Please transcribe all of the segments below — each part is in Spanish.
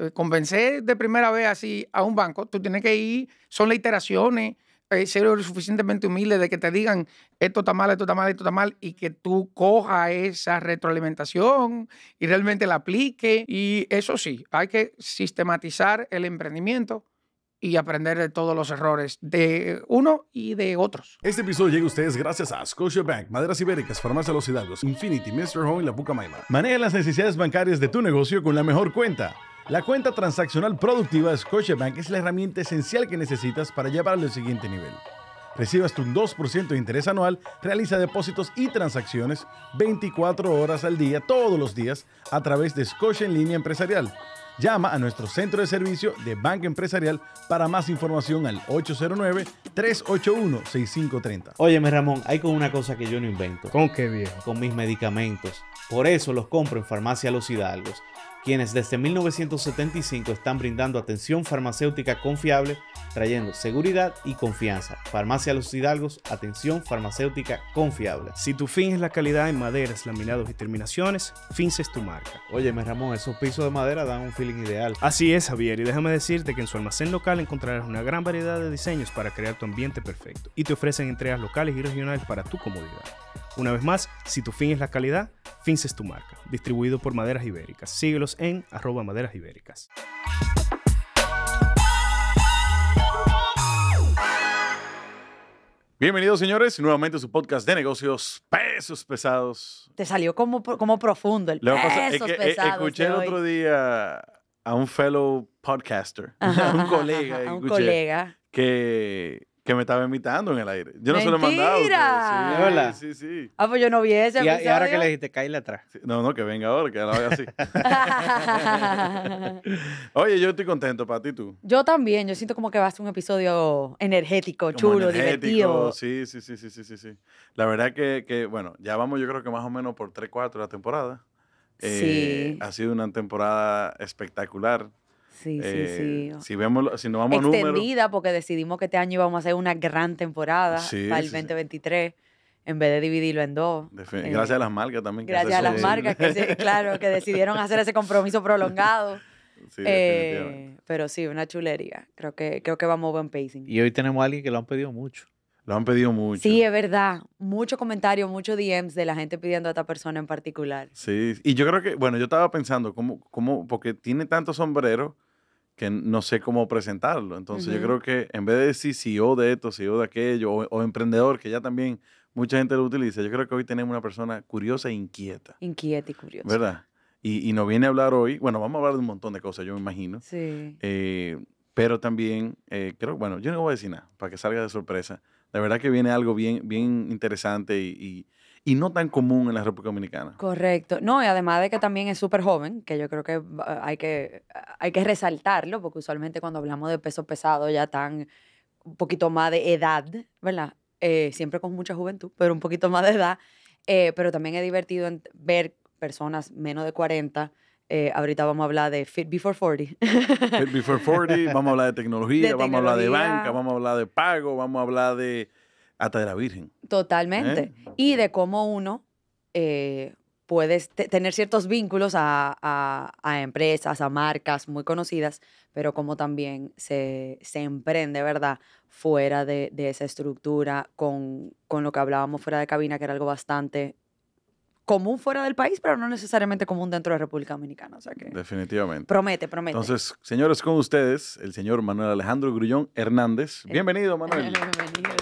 Eh, convencer de primera vez así a un banco, tú tienes que ir, son las iteraciones, eh, ser lo suficientemente humilde de que te digan esto está mal, esto está mal, esto está mal, y que tú coja esa retroalimentación y realmente la aplique. Y eso sí, hay que sistematizar el emprendimiento y aprender de todos los errores de uno y de otros. Este episodio llega a ustedes gracias a Scotia Bank, Maderas Ibéricas, Farmacia Los Hidalgos, Infinity, Mr. Home y La Maima. Maneja las necesidades bancarias de tu negocio con la mejor cuenta. La cuenta transaccional productiva de Scotiabank es la herramienta esencial que necesitas para llevarlo al siguiente nivel. Recibe hasta un 2% de interés anual, realiza depósitos y transacciones 24 horas al día, todos los días, a través de Scotia en línea empresarial. Llama a nuestro centro de servicio de Banca Empresarial para más información al 809-381-6530. Óyeme Ramón, hay con una cosa que yo no invento. ¿Con qué viejo? Con mis medicamentos. Por eso los compro en Farmacia Los Hidalgos quienes desde 1975 están brindando atención farmacéutica confiable, trayendo seguridad y confianza. Farmacia Los Hidalgos, atención farmacéutica confiable. Si tu fin es la calidad en maderas, laminados y terminaciones, finces es tu marca. Óyeme Ramón, esos pisos de madera dan un feeling ideal. Así es, Javier, y déjame decirte que en su almacén local encontrarás una gran variedad de diseños para crear tu ambiente perfecto y te ofrecen entregas locales y regionales para tu comodidad. Una vez más, si tu fin es la calidad, Fins es tu marca. Distribuido por Maderas Ibéricas. Síguelos en arroba Maderas Ibéricas. Bienvenidos, señores, nuevamente a su podcast de negocios Pesos Pesados. Te salió como, como profundo el Lo eh, Escuché el otro día a un fellow podcaster, a un colega, a un colega. que que me estaba imitando en el aire. Yo no se lo he mandado. Sí, sí, sí. Ah, pues yo no vi ese. Y, y ahora que le dijiste, cae atrás. no, no, que venga ahora, que la haga así. Oye, yo estoy contento, para ti tú. Yo también, yo siento como que va a ser un episodio energético, chulo, energético, divertido. Sí, sí, sí, sí, sí, sí, La verdad que, que, bueno, ya vamos yo creo que más o menos por 3, 4 la temporada. sí. Eh, ha sido una temporada espectacular. Sí, sí, eh, sí. Si, vemos, si no vamos Extendida, Extendida, porque decidimos que este año íbamos a hacer una gran temporada para el 2023 en vez de dividirlo en dos. Eh, gracias a las marcas también. Que gracias a las marcas, que claro, que decidieron hacer ese compromiso prolongado. Eh, pero sí, una chulería. Creo que, creo que vamos a buen pacing. Y hoy tenemos a alguien que lo han pedido mucho. Lo han pedido mucho. Sí, es verdad. Muchos comentarios, muchos DMs de la gente pidiendo a esta persona en particular. Sí, y yo creo que, bueno, yo estaba pensando, ¿cómo, cómo porque tiene tanto sombrero que no sé cómo presentarlo. Entonces yo creo que en vez de decir CEO de esto, CEO de aquello, o, emprendedor, que ya también mucha gente lo utiliza, yo creo que hoy tenemos una persona curiosa e inquieta. Inquieta y curiosa. ¿Verdad? Y, y nos viene a hablar hoy, bueno, vamos a hablar de un montón de cosas, yo me imagino. Sí. Eh, pero también, eh, creo, bueno, yo no voy a decir nada, para que salga de sorpresa. La verdad que viene algo bien, bien interesante y y no tan común en la República Dominicana. Correcto. No, y además de que también es súper joven, que yo creo que hay, que hay que resaltarlo, porque usualmente cuando hablamos de peso pesado ya tan un poquito más de edad, ¿verdad? Eh, siempre con mucha juventud, pero un poquito más de edad. Eh, pero también es divertido ver personas menos de 40 eh, ahorita vamos a hablar de Fit Before 40. Fit Before 40, vamos a hablar de tecnología, vamos a hablar de banca, vamos a hablar de pago, vamos a hablar de Ata de la Virgen. ¿eh? Totalmente. Y de cómo uno eh, puede tener ciertos vínculos a, empresas, a marcas muy conocidas, pero cómo también se, emprende, ¿verdad? Fuera de, esa estructura, con, con lo que hablábamos fuera de cabina, que era algo bastante común fuera del país, pero no necesariamente común dentro de República Dominicana. sea que Definitivamente. Promete, promete. Entonces, señores, con ustedes, el señor Manuel Alejandro Grullón Hernández. Eh, bienvenido, Manuel. Bienvenido.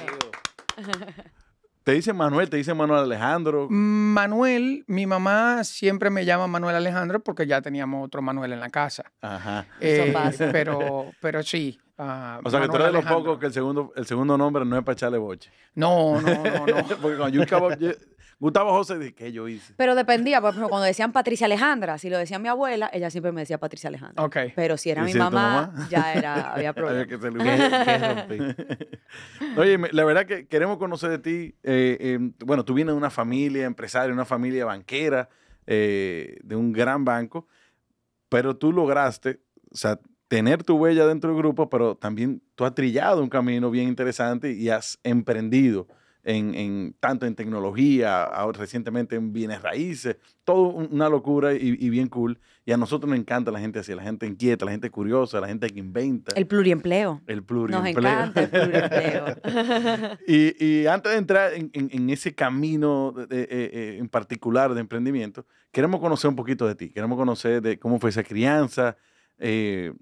¿Te dice Manuel? ¿Te dice Manuel Alejandro? Manuel, mi mamá siempre me llama Manuel Alejandro porque ya teníamos otro Manuel en la casa. Ajá. Eh, pero, pero sí. Ah, o sea, que tú eres de los pocos que el segundo, el segundo nombre no es para echarle boche. No, no, no, no. porque cuando yo Gustavo José, qué yo hice? Pero dependía, por ejemplo, cuando decían Patricia Alejandra, si lo decía mi abuela, ella siempre me decía Patricia Alejandra. Ok. Pero si era mi mamá, ya era, había Oye, la verdad que queremos conocer de ti. Eh, em, bueno, tú vienes de una familia empresaria, una familia banquera, eh, de un gran banco, pero tú lograste, o sea, tener tu huella dentro del grupo, pero también tú has trillado un camino bien interesante y has emprendido en, tanto en tecnología, recientemente en bienes raíces, todo una locura y, bien cool. Y a nosotros nos encanta la gente así, la gente inquieta, la gente curiosa, la gente que inventa. El pluriempleo. El pluriempleo. Nos encanta el pluriempleo. y, y, antes de entrar en, ese camino eh, eh, en particular de emprendimiento, queremos conocer un poquito de ti, queremos conocer de cómo fue esa crianza, eh,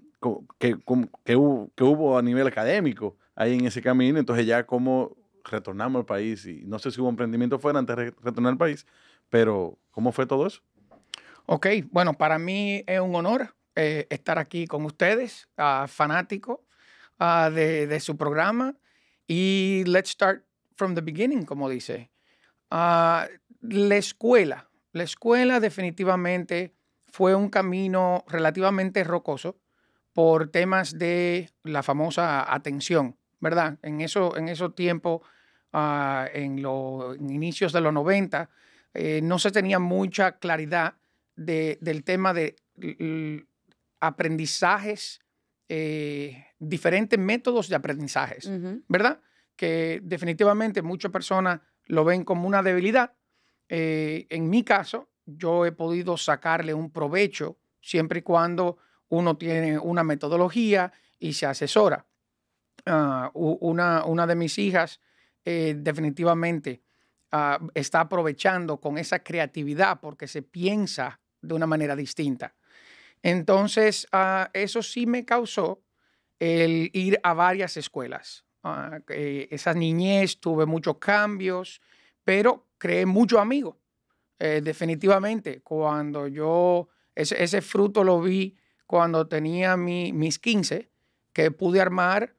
que, hubo, a nivel académico ahí en ese camino, entonces ya cómo retornamos al país y no sé si hubo emprendimiento fuera antes de retornar al país, pero ¿cómo fue todo eso? Ok, bueno, para mí es un honor eh, estar aquí con ustedes, ah, fanático ah, de, su programa. Y let's start from the beginning, como dice. Ah, la escuela, la escuela definitivamente fue un camino relativamente rocoso por temas de la famosa atención, ¿verdad? En, eso, en esos tiempos Ah, en los inicios de los 90, eh, no se tenía mucha claridad del tema de aprendizajes, eh, diferentes métodos de aprendizajes, ¿verdad? Que definitivamente muchas personas lo ven como una debilidad. Eh, en mi caso, yo he podido sacarle un provecho siempre y cuando uno tiene una metodología y se asesora. Ah, una, una de mis hijas eh, definitivamente ah, está aprovechando con esa creatividad porque se piensa de una manera distinta. Entonces, ah, eso sí me causó el ir a varias escuelas. Ah, esas eh, esa niñez tuve muchos cambios, pero creé muchos amigos. Eh, definitivamente, cuando yo ese, fruto lo vi cuando tenía mis 15, que pude armar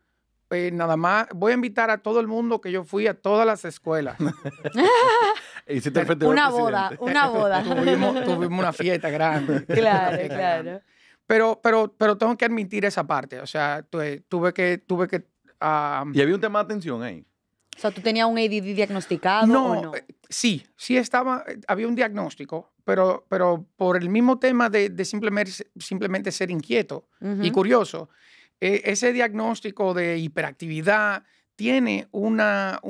eh, nada más voy a invitar a todo el mundo que yo fui a todas las escuelas. una boda, una boda. tuvimos, una fiesta grande. Claro, claro. Pero, pero, pero tengo que admitir esa parte. O sea, tuve, que... Tuve que y había un tema de atención ahí. O sea, ¿tú tenías un ADD diagnosticado no, o no? Eh, sí, sí estaba, eh, había un diagnóstico, pero, pero por el mismo tema de, simplemente, simplemente ser inquieto y curioso, e, ese diagnóstico de hiperactividad tiene una,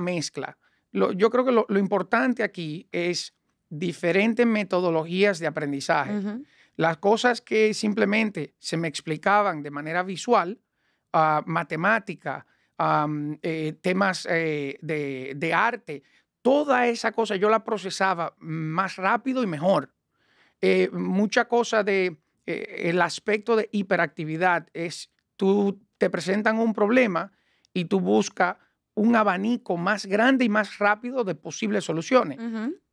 mezcla. yo creo que lo, importante aquí es diferentes metodologías de aprendizaje. Las cosas que simplemente se me explicaban de manera visual, a ah, matemática, ah, mm, eh, temas eh, de, arte, toda esa cosa yo la procesaba más rápido y mejor. Eh, mucha cosa de el aspecto de hiperactividad es tú te presentan un problema y tú buscas un abanico más grande y más rápido de posibles soluciones.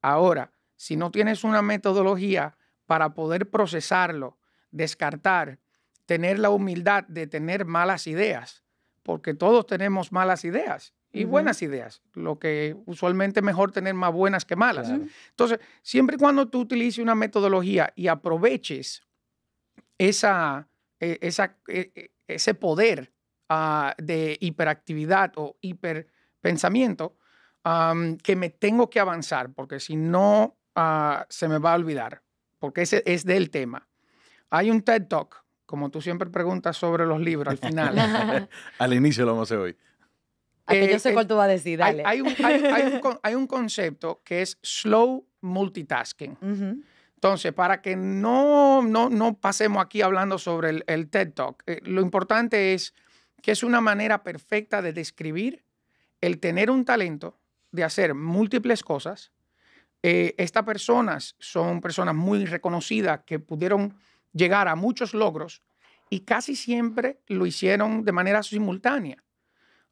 Ahora, si no tienes una metodología para poder procesarlo, descartar, tener la humildad de tener malas ideas, porque todos tenemos malas ideas y buenas ideas, lo que usualmente es mejor tener más buenas que malas. Entonces, siempre y cuando tú utilices una metodología y aproveches esa, e, esa, e, e, ese poder ah, de hiperactividad o hiperpensamiento que me tengo que avanzar, porque si no, ah, se me va a olvidar, porque ese es del tema. Hay un TED Talk, como tú siempre preguntas sobre los libros al final. al inicio lo vamos a hoy. Ah, yo eh, sé cuál eh, tú vas a decir, dale. Hay, un, concepto que es slow multitasking. Entonces, para que no, no, no pasemos aquí hablando sobre el, el TED Talk, eh, lo importante es que es una manera perfecta de describir el tener un talento de hacer múltiples cosas. Eh, estas personas son personas muy reconocidas que pudieron llegar a muchos logros y casi siempre lo hicieron de manera simultánea.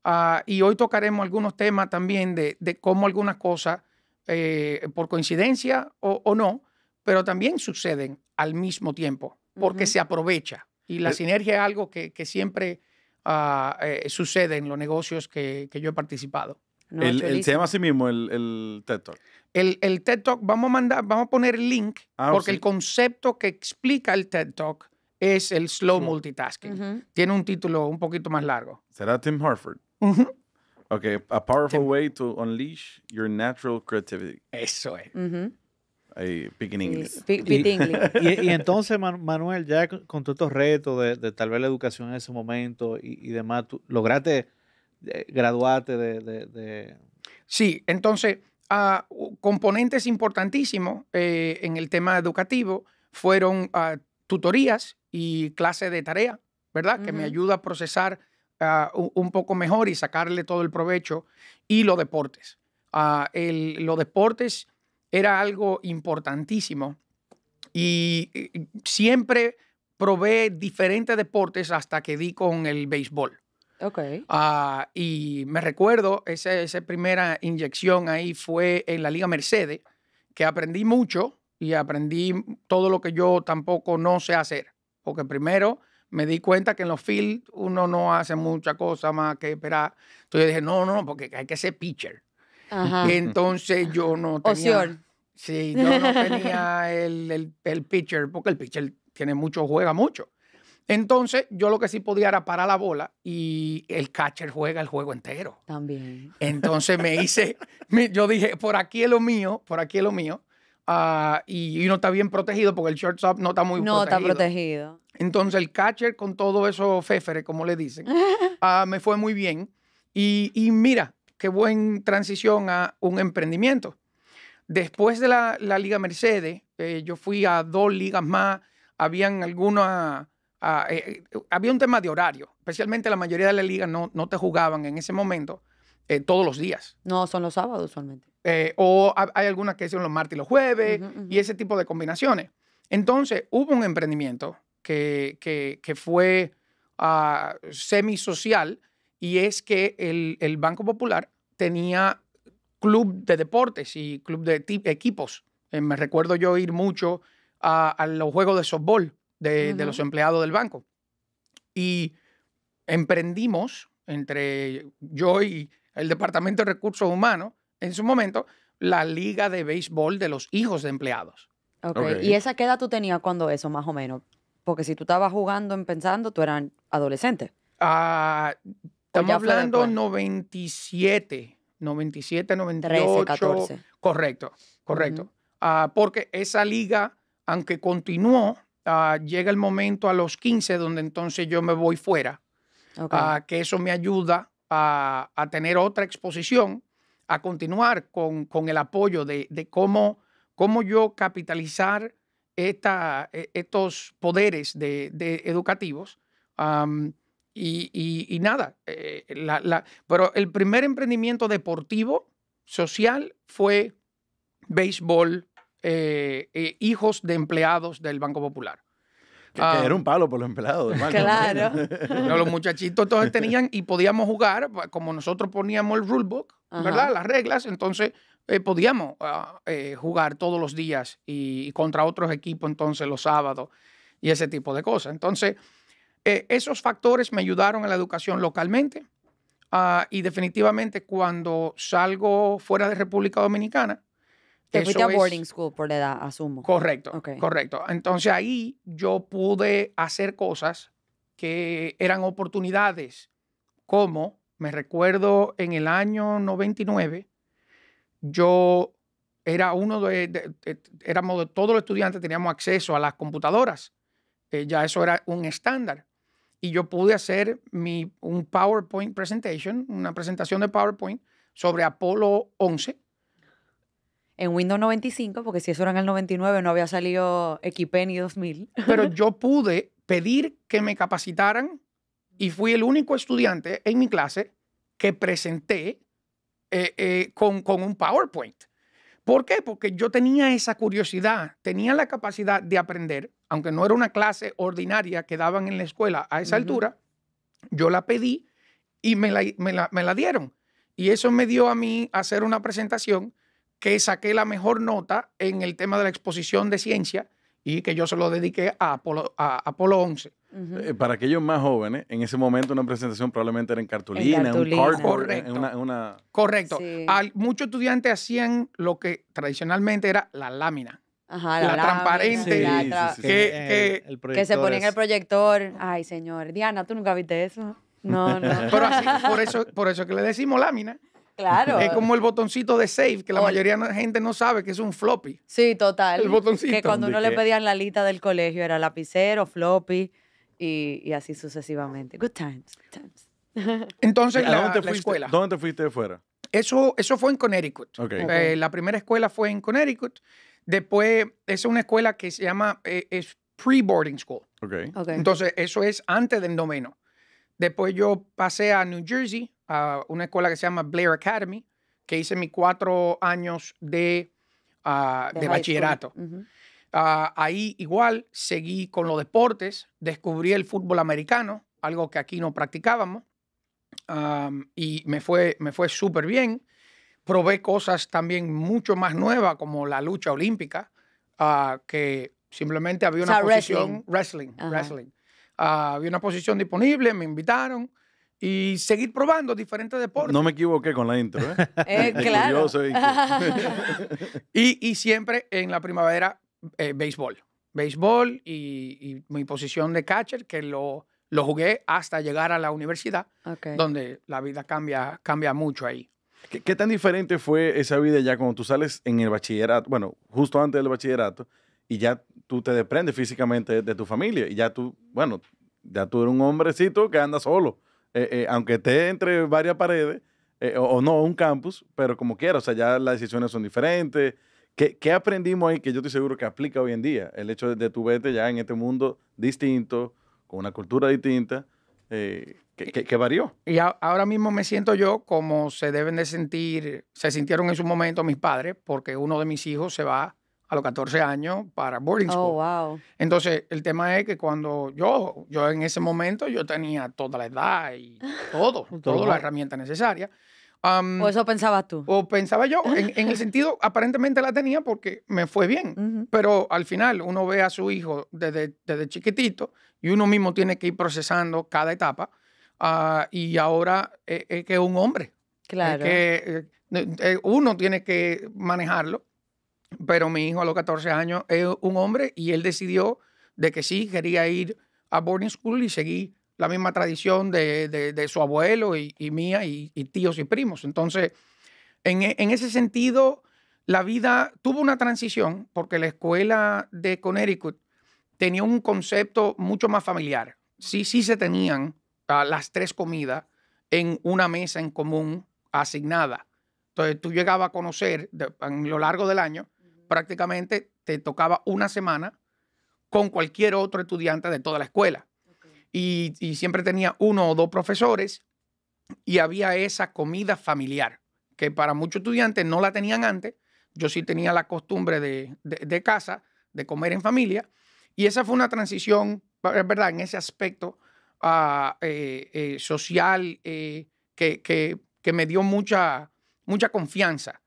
Ah, y hoy tocaremos algunos temas también de, de cómo algunas cosas, eh, por coincidencia o, o no, pero también suceden al mismo tiempo, porque se aprovecha. Y la eh sinergia es algo que, siempre ah, eh, sucede en los negocios que, yo he participado. el, se llama así mismo el, TED Talk. El, TED Talk, vamos a, mandar, vamos a poner el link, ah, porque el concepto que explica el TED Talk es el slow multitasking. Tiene un título un poquito más largo. ¿Será Tim Harford? Ok, A Powerful Way to Unleash Your Natural Creativity. Eso es y, entonces, Manuel, ya con todos estos retos de, tal vez la educación en ese momento y, demás, lograste eh, graduarte de, Sí, entonces, ah, componentes importantísimos eh, en el tema educativo fueron ah, tutorías y clases de tarea, ¿verdad? Que me ayuda a procesar ah, un poco mejor y sacarle todo el provecho. Y los deportes. los deportes era algo importantísimo y eh, siempre probé diferentes deportes hasta que di con el béisbol. Ok. Ah, y me recuerdo, esa, primera inyección ahí fue en la Liga Mercedes, que aprendí mucho y aprendí todo lo que yo tampoco no sé hacer. Porque primero me di cuenta que en los fields uno no hace mucha cosa más que esperar. Entonces dije, no, no, porque hay que ser pitcher. Entonces yo no tenía... Sí, yo no tenía el, el, pitcher, porque el pitcher tiene mucho, juega mucho. Entonces, yo lo que sí podía era parar la bola y el catcher juega el juego entero. También. Entonces me hice, yo dije, por aquí es lo mío, por aquí es lo mío. Ah, y, y, no está bien protegido porque el shortstop no está muy no protegido. No está protegido. Entonces el catcher con todo eso fefere como le dicen, ah, me fue muy bien. Y, y mira, qué buen transición a un emprendimiento. Después de la, Liga Mercedes, eh, yo fui a dos ligas más, habían ah, eh, eh, había un tema de horario, especialmente la mayoría de las ligas no, no te jugaban en ese momento todos los días. No, son los sábados usualmente. o hay algunas que son los martes y los jueves y ese tipo de combinaciones. Entonces, hubo un emprendimiento que, fue semi ah, semisocial, y es que el, Banco Popular tenía club de deportes y club de equipos. Eh, me recuerdo yo ir mucho a, los juegos de softball de, los empleados del banco. Y emprendimos entre yo y el Departamento de Recursos Humanos, en su momento, la liga de béisbol de los hijos de empleados. ¿Y esa qué edad tú tenías cuando eso, más o menos? Porque si tú estabas jugando, pensando, tú eras adolescente. Ah... Estamos hablando 97, 97, 98. 13, 14. Correcto, correcto. Ah, porque esa liga, aunque continuó, ah, llega el momento a los 15 donde entonces yo me voy fuera. Ah, que eso me ayuda a, tener otra exposición, a continuar con, el apoyo de, cómo, yo capitalizar e, estos poderes de, educativos. Y, nada, eh, pero el primer emprendimiento deportivo social fue béisbol, eh, eh, hijos de empleados del Banco Popular. Que, era un palo por los empleados. claro. los muchachitos todos tenían y podíamos jugar, como nosotros poníamos el rulebook, book, ¿verdad? Las reglas, entonces podíamos ah, jugar todos los días y, contra otros equipos entonces los sábados y ese tipo de cosas. Entonces, eh, esos factores me ayudaron en la educación localmente ah, y definitivamente cuando salgo fuera de República Dominicana. Te fuiste a boarding school por la edad, asumo. Correcto, correcto. Entonces ahí yo pude hacer cosas que eran oportunidades, como me recuerdo en el año 99, yo era uno de, éramos todos los estudiantes teníamos acceso a las computadoras. Eh, ya eso era un estándar y yo pude hacer mi, un PowerPoint presentation, una presentación de PowerPoint sobre Apolo 11. En Windows 95, porque si eso era en el 99 no había salido Equipen ni 2000. Pero yo pude pedir que me capacitaran y fui el único estudiante en mi clase que presenté eh, eh, con un PowerPoint. ¿Por qué? Porque yo tenía esa curiosidad, tenía la capacidad de aprender, aunque no era una clase ordinaria que daban en la escuela a esa altura, yo la pedí y me la, me la, dieron. Y eso me dio a mí hacer una presentación que saqué la mejor nota en el tema de la exposición de ciencia y que yo se lo dediqué a Apolo, a Apolo 11. Eh, para aquellos más jóvenes, en ese momento una presentación probablemente era en cartulina, en, un cardboard, Correcto. muchos estudiantes hacían lo que tradicionalmente era la lámina. Ajá, la, transparente eh, que, se ponía en el proyector. Ay, señor. Diana, tú nunca viste eso. No, no. Pero por eso, por eso que le decimos lámina. Claro. Es como el botoncito de save, que la mayoría de la gente no sabe que es un floppy. Sí, total. El botoncito. Que cuando uno le pedían la lista del colegio era lapicero, floppy y, así sucesivamente. Good times, good times. Entonces, dónde, fuiste, fuiste de fuera? Eso, eso fue en Connecticut. Eh, la primera escuela fue en Connecticut. Después, es una escuela que se llama, eh, es pre-boarding school. Okay. Entonces, eso es antes del noveno. Después yo pasé a New Jersey, a una escuela que se llama Blair Academy, que hice mis cuatro años de, ah, de, bachillerato. Ah, ahí igual seguí con los deportes, descubrí el fútbol americano, algo que aquí no practicábamos, y me fue, me fue súper bien. Probé cosas también mucho más nuevas, como la lucha olímpica, ah, que simplemente había una posición, wrestling, wrestling. había una posición disponible, me invitaron, y seguir probando diferentes deportes. No me equivoqué con la intro, ¿eh? eh claro. Soy... y, y, siempre en la primavera, eh, béisbol. Béisbol y, mi posición de catcher, que lo, lo jugué hasta llegar a la universidad, donde la vida cambia, cambia mucho ahí. ¿Qué, tan diferente fue esa vida ya cuando tú sales en el bachillerato, bueno, justo antes del bachillerato, y ya tú te desprendes físicamente de, de tu familia, y ya tú, bueno, ya tú eres un hombrecito que anda solo. Eh, eh, aunque esté entre varias paredes, eh, o, no, un campus, pero como quiera, o sea, ya las decisiones son diferentes. ¿Qué, aprendimos ahí que yo estoy seguro que aplica hoy en día? El hecho de, tu vete ya en este mundo distinto, con una cultura distinta, que, varió. Y ahora mismo me siento yo como se deben de sentir, se sintieron en su momento mis padres, porque uno de mis hijos se va a los 14 años para boarding oh, school. Oh, wow. Entonces, el tema es que cuando yo, yo en ese momento, yo tenía toda la edad y todo, toda la herramienta necesaria. ¿O eso pensabas tú? O pensaba yo, en, el sentido, aparentemente la tenía porque me fue bien, pero al final uno ve a su hijo desde, chiquitito y uno mismo tiene que ir procesando cada etapa ah, y ahora e, es, que es un hombre. Claro. que, eh, eh, uno tiene que manejarlo pero mi hijo a los 14 años es un hombre y él decidió de que sí, quería ir a boarding school y seguir la misma tradición de, su abuelo y, y mía y, tíos y primos. Entonces, en, ese sentido, la vida tuvo una transición porque la escuela de Connecticut tenía un concepto mucho más familiar. Sí, sí se tenían ah, las tres comidas en una mesa en común asignada. Entonces, tú llegabas a conocer a lo largo del año prácticamente te tocaba una semana con cualquier otro estudiante de toda la escuela. Y, siempre tenía uno o dos profesores y había esa comida familiar, que para muchos estudiantes no la tenían antes. Yo sí tenía la costumbre de, casa, de comer en familia. Y esa fue una transición, es verdad, en ese aspecto ah, eh, eh, social eh, que, me dio mucha, mucha confianza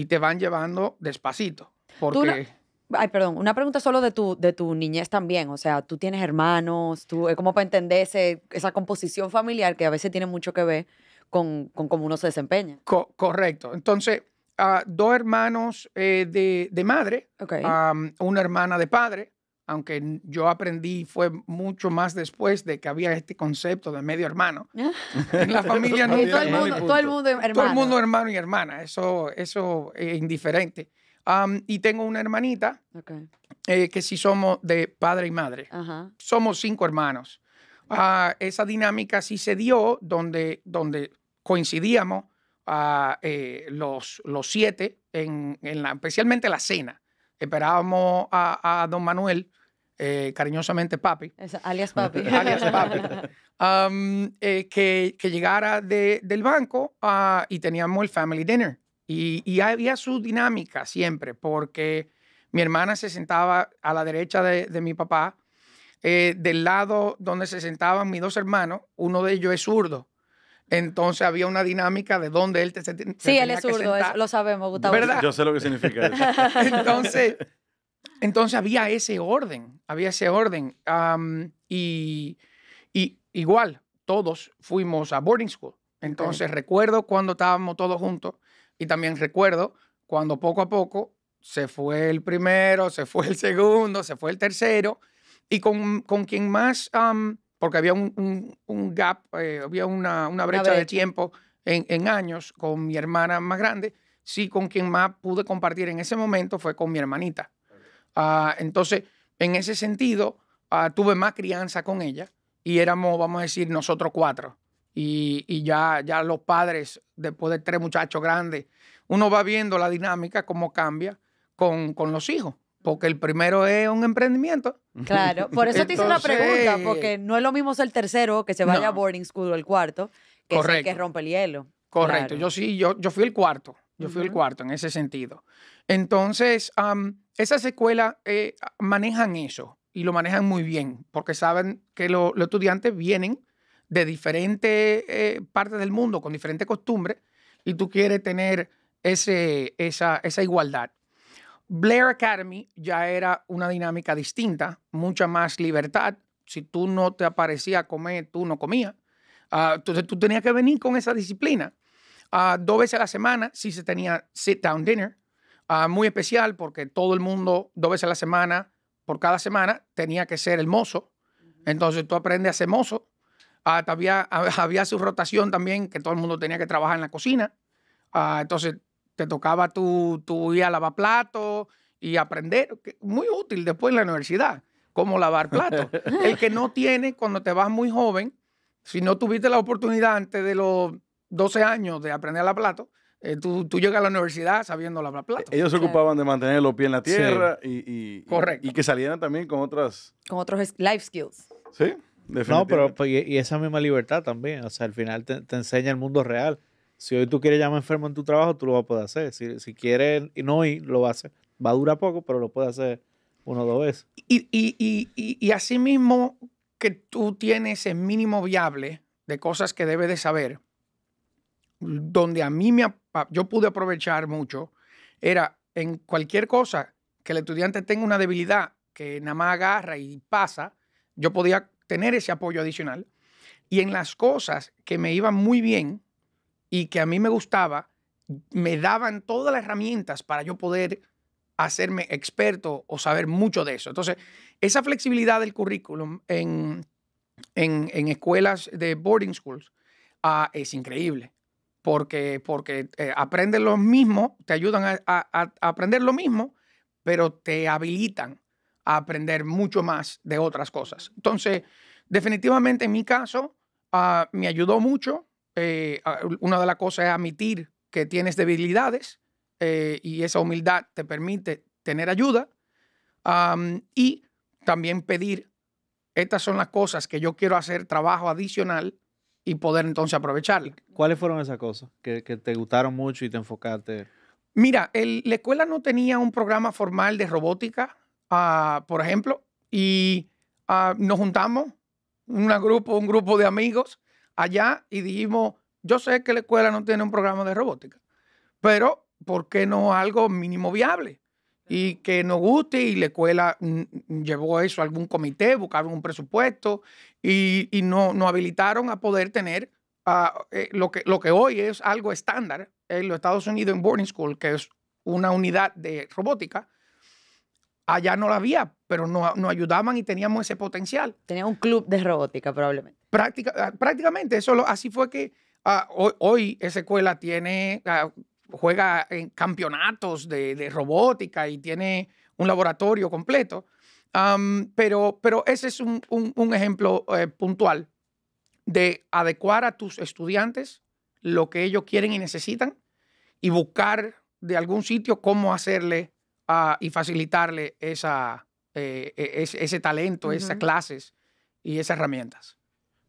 y te van llevando despacito. Porque... Ay, perdón, una pregunta solo de tu, de tu niñez también. O sea, tú tienes hermanos, tú, como para entender esa composición familiar que a veces tiene mucho que ver con, cómo uno se desempeña. correcto. Entonces, ah, dos hermanos eh, de, madre, una hermana de padre aunque yo aprendí fue mucho más después de que había este concepto de medio hermano. en la familia no todo, el mundo, todo el mundo hermano. Todo el mundo hermano y hermana, eso, eso es indiferente. y tengo una hermanita eh, que sí somos de padre y madre. Somos cinco hermanos. Ah, esa dinámica sí se dio donde, donde coincidíamos ah, eh, los, los siete, en, en la, especialmente la cena. Esperábamos a, a don Manuel eh, cariñosamente Papi. alias Papi. alias Papi. Um, eh, que, llegara del banco ah, y teníamos el family dinner. Y, y, había su dinámica siempre, porque mi hermana se sentaba a la derecha de, mi papá, eh, del lado donde se sentaban mis dos hermanos, uno de ellos es zurdo. Entonces había una dinámica de dónde él te, te Sí, él es zurdo, lo sabemos, Gustavo. ¿verdad? Yo sé lo que significa Entonces, entonces había ese orden, había ese orden. y, igual, todos fuimos a boarding school. Entonces recuerdo cuando estábamos todos juntos y también recuerdo cuando poco a poco se fue el primero, se fue el segundo, se fue el tercero. Y con, quien más, porque había un, gap, eh, había una, brecha, de tiempo en, años con mi hermana más grande, sí, con quien más pude compartir en ese momento fue con mi hermanita. Ah, entonces, en ese sentido, ah, tuve más crianza con ella y éramos, vamos a decir, nosotros cuatro. Y, ya, ya los padres, después de tres muchachos grandes, uno va viendo la dinámica, cómo cambia con, los hijos. Porque el primero es un emprendimiento. Claro, por eso te hice la pregunta, porque no es lo mismo ser el tercero que se vaya a boarding school o el cuarto, que que rompe el hielo. Correcto, yo sí, yo, yo fui el cuarto, yo fui el cuarto en ese sentido. Entonces, esas escuelas eh, manejan eso y lo manejan muy bien porque saben que los estudiantes vienen de diferentes eh, partes del mundo con diferentes costumbres y tú quieres tener esa, igualdad. Blair Academy ya era una dinámica distinta, mucha más libertad. Si tú no te aparecía a comer, tú no comías. Ah, entonces tú tenías que venir con esa disciplina. Ah, dos veces a la semana, sí se tenía sit-down dinner, Ah, muy especial porque todo el mundo, dos veces a la semana, por cada semana, tenía que ser el mozo. Entonces tú aprendes a ser mozo. Ah, había, su rotación también, que todo el mundo tenía que trabajar en la cocina. Ah, entonces te tocaba tú tu ir a lavar platos y aprender, muy útil después en la universidad, cómo lavar platos. el que no tiene, cuando te vas muy joven, si no tuviste la oportunidad antes de los 12 años de aprender a lavar platos, eh, tú, llegas a la universidad sabiendo la e-, plata. Ellos se ocupaban de mantener los pies en la tierra y, y que salieran también con otras... Con otros life skills. Sí, definitivamente. No, pero pues, y, esa misma libertad también. O sea, al final te, enseña el mundo real. Si hoy tú quieres llamar enfermo en tu trabajo, tú lo vas a poder hacer. Si, si quieres no ir, lo vas a hacer. Va a durar poco, pero lo puedes hacer uno o dos veces. Y, y, y así mismo que tú tienes el mínimo viable de cosas que debes de saber, donde a mí me, yo pude aprovechar mucho era en cualquier cosa que el estudiante tenga una debilidad que nada más agarra y pasa, yo podía tener ese apoyo adicional. Y en las cosas que me iban muy bien y que a mí me gustaba, me daban todas las herramientas para yo poder hacerme experto o saber mucho de eso. Entonces, esa flexibilidad del currículum en, escuelas de boarding schools ah, es increíble porque, porque eh, lo mismo, te ayudan a, aprender lo mismo, pero te habilitan a aprender mucho más de otras cosas. Entonces, definitivamente en mi caso, ah, me ayudó mucho. Eh, ah, una de las cosas es admitir que tienes debilidades eh, y esa humildad te permite tener ayuda. y también pedir, estas son las cosas que yo quiero hacer, trabajo adicional y poder entonces aprovechar. ¿Cuáles fueron esas cosas que, te gustaron mucho y te enfocaste? Mira, la escuela no tenía un programa formal de robótica, ah, por ejemplo, y ah, nos juntamos, grupo, un grupo de amigos allá y dijimos, yo sé que la escuela no tiene un programa de robótica, pero ¿por qué no algo mínimo viable? y que nos guste y la escuela mm, mm, llevó eso a algún comité, buscaron un presupuesto y, y nos no habilitaron a poder tener ah, eh, lo, que, lo que hoy es algo estándar en los Estados Unidos en Boarding School, que es una unidad de robótica. Allá no la había, pero nos, ayudaban y teníamos ese potencial. Tenía un club de robótica probablemente. Ah, prácticamente, eso así fue que ah, hoy, esa escuela tiene juega en campeonatos de, robótica y tiene un laboratorio completo. pero, pero ese es un, ejemplo eh, puntual de adecuar a tus estudiantes lo que ellos quieren y necesitan y buscar de algún sitio cómo hacerle ah, y facilitarle esa, eh, e, ese, talento, esas clases y esas herramientas.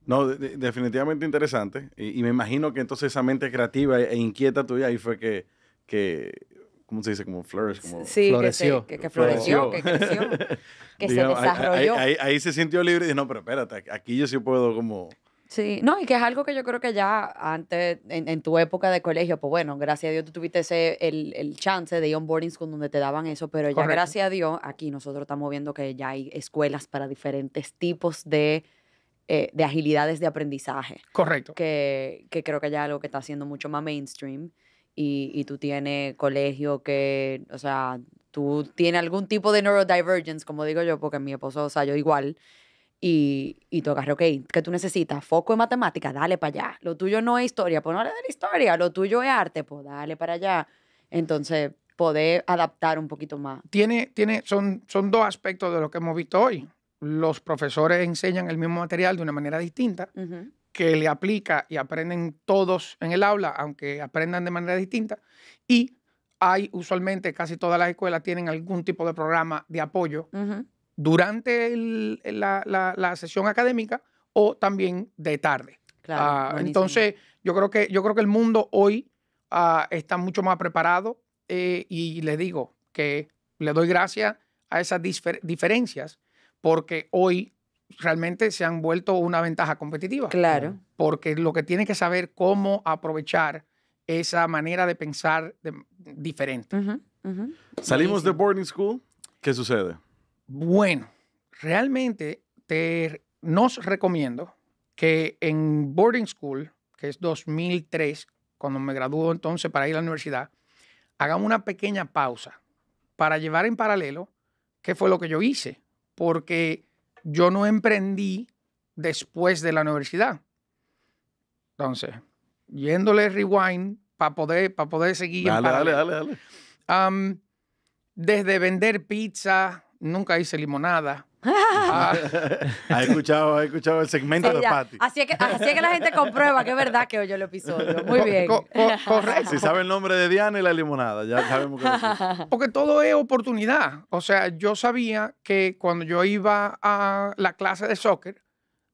No, definitivamente interesante. Y, me imagino que entonces esa mente creativa e, e inquieta tuya ahí fue que, que ¿cómo se dice? Como flourish, como sí, floreció. Que, floreció, que creció, que se desarrolló. Ahí, se sintió libre y dijo, no, pero espérate, aquí yo sí puedo como... Sí, no, y que es algo que yo creo que ya antes, en, tu época de colegio, pues bueno, gracias a Dios tú tuviste ese, el, chance de onboardings con donde te daban eso, pero ya gracias a Dios aquí nosotros estamos viendo que ya hay escuelas para diferentes tipos de eh, de agilidades de aprendizaje. Correcto. Que, creo que ya es algo que está siendo mucho más mainstream. Y, y tú tienes colegio que, o sea, tú tienes algún tipo de neurodivergence, como digo yo, porque mi esposo, o sea, yo igual. Y, y tú agarras, ok, ¿qué tú necesitas? Foco en matemáticas dale para allá. Lo tuyo no es historia, pues no le la historia. Lo tuyo es arte, pues dale para allá. Entonces, poder adaptar un poquito más. Tiene, tiene, son, son dos aspectos de lo que hemos visto hoy los profesores enseñan el mismo material de una manera distinta, que le aplica y aprenden todos en el aula, aunque aprendan de manera distinta, y hay usualmente casi todas las escuelas tienen algún tipo de programa de apoyo durante la, sesión académica o también de tarde. Ah, entonces, yo creo, que, yo creo que el mundo hoy ah, está mucho más preparado eh, y le digo que le doy gracias a esas diferencias porque hoy realmente se han vuelto una ventaja competitiva. Claro. Porque lo que tiene que saber cómo aprovechar esa manera de pensar diferente. Salimos de boarding school, ¿qué sucede? Bueno, realmente te, nos recomiendo que en boarding school, que es 2003, cuando me graduó entonces para ir a la universidad, hagamos una pequeña pausa para llevar en paralelo qué fue lo que yo hice porque yo no emprendí después de la universidad. Entonces, yéndole rewind para poder, para poder seguir. Dale, dale, dale, dale. desde vender pizza, nunca hice limonada ah, ha escuchado, escuchado el segmento de Patty. Así es, que, así es que la gente comprueba que es verdad que oyó el episodio. Muy bien. correcto. Si sabe el nombre de Diana y la limonada, ya sabemos que Porque todo es oportunidad. O sea, yo sabía que cuando yo iba a la clase de soccer,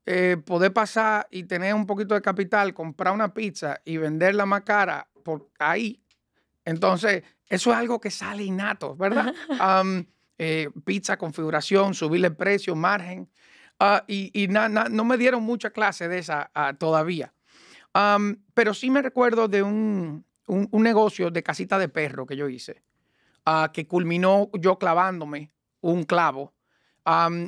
eh, poder pasar y tener un poquito de capital, comprar una pizza y venderla más cara por ahí. Entonces, eso es algo que sale innato, ¿verdad? Eh, pizza, configuración, subirle el precio, margen. Ah, y, no me dieron mucha clase de esa ah, todavía. pero sí me recuerdo de un, negocio de casita de perro que yo hice, ah, que culminó yo clavándome un clavo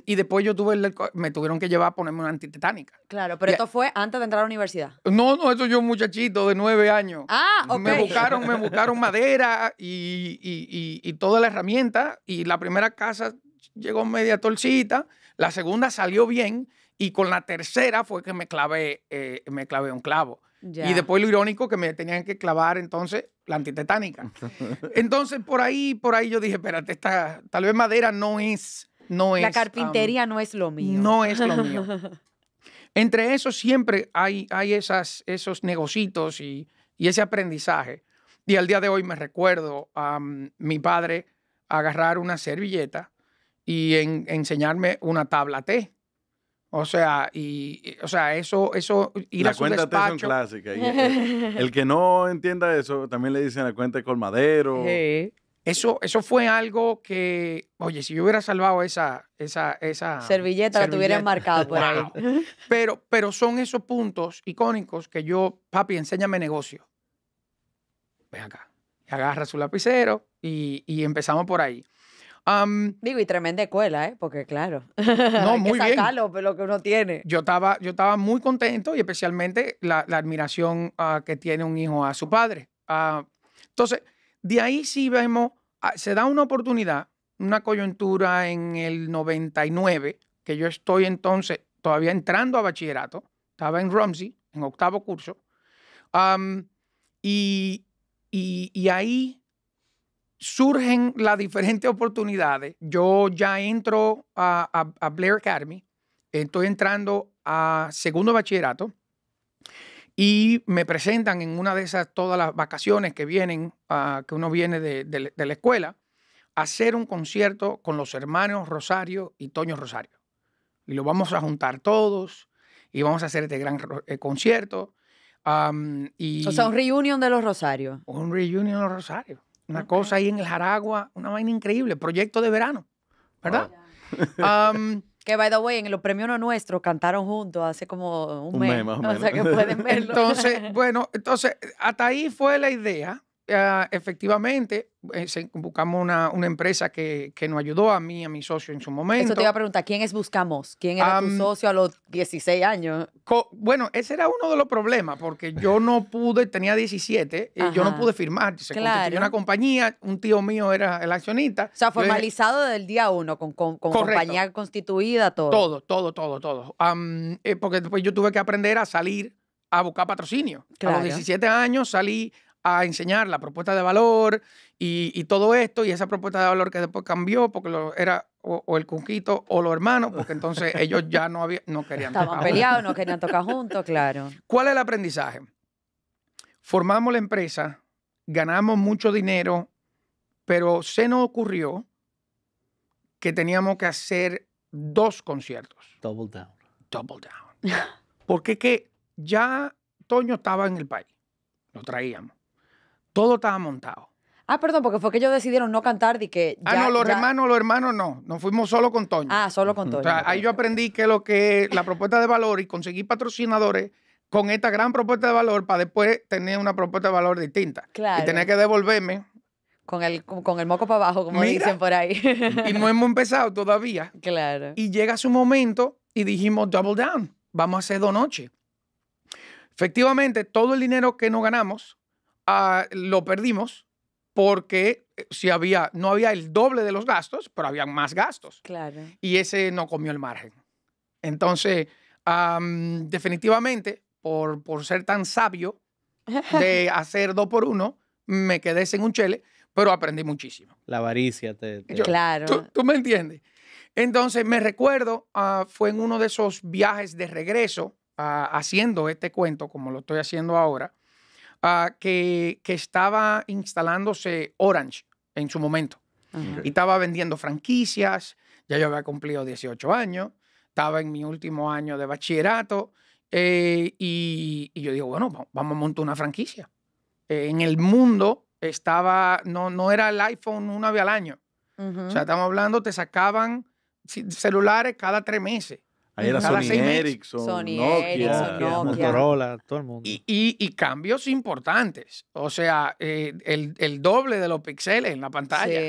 y después yo tuve me tuvieron que llevar a ponerme una antitetánica. Claro, pero esto fue antes de entrar a la universidad. No, no, eso yo muchachito de nueve años. Ah, ok. Me buscaron, me buscaron madera y, toda la herramienta. Y la primera casa llegó media torcita, la segunda salió bien y con la tercera fue que me clavé, eh, me clavé un clavo. Y después lo irónico que me tenían que clavar entonces la antitetánica. Entonces por ahí, por ahí yo dije, espérate, tal vez madera no es la carpintería no es lo mío. No es lo mío. Entre eso siempre hay, hay esas, esos negocitos y, ese aprendizaje. Y al día de hoy me recuerdo a mi padre agarrar una servilleta y enseñarme una tabla T. O sea, y, o sea, eso, eso, ir la a su cuenta despacho. es son clásico. Eh. el que no entienda eso, también le dicen la cuenta de colmadero. Sí. Eso, fue algo que, oye, si yo hubiera salvado esa... esa, servilleta, la tuvieran marcado por ahí. Pero, pero son esos puntos icónicos que yo, papi, enséñame negocio. Ven acá. agarra su lapicero y, empezamos por ahí. Digo, y tremenda escuela, ¿eh? Porque claro, no, hay muy que sacarlo bien. lo que uno tiene. Yo estaba, yo estaba muy contento y especialmente la, admiración ah, que tiene un hijo a su padre. Ah, entonces de ahí sí vemos, ah, se da una oportunidad, una coyuntura en el 99, que yo estoy entonces todavía entrando a bachillerato, estaba en Romsey, en octavo curso, y, ahí surgen las diferentes oportunidades. Yo ya entro a, a, Blair Academy, estoy entrando a segundo bachillerato y me presentan en una de esas todas las vacaciones que vienen, ah, que uno viene de, la escuela, a hacer un concierto con los hermanos Rosario y Toño Rosario. Y lo vamos a juntar todos y vamos a hacer este gran eh, concierto. y o sea, un reunion de los Rosarios. Un reunion de los Rosarios. Una cosa ahí en el Jaragua, una vaina increíble, proyecto de verano, ¿verdad? Que, by the way, en los premios no nuestros cantaron juntos hace como un, mes. o, o sea, que pueden verlo. Entonces, bueno, entonces, hasta ahí fue la idea. Ah, efectivamente eh, buscamos una, empresa que, nos ayudó a mí, a mi socio en su momento. Eso te iba a preguntar, ¿quién es Buscamos? ¿Quién era tu socio a los 16 años? Bueno, ese era uno de los problemas, porque yo no pude, tenía 17, eh, yo no pude firmar. Se constituyó una compañía, un tío mío era el accionista. O sea, formalizado del día uno, con, con, compañía constituida, todo. Todo, todo, todo, todo. Eh, porque después yo tuve que aprender a salir a buscar patrocinio. A los 17 años salí a enseñar la propuesta de valor y, todo esto, y esa propuesta de valor que después cambió porque lo, era o, el cunquito o los hermanos, porque entonces ellos ya no, había, no querían Estaban peleados, no querían tocar juntos, claro. ¿Cuál es el aprendizaje? Formamos la empresa, ganamos mucho dinero, pero se nos ocurrió que teníamos que hacer dos conciertos. Double down. Double down. Porque que ya Toño estaba en el país, lo traíamos. Todo estaba montado. Ah, perdón, porque fue que ellos decidieron no cantar y que. ah, no, los hermanos, los hermanos no. Nos fuimos solo con Toño. Ah, solo con Toño. ahí yo aprendí que lo que la propuesta de valor y conseguí patrocinadores con esta gran propuesta de valor para después tener una propuesta de valor distinta. Claro. Y tener que devolverme. Con el, con el moco para abajo, como dicen por ahí. y no hemos empezado todavía. Claro. Y llega su momento y dijimos double down. Vamos a hacer dos noches. Efectivamente, todo el dinero que nos ganamos Ah, lo perdimos porque eh, si había, no había el doble de los gastos, pero había más gastos. Y ese no comió el margen. Entonces, definitivamente, por, por ser tan sabio de hacer dos por uno, me quedé sin un chele, pero aprendí muchísimo. La avaricia te... claro. Tú, me entiendes. Entonces, me recuerdo, ah, fue en uno de esos viajes de regreso, ah, haciendo este cuento, como lo estoy haciendo ahora, Ah, que, estaba instalándose Orange en su momento. Y estaba vendiendo franquicias, ya yo había cumplido 18 años, estaba en mi último año de bachillerato eh, y, yo digo, bueno, vamos a montar una franquicia. Eh, en el mundo estaba, no, no era el iPhone una vez al año. O sea, estamos hablando, te sacaban celulares cada tres meses era Sony Ericsson, Nokia, Motorola, todo el mundo. Y, cambios importantes. O sea, eh, el, doble de los píxeles en la pantalla.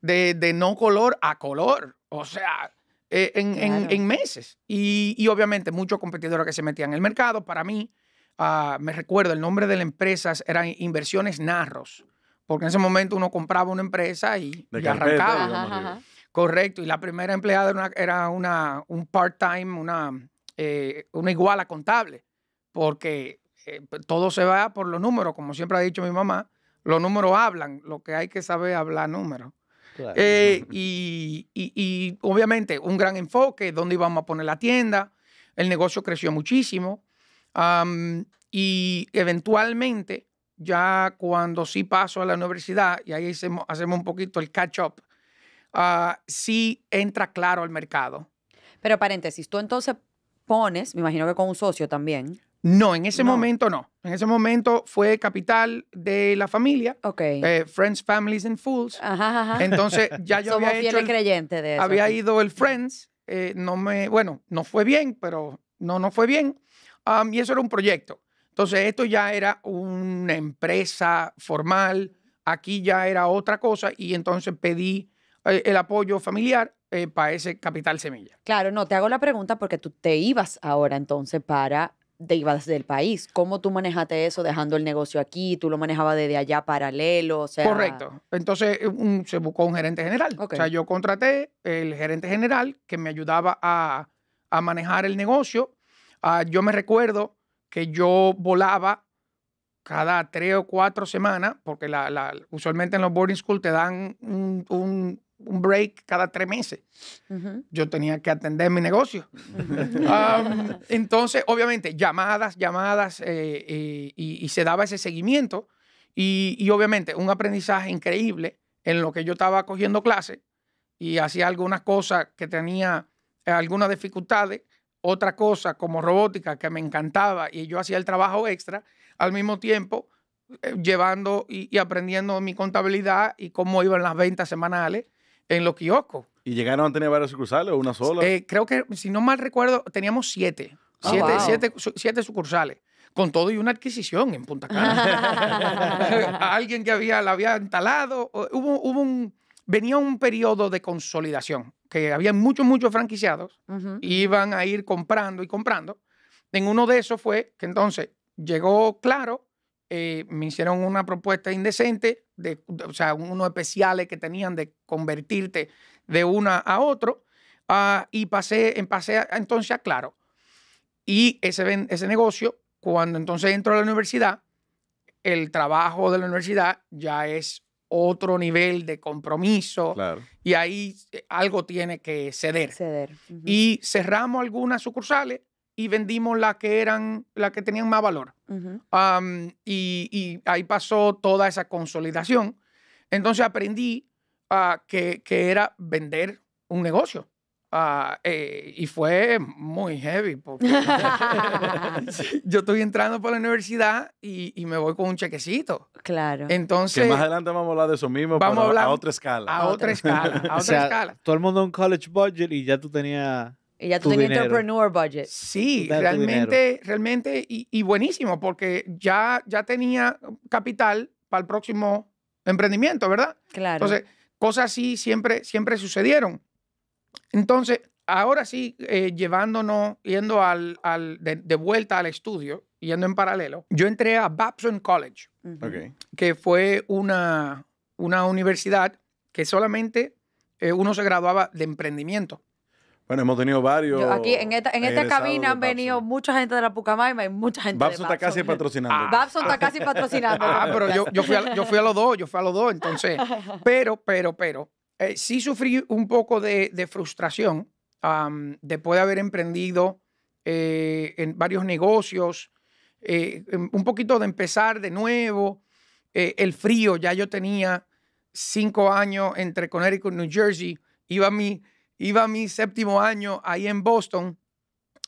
De, no color a color. O sea, eh, en, meses. Y, obviamente muchos competidores que se metían en el mercado. Para mí, ah, me recuerdo, el nombre de la empresa eran Inversiones Narros. Porque en ese momento uno compraba una empresa y, y arrancaba. Correcto, y la primera empleada era, una, un part-time, una, eh, iguala contable, porque eh, todo se va por los números, como siempre ha dicho mi mamá, los números hablan, lo que hay que saber es hablar números. Eh, y, y, obviamente un gran enfoque, dónde íbamos a poner la tienda, el negocio creció muchísimo y eventualmente ya cuando sí paso a la universidad y ahí hacemos, hacemos un poquito el catch up Ah, si entra claro al mercado. Pero paréntesis, tú entonces pones, me imagino que con un socio también. No, en ese momento no. En ese momento fue capital de la familia. Ok. Eh, Friends, Families and Fools. Entonces ya yo Somos había hecho de Había ido el Friends. Eh, no me, bueno, no fue bien, pero no, no fue bien. y eso era un proyecto. Entonces esto ya era una empresa formal. Aquí ya era otra cosa y entonces pedí eh, el apoyo familiar eh, para ese capital semilla. Claro, no, te hago la pregunta porque tú te ibas ahora entonces para, te ibas del país. ¿Cómo tú manejaste eso dejando el negocio aquí? ¿Tú lo manejabas desde allá paralelo? Correcto. Entonces eh, se buscó un gerente general. O sea, yo contraté el gerente general que me ayudaba a, manejar el negocio. Ah, yo me recuerdo que yo volaba cada tres o cuatro semanas, porque la, usualmente en los boarding school te dan un un break cada tres meses. Yo tenía que atender mi negocio. entonces, obviamente, llamadas, llamadas, eh, eh, y, se daba ese seguimiento. Y, obviamente, un aprendizaje increíble en lo que yo estaba cogiendo clases y hacía algunas cosas que tenía algunas dificultades, otra cosa como robótica que me encantaba y yo hacía el trabajo extra al mismo tiempo eh, llevando y aprendiendo mi contabilidad y cómo iban las ventas semanales en los kioscos. ¿Y llegaron a tener varias sucursales o una sola? Eh, creo que, si no mal recuerdo, teníamos siete. Ah, siete, sucursales con todo y una adquisición en Punta Cana. alguien que había, la había entalado. Hubo, hubo un, venía un periodo de consolidación, que había muchos, muchos franquiciados, iban a ir comprando y comprando. En uno de esos fue que entonces llegó Claro, eh, me hicieron una propuesta indecente, o sea, unos especiales que tenían de convertirte de una a otro. Ah, y pasé, entonces a Claro. Y ese, ese negocio, cuando entonces entro a la universidad, el trabajo de la universidad ya es otro nivel de compromiso y ahí eh, algo tiene que ceder. Y cerramos algunas sucursales y vendimos las que eran, las que tenían más valor. y, ahí pasó toda esa consolidación. Entonces aprendí ah, que, era vender un negocio. Ah, eh, y fue muy heavy. yo estoy entrando para la universidad y, me voy con un chequecito. Claro. Entonces. más adelante vamos a hablar de eso mismo. Vamos a hablar. A otra escala. A otra escala. A otra escala. Todo el mundo un college budget y ya tú tenías ya tú tenías entrepreneur budget. Sí, realmente, realmente, y, buenísimo, porque ya, ya tenía capital para el próximo emprendimiento, ¿verdad? Claro. Entonces, cosas así siempre, siempre sucedieron. Entonces, ahora sí, eh, llevándonos, yendo al, al de, vuelta al estudio, yendo en paralelo, yo entré a Babson College, que fue una, una universidad que solamente eh, uno se graduaba de emprendimiento. Bueno, hemos tenido varios. aquí en esta, cabina han venido mucha gente de la Pucamaima y mucha gente Babson de ah. Babson. está casi patrocinando. Ah. Babson está casi patrocinando. Ah, pero yo, fui a, los dos, yo fui a los dos, entonces. Pero, pero, pero, eh, sí sufrí un poco de, frustración después de haber emprendido eh, en varios negocios, eh, em, un poquito de empezar de nuevo, el frío, ya yo tenía cinco años entre Connecticut y New Jersey, iba a mi iba mi séptimo año ahí en Boston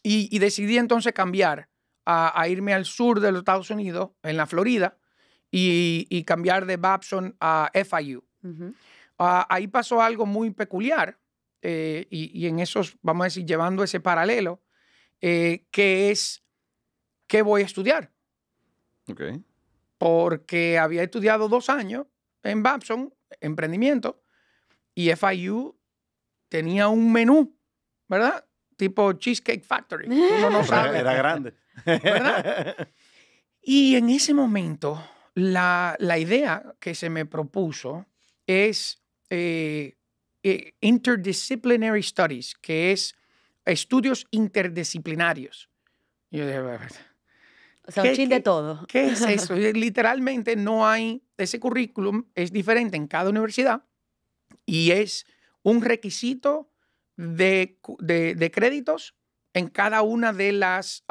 y, decidí entonces cambiar a, irme al sur de los Estados Unidos, en la Florida, y, cambiar de Babson a FIU. Ah, ahí pasó algo muy peculiar eh, y, en esos, vamos a decir, llevando ese paralelo, eh, que es, ¿qué voy a estudiar? Porque había estudiado dos años en Babson, emprendimiento, y FIU tenía un menú, ¿verdad? Tipo Cheesecake Factory. Uno no sabe. Era grande. ¿Verdad? Y en ese momento, la, la idea que se me propuso es eh, eh, Interdisciplinary Studies, que es estudios interdisciplinarios. yo dije, pues, o sea, un chin de todo. ¿Qué es eso? Literalmente no hay, ese currículum es diferente en cada universidad y es un requisito de, créditos en cada una de las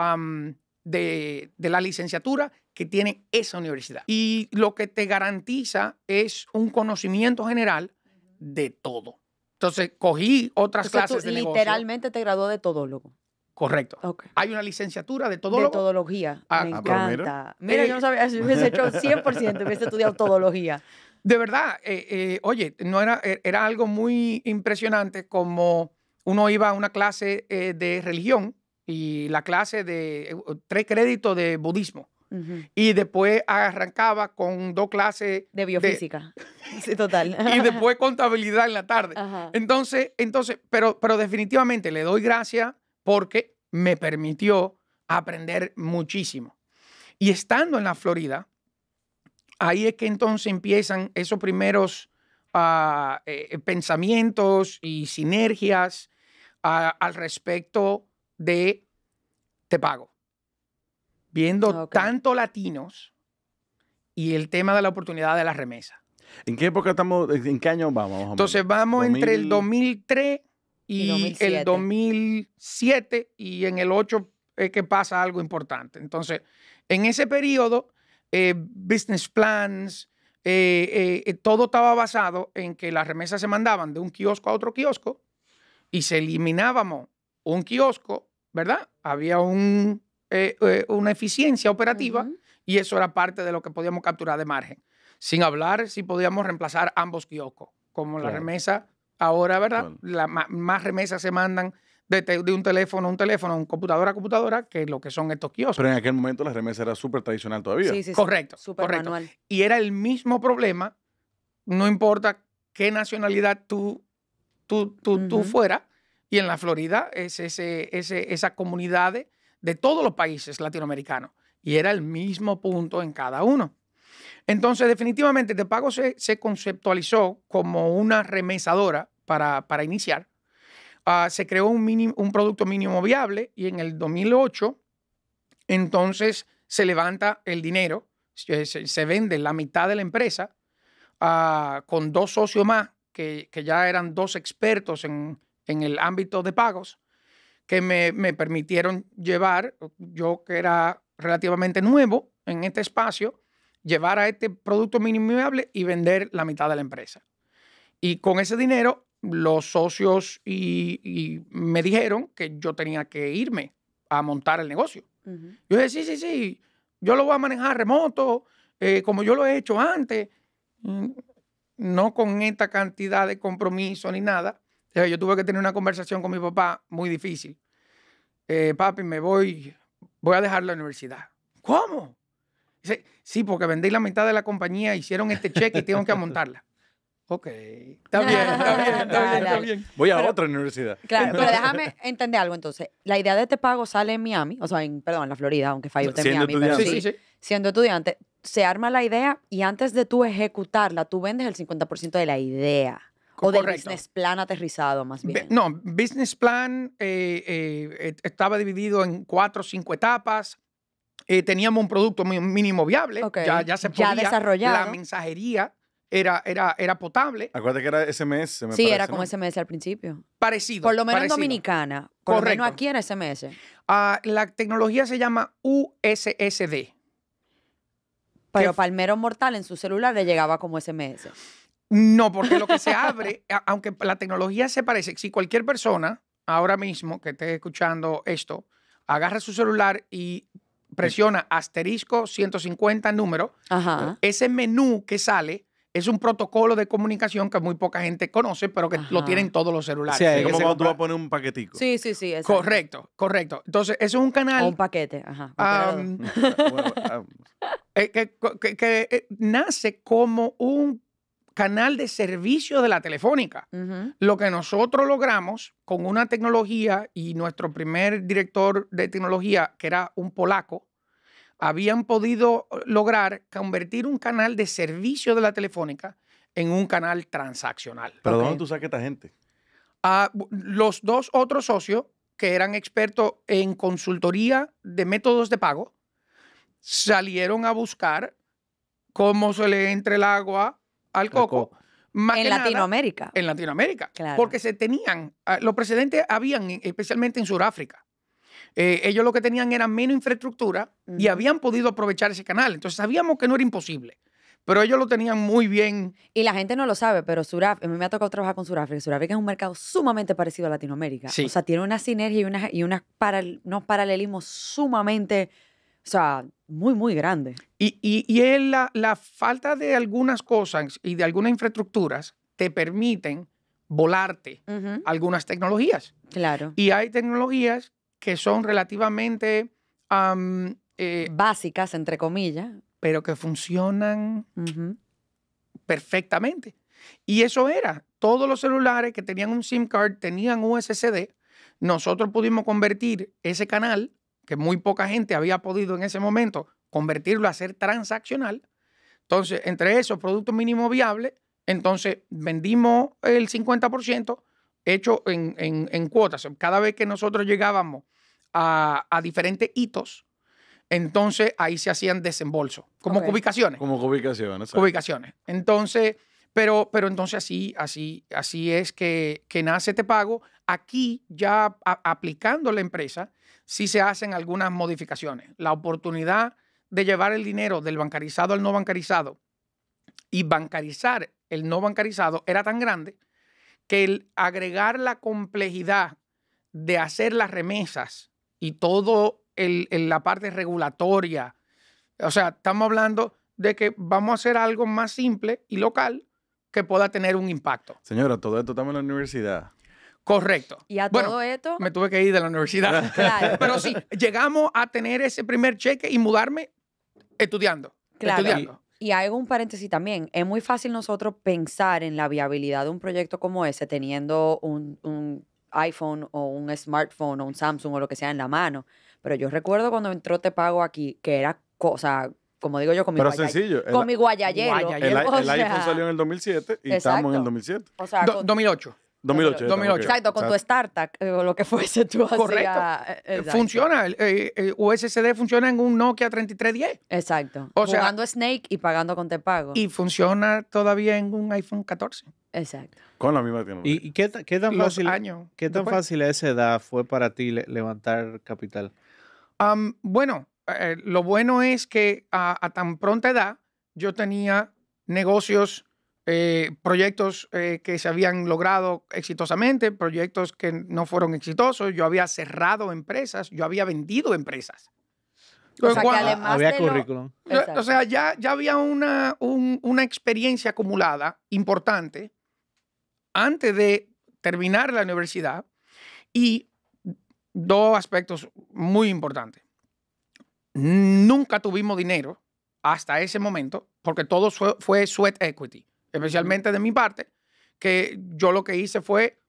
de, la licenciatura que tiene esa universidad. Y lo que te garantiza es un conocimiento general de todo. Entonces, cogí otras clases Literalmente te graduó de todólogo. Correcto. Hay una licenciatura de todólogo. De todología. Ah, me ah, encanta. Mira, yo no sabía, hubiese hecho 100%, hubiese estudiado todología. De verdad, eh, eh, oye, no era, e, era algo muy impresionante como uno iba a una clase eh, de religión y la clase de tres créditos de budismo. Y después arrancaba con dos clases. De biofísica. Sí, total. y después contabilidad en la tarde. Entonces, entonces pero, pero definitivamente le doy gracias porque me permitió aprender muchísimo. Y estando en la Florida, ahí es que entonces empiezan esos primeros ah, eh, eh, pensamientos y sinergias ah, al respecto de te pago. Viendo tanto latinos y el tema de la oportunidad de la remesa. ¿En qué época estamos? Eh, ¿En qué año vamos? Entonces vamos entre el 2003 y, el 2007 y en el 8 es que pasa algo importante. Entonces, en ese periodo eh, business plans, eh, eh, todo estaba basado en que las remesas se mandaban de un kiosco a otro kiosco y se eliminábamos un kiosco, ¿verdad? Había un, una eficiencia operativa y eso era parte de lo que podíamos capturar de margen. Sin hablar si podíamos reemplazar ambos kioscos, como la remesa ahora, ¿verdad? más remesas se mandan de, un teléfono a un teléfono, un computadora a computadora, que es lo que son estos kioscos. Pero en aquel momento la remesa era súper tradicional todavía. Sí, correcto. Súper correcto. Y era el mismo problema, no importa qué nacionalidad tú, tú, tú, fueras, y en la Florida es ese, ese, de todos los países latinoamericanos. Y era el mismo punto en cada uno. Entonces, definitivamente, Te Pago se, conceptualizó como una remesadora para iniciar Ah, se creó un, producto mínimo viable y en el 2008 entonces se levanta el dinero, se, vende la mitad de la empresa ah, con dos socios más que, ya eran dos expertos en, el ámbito de pagos que me permitieron llevar, yo que era relativamente nuevo en este espacio, llevar a este producto mínimo viable y vender la mitad de la empresa. Y con ese dinero los socios y, me dijeron que yo tenía que irme a montar el negocio. Yo dije, sí, sí, sí, yo lo voy a manejar remoto, eh, como yo lo he hecho antes, no con esta cantidad de compromiso ni nada. Yo tuve que tener una conversación con mi papá muy difícil. Eh, papi, me voy, voy a dejar la universidad. ¿Cómo? Dice, sí, porque vendí la mitad de la compañía, hicieron este cheque y tengo que montarla. Ok, está bien, está bien, está bien, está bien. Voy a otra universidad. Claro, pero déjame entender algo entonces. La idea de este pago sale en Miami, o sea, en, perdón, en la Florida, aunque falló en Miami. Pero sí, Siendo estudiante, se arma la idea y antes de tú ejecutarla, tú vendes el 50% de la idea. O del business plan aterrizado, más bien. No, business plan eh, eh, estaba dividido en cuatro o cinco etapas. Eh, teníamos un producto mínimo viable, ya, ya se podía. Ya La mensajería era, era, era potable. Acuérdate que era SMS. Me sí, era como SMS al principio. Parecido. Por lo menos en Dominicana. Por lo menos aquí era SMS. Ah, la tecnología se llama USSD. Pero Palmero Mortal en su celular le llegaba como SMS. No, porque lo que se abre, aunque la tecnología se parece, si cualquier persona ahora mismo que esté escuchando esto, agarra su celular y presiona asterisco 150 número, ese menú que sale es un protocolo de comunicación que muy poca gente conoce, pero que lo tienen todos los celulares. Sí, es como cuando tú vas a poner un paquetico. Sí, sí, sí. Correcto, correcto. Entonces, eso es un canal... un paquete. Ajá. que, nace como un canal de servicio de la telefónica. Lo que nosotros logramos con una tecnología y nuestro primer director de tecnología, que era un polaco, habían podido eh, lograr convertir un canal de servicio de la telefónica en un canal transaccional. ¿Pero dónde tú sacas esta gente? A ah, los dos otros socios, que eran expertos en consultoría de métodos de pago, salieron a buscar cómo se le entre el agua al coco. en Latinoamérica. en Latinoamérica. Porque se tenían, ah, los precedentes habían, especialmente en Sudáfrica. Eh, ellos lo que tenían era menos infraestructura y habían podido aprovechar ese canal. Entonces sabíamos que no era imposible. Pero ellos lo tenían muy bien. Y la gente no lo sabe, pero Suraf a mí me ha tocado trabajar con Suraf Suraf es un mercado sumamente parecido a Latinoamérica. O sea, tiene una sinergia y, una, y unos paralelismos sumamente, o sea, muy, muy grandes. Y, y, la, falta de algunas cosas y de algunas infraestructuras te permiten volarte algunas tecnologías. Claro. Y hay tecnologías que son relativamente eh, básicas, entre comillas, pero que funcionan perfectamente. Y eso era. Todos los celulares que tenían un SIM card tenían USSD. Nosotros pudimos convertir ese canal, que muy poca gente había podido en ese momento, convertirlo a ser transaccional. Entonces, entre esos productos mínimo viable, entonces vendimos el 50% hecho en cuotas. Cada vez que nosotros llegábamos a, diferentes hitos, entonces ahí se hacían desembolsos, como ubicaciones Como ubicaciones ¿sabes? Entonces, pero, pero entonces así, así, así es que, nace Te este Pago. Aquí ya aplicando la empresa, si se hacen algunas modificaciones. La oportunidad de llevar el dinero del bancarizado al no bancarizado y bancarizar el no bancarizado era tan grande que el agregar la complejidad de hacer las remesas y todo el, la parte regulatoria. O sea, estamos hablando de que vamos a hacer algo más simple y local que pueda tener un impacto. Señora, todo esto estamos en la universidad. Correcto. Y a todo esto. Me tuve que ir de la universidad. Pero sí, llegamos a tener ese primer cheque y mudarme estudiando. Claro. Y, hago un paréntesis también. Es muy fácil nosotros pensar en la viabilidad de un proyecto como ese teniendo un iPhone o un smartphone o un Samsung o lo que sea en la mano. Pero yo recuerdo cuando entró Te Pago aquí, que era cosa, como digo yo, con mi, con mi guayayero. El, iPhone salió en el 2007 y estamos en el 2007. O sea, 2008. 2008. Exacto, con tu startup eh, o lo que fuese tú Correcto. Eh, funciona, el, eh, funciona en un Nokia 3310. Exacto. O sea, Jugando Snake y pagando con pago. Y funciona todavía en un iPhone 14. Exacto. Con la misma tecnología. ¿Y, qué, qué, tan, fácil, qué tan fácil a esa edad fue para ti levantar capital? bueno, lo bueno es que a tan pronta edad yo tenía negocios eh, proyectos eh, que se habían logrado exitosamente, proyectos que no fueron exitosos, yo había cerrado empresas, yo había vendido empresas. O sea, había currículum. o sea, ya, ya había una, una experiencia acumulada importante antes de terminar la universidad y dos aspectos muy importantes. Nunca tuvimos dinero hasta ese momento porque todo fue sweat equity especialmente de mi parte, que yo lo que hice fue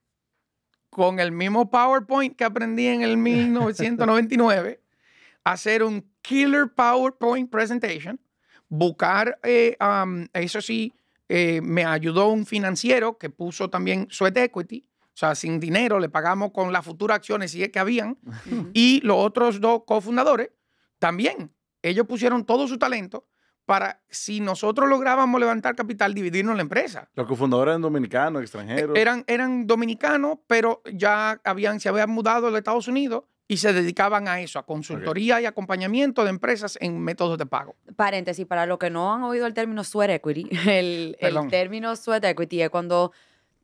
con el mismo PowerPoint que aprendí en el 1999, hacer un killer PowerPoint presentation, buscar, eh, um, eso sí, eh, me ayudó un financiero que puso también su equity, o sea, sin dinero, le pagamos con las futuras acciones que habían, y los otros dos cofundadores también, ellos pusieron todo su talento para, si nosotros lográbamos levantar capital, dividirnos la empresa. Los cofundadores eran dominicanos, extranjeros. Eran, eran dominicanos, pero ya habían, se habían mudado a los Estados Unidos y se dedicaban a eso, a consultoría y acompañamiento de empresas en métodos de pago. Paréntesis, para los que no han oído el término sweat equity, el, el término sweat equity es cuando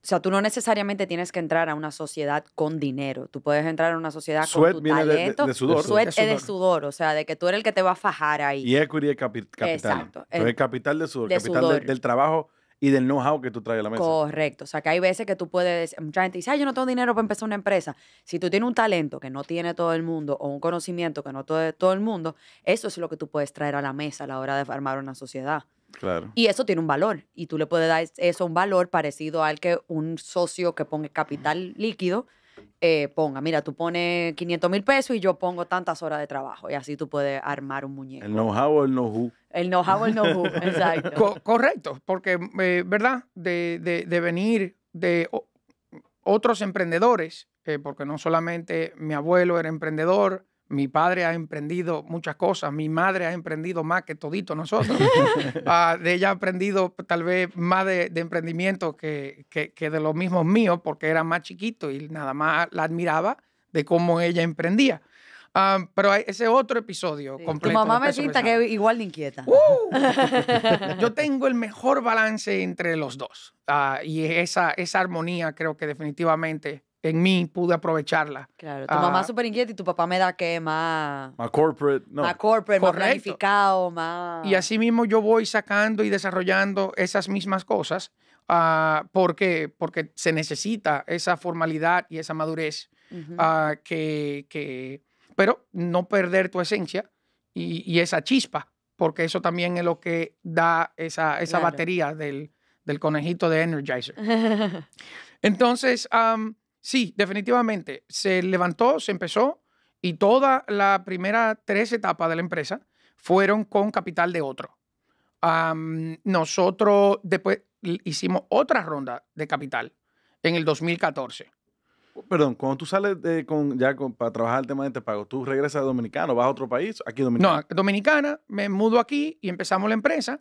o sea, tú no necesariamente tienes que entrar a una sociedad con dinero. Tú puedes entrar a una sociedad con tu talento. De, sudor. Sweat es de sudor, o sea, de que tú eres el que te va a fajar ahí. Y equity es capital. Exacto. Es el capital de sudor, capital del trabajo y del know-how que tú traes a la mesa. Correcto. O sea, que hay veces que tú puedes, mucha gente dice, ay, yo no tengo dinero para empezar una empresa. Si tú tienes un talento que no tiene todo el mundo o un conocimiento que no tiene todo el mundo, eso es lo que tú puedes traer a la mesa a la hora de armar una sociedad. Y eso tiene un valor. Y tú le puedes dar eso un valor parecido al que un socio que pone capital líquido eh, ponga. Mira, tú pones 500 mil pesos y yo pongo tantas horas de trabajo. Y así tú puedes armar un muñeco. El know-how o el know-who. El know-how el know-who, exacto. correcto, porque, eh, ¿verdad? De, venir de otros emprendedores, eh, porque no solamente mi abuelo era emprendedor, mi padre ha emprendido muchas cosas, mi madre ha emprendido más que todito nosotros. Ah, de ella ha aprendido tal vez más de, emprendimiento que, que, de los mismos míos, porque era más chiquito y nada más la admiraba de cómo ella emprendía. Ah, pero ese otro episodio completo. Tu mamá me pinta que igual le inquieta. ¡Uh! yo tengo el mejor balance entre los dos. Ah, y esa, esa armonía creo que definitivamente en mí pude aprovecharla. Claro, tu mamá ah, súper inquieta y tu papá me da que más... Más corporate, no. Más corporate, más Y así mismo yo voy sacando y desarrollando esas mismas cosas ah, porque, porque se necesita esa formalidad y esa madurez ah, que, que, Pero no perder tu esencia y, y, esa chispa, porque eso también es lo que da esa, esa batería del, del conejito de Energizer. Entonces... Sí, definitivamente. Se levantó, se empezó y toda la primera tres etapas de la empresa fueron con capital de otro. nosotros después hicimos otra ronda de capital en el 2014. Perdón, cuando tú sales con, ya para trabajar el tema de este pago, ¿tú regresas a Dominicano, vas a otro país? Aquí Dominicana. No, Dominicana, me mudo aquí y empezamos la empresa.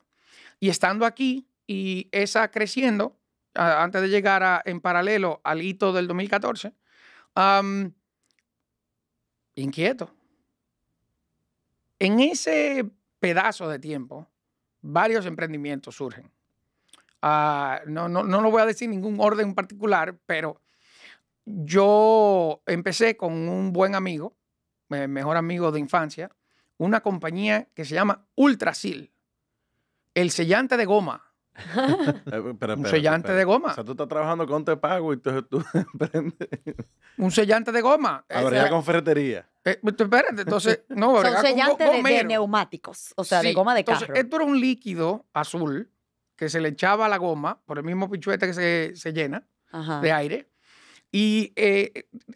Y estando aquí y esa creciendo, antes de llegar en paralelo al hito del 2014, inquieto. En ese pedazo de tiempo, varios emprendimientos surgen. Ah, no, no, lo voy a decir ningún orden particular, pero yo empecé con un buen amigo, eh, mejor amigo de infancia, una compañía que se llama Ultrasil, el sellante de goma Eh, un sellante de goma. O sea, tú estás trabajando con te pago y tú emprendes. un sellante de goma. Eh, a ver, con ferretería. Eh, pues, espérate, entonces, no, Son sellantes de, neumáticos, o sea, de goma de entonces, Esto era un líquido azul que se le echaba a la goma por el mismo pichuete que se, llena de aire y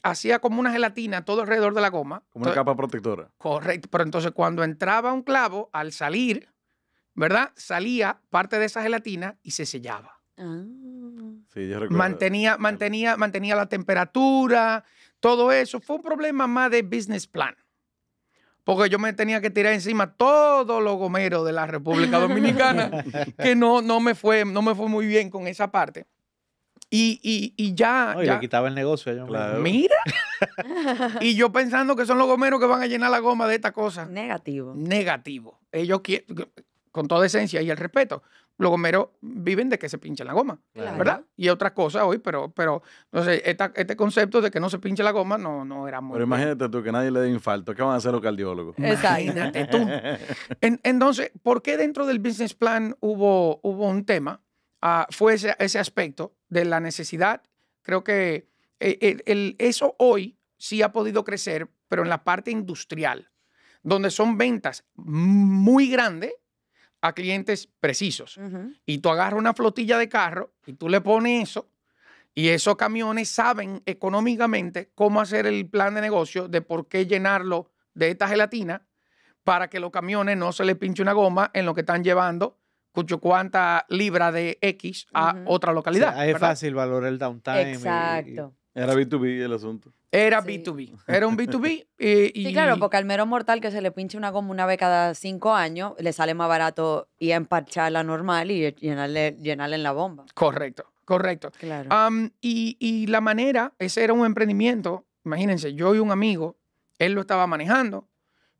hacía como una gelatina todo alrededor de la goma. Como una capa protectora. Correcto, pero entonces cuando entraba un clavo, al salir, ¿verdad? Salía parte de esa gelatina y se sellaba. Ah. Sí, yo recuerdo. Mantenía, mantenía, mantenía la temperatura, todo eso. Fue un problema más de business plan. Porque yo me tenía que tirar encima todos los gomeros de la República Dominicana, que no, no, me fue, no me fue muy bien con esa parte. Y, ya, ya. quitaba el negocio. Mira. y yo pensando que son los gomeros que van a llenar la goma de esta cosa. Negativo. Negativo. Ellos quieren con toda esencia y el respeto. Los gomeros viven de que se pinche la goma, ¿verdad? Y otras cosas hoy, pero, pero entonces este concepto de que no se pinche la goma no, no era muy... Pero imagínate tú que nadie le dé infarto, ¿qué van a hacer los cardiólogos? Imagínate tú. entonces, ¿por qué dentro del business plan hubo, hubo un tema? Ah, fue ese, aspecto de la necesidad. Creo que eh, eso hoy sí ha podido crecer, pero en la parte industrial, donde son ventas muy grandes a clientes precisos. Y tú agarras una flotilla de carro y tú le pones eso. Y esos camiones saben económicamente cómo hacer el plan de negocio de por qué llenarlo de esta gelatina para que los camiones no se les pinche una goma en lo que están llevando cucho cuánta libra de X a otra localidad. es fácil valorar el downtime. Exacto. Era B2B el asunto. Era B2B. Era un B2B. Eh, y... Sí, claro, porque al mero mortal que se le pinche una goma una vez cada cinco años, le sale más barato ir a la normal y llenarle, llenarle en la bomba. Correcto, correcto. Claro. y, la manera, ese era un emprendimiento. Imagínense, yo y un amigo, él lo estaba manejando.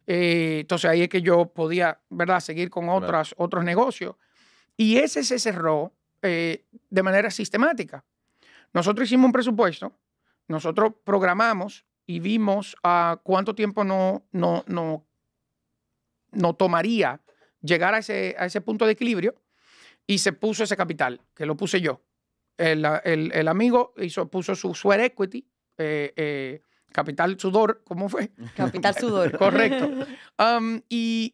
Eh, entonces ahí es que yo podía, ¿verdad?, seguir con otras, otros negocios. Y ese se cerró eh, de manera sistemática. Nosotros hicimos un presupuesto, nosotros programamos y vimos a ah, cuánto tiempo no, no, no, tomaría llegar a ese, a ese punto de equilibrio y se puso ese capital, que lo puse yo. El, amigo hizo, puso su sweat equity, eh, eh, capital sudor, ¿cómo fue? Capital sudor. Correcto. Um, y,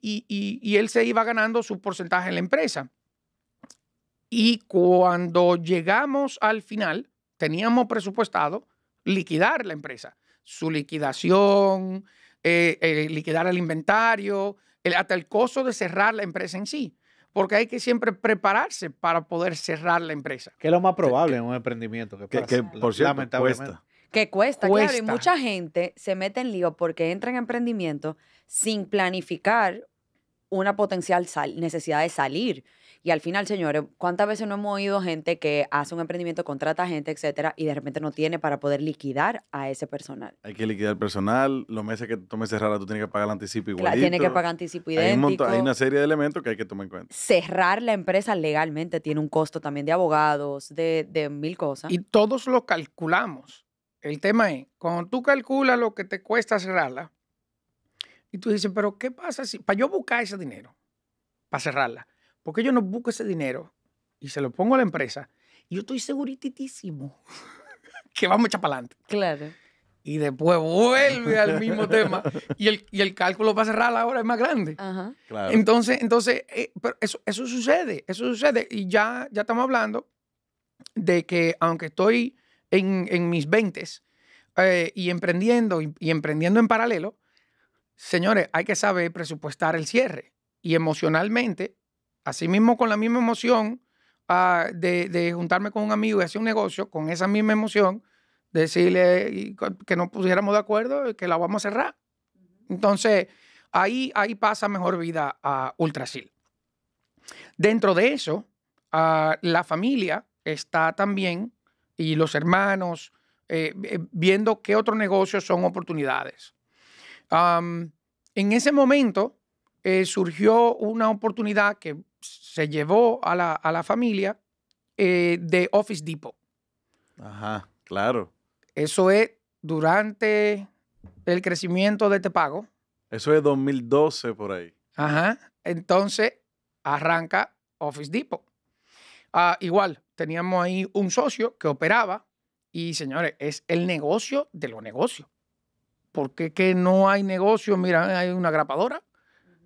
y él se iba ganando su porcentaje en la empresa. Y cuando llegamos al final, teníamos presupuestado liquidar la empresa, su liquidación, eh, eh, liquidar el inventario, el, hasta el costo de cerrar la empresa en sí. Porque hay que siempre prepararse para poder cerrar la empresa. Que es lo más probable en un emprendimiento. Que, que por Cuesta. Que cuesta, claro. Y mucha gente se mete en lío porque entra en emprendimiento sin planificar una potencial necesidad de salir. Y al final, señores, ¿cuántas veces no hemos oído gente que hace un emprendimiento, contrata gente, etcétera, y de repente no tiene para poder liquidar a ese personal? Hay que liquidar personal, los meses que tomes cerrarla, tú tienes que pagar el anticipo igual. La tiene que pagar anticipo idéntico. Hay, hay una serie de elementos que hay que tomar en cuenta. Cerrar la empresa legalmente tiene un costo también de abogados, de, de mil cosas. Y todos lo calculamos. El tema es, cuando tú calculas lo que te cuesta cerrarla, y tú dices, pero ¿qué pasa si, para yo buscar ese dinero, para cerrarla? porque yo no busco ese dinero y se lo pongo a la empresa, yo estoy seguritísimo que vamos a echar para adelante. Claro. Y después vuelve al mismo tema y el, y el cálculo para cerrar la hora es más grande. Ajá. Entonces, entonces eh, pero eso, sucede, eso sucede. Y ya, ya estamos hablando de que aunque estoy en, mis 20 eh, y emprendiendo y emprendiendo en paralelo, señores, hay que saber presupuestar el cierre. Y emocionalmente Asimismo, con la misma emoción ah, de, juntarme con un amigo y hacer un negocio, con esa misma emoción, decirle que no pusiéramos de acuerdo y que la vamos a cerrar. Entonces, ahí, ahí pasa mejor vida a Ultrasil. Dentro de eso, ah, la familia está también y los hermanos eh, eh, viendo qué otros negocios son oportunidades. en ese momento eh, surgió una oportunidad que se llevó a la, familia eh, de Office Depot. Ajá, claro. Eso es durante el crecimiento de este pago. Eso es 2012 por ahí. Ajá. Entonces arranca Office Depot. Ah, igual, teníamos ahí un socio que operaba y señores, es el negocio de los negocios. Porque que no hay negocio, mira, hay una grapadora.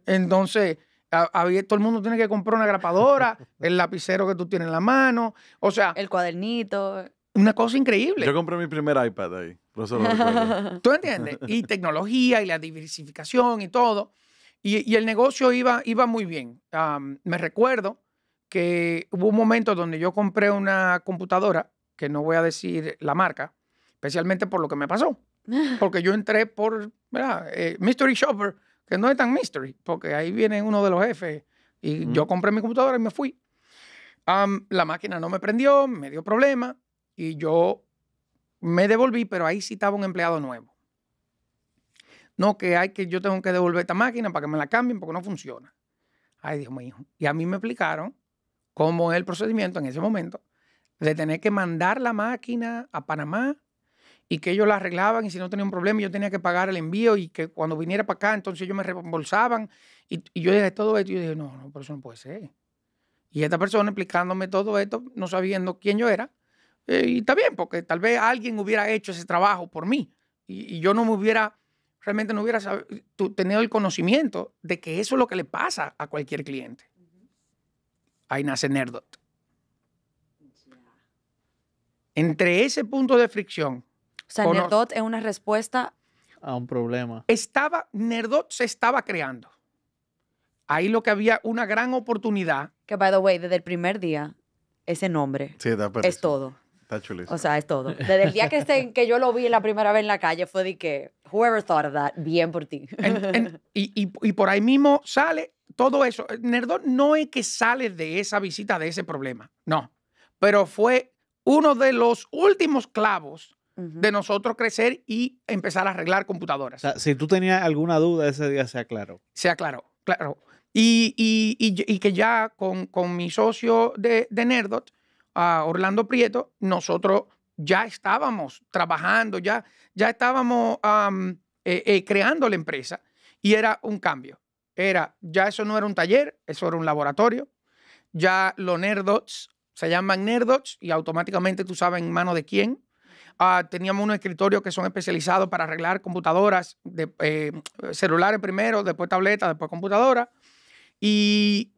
Entonces, todo el mundo tiene que comprar una grapadora, el lapicero que tú tienes en la mano, o sea... El cuadernito. Una cosa increíble. Yo compré mi primer iPad ahí, ¿Tú entiendes? Y tecnología y la diversificación y todo. Y, el negocio iba, iba muy bien. me recuerdo que hubo un momento donde yo compré una computadora, que no voy a decir la marca, especialmente por lo que me pasó. Porque yo entré por, eh, Mystery Shopper que no es tan mystery, porque ahí viene uno de los jefes y yo compré mi computadora y me fui. la máquina no me prendió, me dio problema y yo me devolví, pero ahí sí estaba un empleado nuevo. No, que hay que yo tengo que devolver esta máquina para que me la cambien porque no funciona. ahí dijo mi hijo Y a mí me explicaron cómo es el procedimiento en ese momento de tener que mandar la máquina a Panamá y que ellos la arreglaban y si no tenía un problema yo tenía que pagar el envío y que cuando viniera para acá entonces ellos me reembolsaban y, yo dije todo esto y yo dije, no, no, pero eso no puede ser. Y esta persona explicándome todo esto, no sabiendo quién yo era, eh, y está bien, porque tal vez alguien hubiera hecho ese trabajo por mí y, y yo no me hubiera, realmente no hubiera tenido el conocimiento de que eso es lo que le pasa a cualquier cliente. Ahí nace Nerdot. Entre ese punto de fricción o sea, Nerdot es una respuesta a un problema. Estaba, Nerdot se estaba creando. Ahí lo que había una gran oportunidad. Que, by the way, desde el primer día, ese nombre es todo. Está chulísimo. O sea, es todo. Desde el día que, que yo lo vi la primera vez en la calle fue de que, whoever thought of that, bien por ti. y, y, y por ahí mismo sale todo eso. Nerdot no es que sale de esa visita, de ese problema, no. Pero fue uno de los últimos clavos de nosotros crecer y empezar a arreglar computadoras. si tú tenías alguna duda ese día, sea claro. Sea claro, claro. Y, que ya con, mi socio de, Nerdot, ah, Orlando Prieto, nosotros ya estábamos trabajando, ya, ya estábamos eh, eh, creando la empresa y era un cambio. Era, ya eso no era un taller, eso era un laboratorio. Ya los nerdots se llaman nerdots y automáticamente tú sabes en mano de quién. Ah, teníamos unos escritorios que son especializados para arreglar computadoras, de, eh, celulares primero, después tabletas, después computadoras. Y,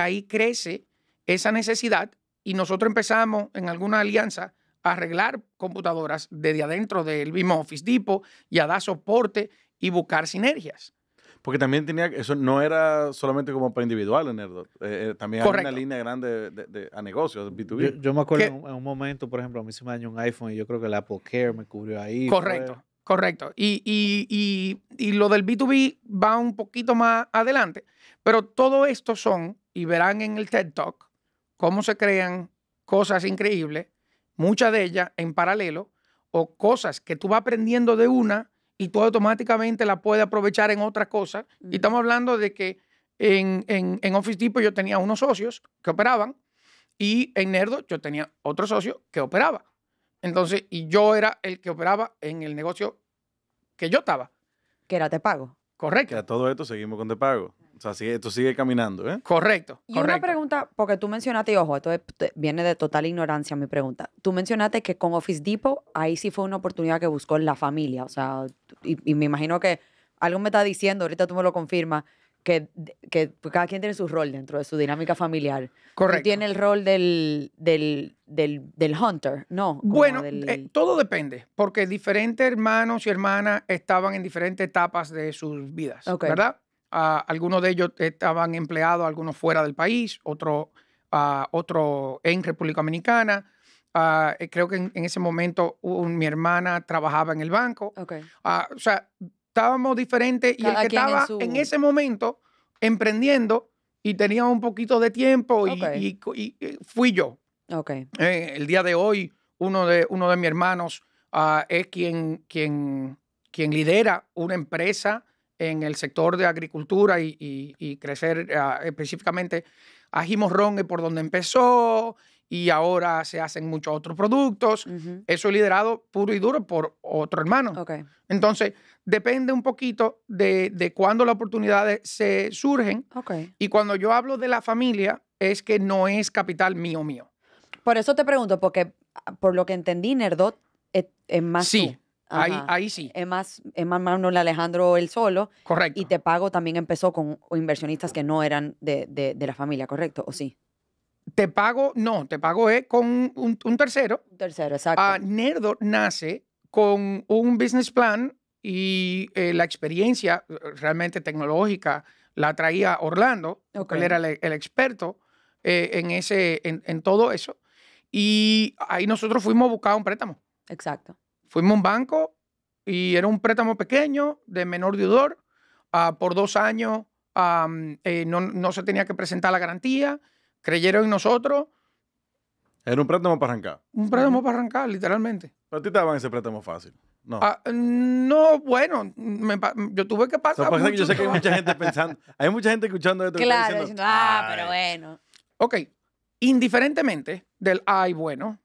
ahí crece esa necesidad y nosotros empezamos en alguna alianza a arreglar computadoras desde adentro del mismo Office Depot y a dar soporte y buscar sinergias. Porque también tenía, eso no era solamente como para individual, nerd eh, eh, también hay una línea grande de, a negocios, B2B. Yo, me acuerdo en un, momento, por ejemplo, a mí se me dañó un iPhone y yo creo que el Apple Care me cubrió ahí. Correcto, correcto. Y, y, y lo del B2B va un poquito más adelante. Pero todo esto son, y verán en el TED Talk, cómo se crean cosas increíbles, muchas de ellas en paralelo, o cosas que tú vas aprendiendo de una y tú automáticamente la puedes aprovechar en otras cosas. Y mm. estamos hablando de que en, en, en Office tipo yo tenía unos socios que operaban y en Nerdo yo tenía otro socio que operaba. Entonces, y yo era el que operaba en el negocio que yo estaba. Que era Te Pago. Correcto. Que a todo esto seguimos con Te Pago. O sea, sigue, tú caminando, ¿eh? Correcto. Y una pregunta, porque tú mencionaste, y ojo, esto viene de total ignorancia mi pregunta. Tú mencionaste que con Office Depot ahí sí fue una oportunidad que buscó la familia. O sea, y, me imagino que algo me está diciendo, ahorita tú me lo confirmas, que, que cada quien tiene su rol dentro de su dinámica familiar. Correcto. Tiene el rol del, del, del, hunter, ¿no? bueno, eh, todo depende, porque diferentes hermanos y hermanas estaban en diferentes etapas de sus vidas, ¿verdad? Ah, algunos de ellos estaban empleados, algunos fuera del país, otro, ah, otro en República Dominicana. Ah, eh, creo que en, ese momento mi hermana trabajaba en el banco. o sea, estábamos diferentes y el que estaba en, ese momento emprendiendo y tenía un poquito de tiempo y, eh, fui yo. Eh, el día de hoy, uno de, uno de mis hermanos es quien, quien, quien lidera una empresa en el sector de agricultura y, crecer ah, específicamente a Jimorrón, por donde empezó, y ahora se hacen muchos otros productos. Eso es liderado puro y duro por otro hermano. Entonces, depende un poquito de, de cuándo las oportunidades se surgen. Y cuando yo hablo de la familia, es que no es capital mío mío. Por eso te pregunto, porque ah, por lo que entendí, Nerdot eh, es, más. Sí. Ahí, sí. Es más, es más Manuel Alejandro el solo. Correcto. Y Te Pago también empezó con inversionistas que no eran de, la familia, ¿correcto? ¿O sí? Te Pago, no, Te Pago es con un, tercero. Un tercero, exacto. Ah, Nerdo nace con un business plan y eh, la experiencia eh, realmente tecnológica la traía Orlando, que él era el, experto eh, en, ese, en, en todo eso. Y ahí nosotros fuimos a buscar un préstamo. Exacto. Fuimos a un banco y era un préstamo pequeño, de menor deudor, ah, por dos años eh, no, se tenía que presentar la garantía, creyeron en nosotros. Era un préstamo para arrancar. Un préstamo para arrancar, literalmente. Pero a ti te daban ese préstamo fácil. No. Ah, no, bueno, yo tuve que pasar. yo sé que hay mucha gente pensando, hay mucha gente escuchando esto. Claro, diciendo, ah, pero bueno. Ok, indiferentemente del ay, bueno,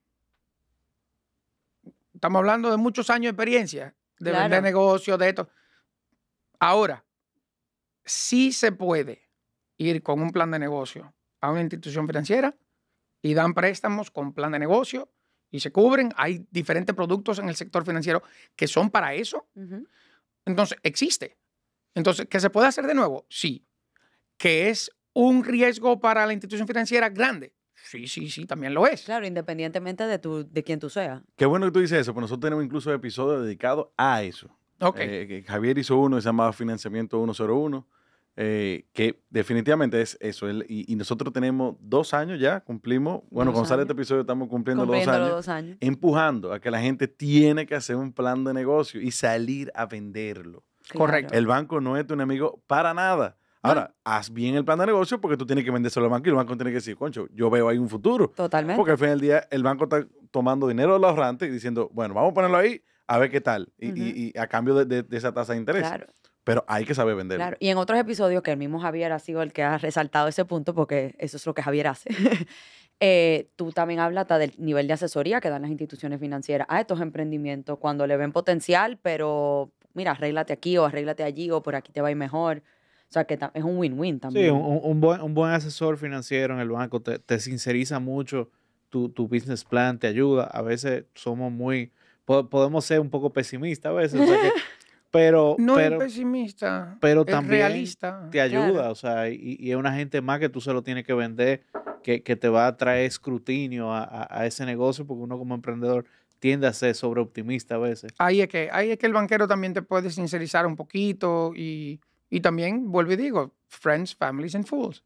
Estamos hablando de muchos años de experiencia, de vender negocios, de esto. Ahora, sí se puede ir con un plan de negocio a una institución financiera y dan préstamos con plan de negocio y se cubren. Hay diferentes productos en el sector financiero que son para eso. Entonces, existe. Entonces, ¿que se puede hacer de nuevo? Sí. Que es un riesgo para la institución financiera grande. Sí, sí, sí, también lo es. Claro, independientemente de, tu, de quien tú seas. Qué bueno que tú dices eso, porque nosotros tenemos incluso episodios dedicados a eso. Eh, Javier hizo uno se llamaba Financiamiento 101, eh, que definitivamente es eso. y, nosotros tenemos dos años ya, cumplimos, bueno, con sale este episodio estamos cumpliendo, dos años, dos años, empujando a que la gente tiene que hacer un plan de negocio y salir a venderlo. Correcto. El banco no es tu enemigo para nada. Ahora, haz bien el plan de negocio porque tú tienes que venderse al banco y el banco tiene que decir, concho, yo veo ahí un futuro. Totalmente. Porque al fin del día el banco está tomando dinero del ahorrante y diciendo, bueno, vamos a ponerlo ahí a ver qué tal. Y, a cambio de, esa tasa de interés. Claro. Pero hay que saber venderlo. Claro. Y en otros episodios que el mismo Javier ha sido el que ha resaltado ese punto porque eso es lo que Javier hace. Eh, tú también hablas del nivel de asesoría que dan las instituciones financieras a ah, estos emprendimientos cuando le ven potencial, pero mira, arréglate aquí o arréglate allí o por aquí te va a ir mejor. O sea, que es un win-win también. Sí, un, buen, asesor financiero en el banco te, sinceriza mucho tu, business plan, te ayuda. A veces somos muy, podemos ser un poco pesimistas a veces. pero, no es pesimista, pero también realista. te ayuda, o sea, y, es una gente más que tú se lo tienes que vender, que, te va a traer escrutinio a, ese negocio, porque uno como emprendedor tiende a ser sobreoptimista a veces. Ahí es que, ahí es que el banquero también te puede sincerizar un poquito y y también, vuelvo y digo, friends, families and fools.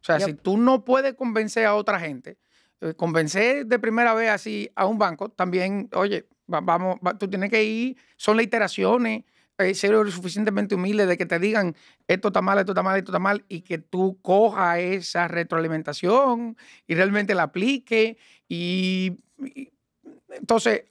O sea, si tú no puedes convencer a otra gente, eh, convencer de primera vez así a un banco, también, oye, vamos, tú tienes que ir, son las iteraciones, eh, ser lo suficientemente humilde de que te digan esto está mal, esto está mal, esto está mal, y que tú cojas esa retroalimentación y realmente la aplique. Y, entonces,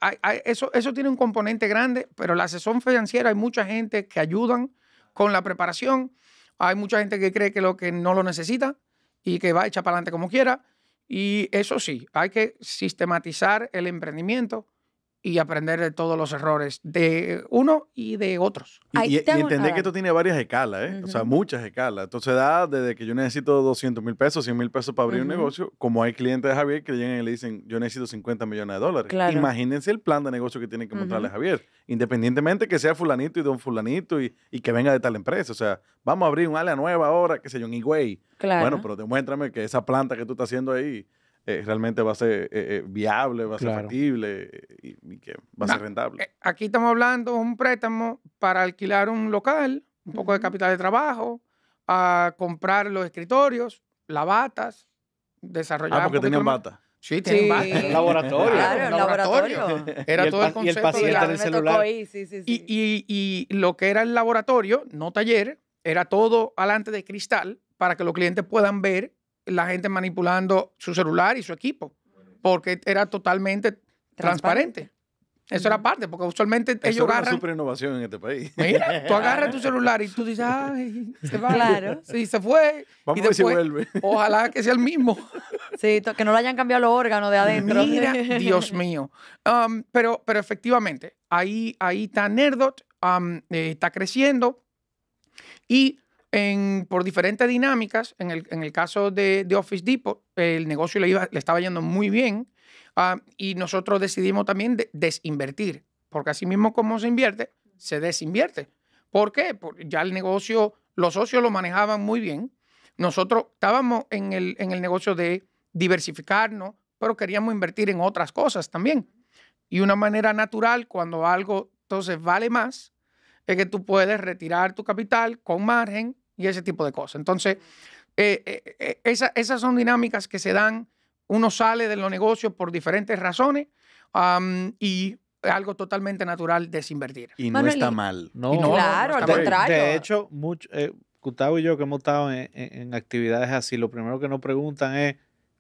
eso, eso tiene un componente grande, pero la asesor financiera hay mucha gente que ayudan con la preparación. Hay mucha gente que cree que lo que no lo necesita y que va a echar para adelante como quiera. Y eso sí, hay que sistematizar el emprendimiento y aprender de todos los errores de uno y de otros. Y, entender que esto tiene varias escalas, ¿eh? o sea, muchas escalas. Entonces da desde que yo necesito 200 mil pesos, 100 mil pesos para abrir un negocio, como hay clientes de Javier que llegan y le dicen, yo necesito 50 millones de dólares. Imagínense el plan de negocio que tiene que mostrarle a Javier, independientemente que sea fulanito y don fulanito y, que venga de tal empresa. O sea, vamos a abrir un área nueva ahora, qué sé yo, un Higüey. Claro. Bueno, pero demuéstrame que esa planta que tú estás haciendo ahí eh, realmente va a ser eh, eh, viable, va a ser factible y, que va a ser rentable. Aquí estamos hablando de un préstamo para alquilar un local, un poco de capital de trabajo, a comprar los escritorios, las batas, ah, desarrollar. Ah, porque tenían batas. Sí, sí. Laboratorio. Claro, laboratorio. Era todo el concepto. Y el paciente celular. y, y, y, lo que era el laboratorio, no taller, era todo alante de cristal para que los clientes puedan ver la gente manipulando su celular y su equipo, porque era totalmente transparente. Eso era parte, porque usualmente ellos agarran. Es una super innovación en este país. Mira, tú agarras tu celular y tú dices, ay, se va. Claro. Sí, se fue. Vamos a ver si vuelve. Ojalá que sea el mismo. Sí, que no le hayan cambiado los órganos de adentro. Mira, Dios mío. Um, pero, pero efectivamente, ahí, ahí está Nerdot, um, eh, está creciendo. Y por diferentes dinámicas, en el, caso de, Office Depot, el negocio le, le estaba yendo muy bien ah, y nosotros decidimos también desinvertir, porque así mismo como se invierte, se desinvierte. ¿Por qué? Porque ya el negocio, los socios lo manejaban muy bien. Nosotros estábamos en el, en el negocio de diversificarnos, pero queríamos invertir en otras cosas también. Y una manera natural, cuando algo entonces vale más, es que tú puedes retirar tu capital con margen y ese tipo de cosas. Entonces, eh, eh, eh, esas son dinámicas que se dan. Uno sale de los negocios por diferentes razones y es algo totalmente natural desinvertir. Y no está mal. No, claro, al contrario. De hecho, mucho, Gustavo y yo que hemos estado en, actividades así, lo primero que nos preguntan es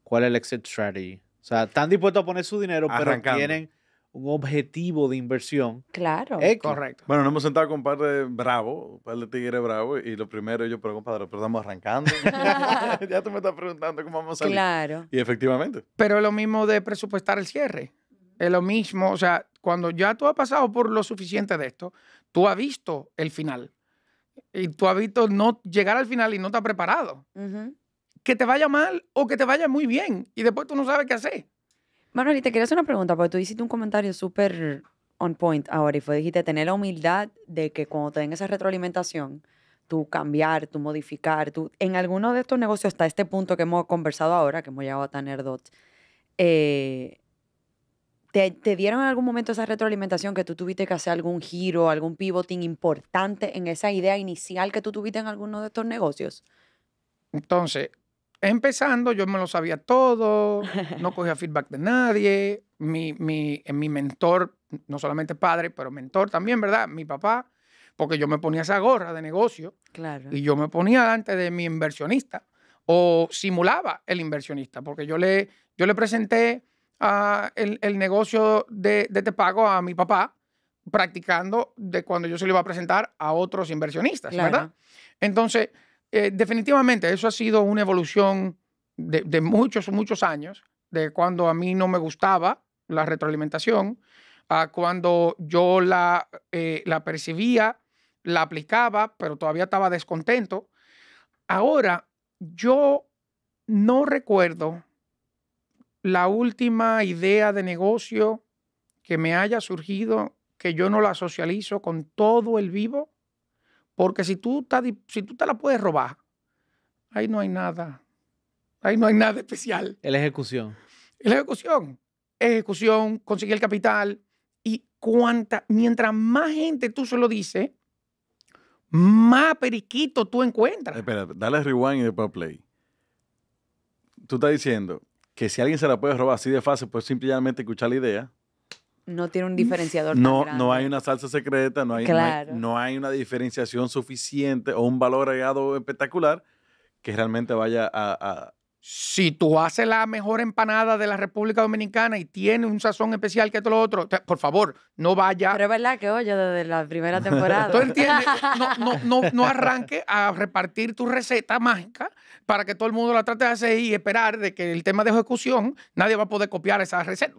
cuál es el exit strategy. O sea, están dispuestos a poner su dinero, pero tienen un objetivo de inversión. Claro. Correcto. Bueno, nos hemos sentado con un par de bravo, un par de tigres bravo, y lo primero yo, pero compadre, pero estamos arrancando. ya tú me estás preguntando cómo vamos a salir. Claro. Y efectivamente. Pero es lo mismo de presupuestar el cierre. Es lo mismo, o sea, cuando ya tú has pasado por lo suficiente de esto, tú has visto el final. Y tú has visto no llegar al final y no te has preparado. Que te vaya mal o que te vaya muy bien. Y después tú no sabes qué hacer y te quería hacer una pregunta, porque tú hiciste un comentario súper on point ahora y fue, dijiste, tener la humildad de que cuando te den esa retroalimentación, tú cambiar, tú modificar, tú... En alguno de estos negocios hasta este punto que hemos conversado ahora, que hemos llegado a tener dots, eh, ¿te, ¿te, dieron en algún momento esa retroalimentación que tú tuviste que hacer algún giro, algún pivoting importante en esa idea inicial que tú tuviste en alguno de estos negocios? Entonces, empezando, yo me lo sabía todo, no cogía feedback de nadie. Mi, mi, eh, mi mentor, no solamente padre, pero mentor también, ¿verdad? Mi papá, porque yo me ponía esa gorra de negocio. Claro. Y yo me ponía delante de mi inversionista o simulaba el inversionista, porque yo le, yo le presenté el, negocio de, de Te Pago a mi papá practicando de cuando yo se lo iba a presentar a otros inversionistas, ¿verdad? Entonces, eh, definitivamente eso ha sido una evolución de, muchos, muchos años, de cuando a mí no me gustaba la retroalimentación, a cuando yo la, eh, la percibía, la aplicaba, pero todavía estaba descontento. Ahora, yo no recuerdo la última idea de negocio que me haya surgido que yo no la socializo con todo el vivo porque si tú, si tú te la puedes robar, ahí no hay nada. Ahí no hay nada especial. Es la ejecución. Es la ejecución. Ejecución, conseguir el capital. Y cuánta. mientras más gente tú se lo dices, más periquito tú encuentras. Espera, dale rewind y después play. Tú estás diciendo que si alguien se la puede robar así de fácil, pues simplemente escuchar la idea no tiene un mm. diferenciador. No, no hay una salsa secreta, no hay, no hay, una diferenciación suficiente o un valor agregado espectacular que realmente vaya a, si tú haces la mejor empanada de la República Dominicana y tiene un sazón especial que todo lo otro, por favor, no vaya. Pero es verdad que oye desde la primera temporada. No, no, no arranque a repartir tu receta mágica para que todo el mundo la trate de hacer y esperar de que el tema de ejecución, nadie va a poder copiar esas recetas.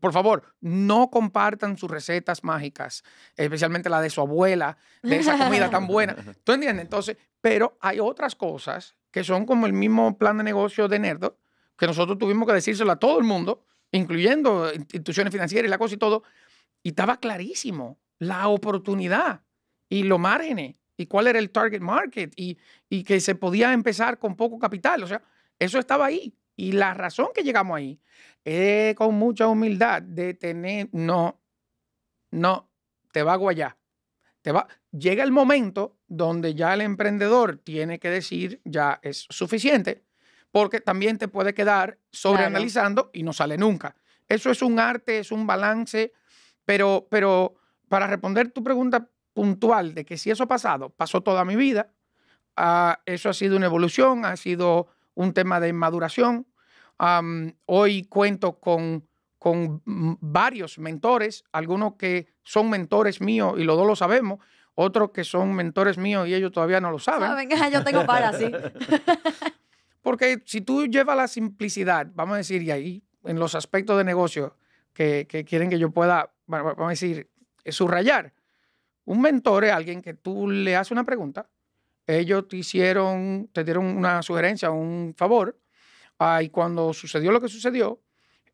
Por favor, no compartan sus recetas mágicas, especialmente la de su abuela, de esa comida tan buena. ¿Tú entiendes? Entonces, pero hay otras cosas que son como el mismo plan de negocio de Nerdo, que nosotros tuvimos que decírselo a todo el mundo, incluyendo instituciones financieras y la cosa y todo, y estaba clarísimo la oportunidad y los márgenes y cuál era el target market y, y que se podía empezar con poco capital. O sea, eso estaba ahí. Y la razón que llegamos ahí es con mucha humildad de tener, no, no, te va a guayar. Te va, llega el momento donde ya el emprendedor tiene que decir, ya es suficiente, porque también te puede quedar sobreanalizando y no sale nunca. Eso es un arte, es un balance, pero, pero para responder tu pregunta puntual de que si eso ha pasado, pasó toda mi vida, ah, eso ha sido una evolución, ha sido un tema de maduración. hoy cuento con, varios mentores, algunos que son mentores míos y los dos lo sabemos, otros que son mentores míos y ellos todavía no lo saben. Ah, yo tengo para, sí. Porque si tú llevas la simplicidad, vamos a decir, y ahí en los aspectos de negocio que, que quieren que yo pueda, vamos a decir, eh, subrayar, un mentor es eh, alguien que tú le haces una pregunta, ellos te hicieron, te dieron una sugerencia, un favor, ah, y cuando sucedió lo que sucedió,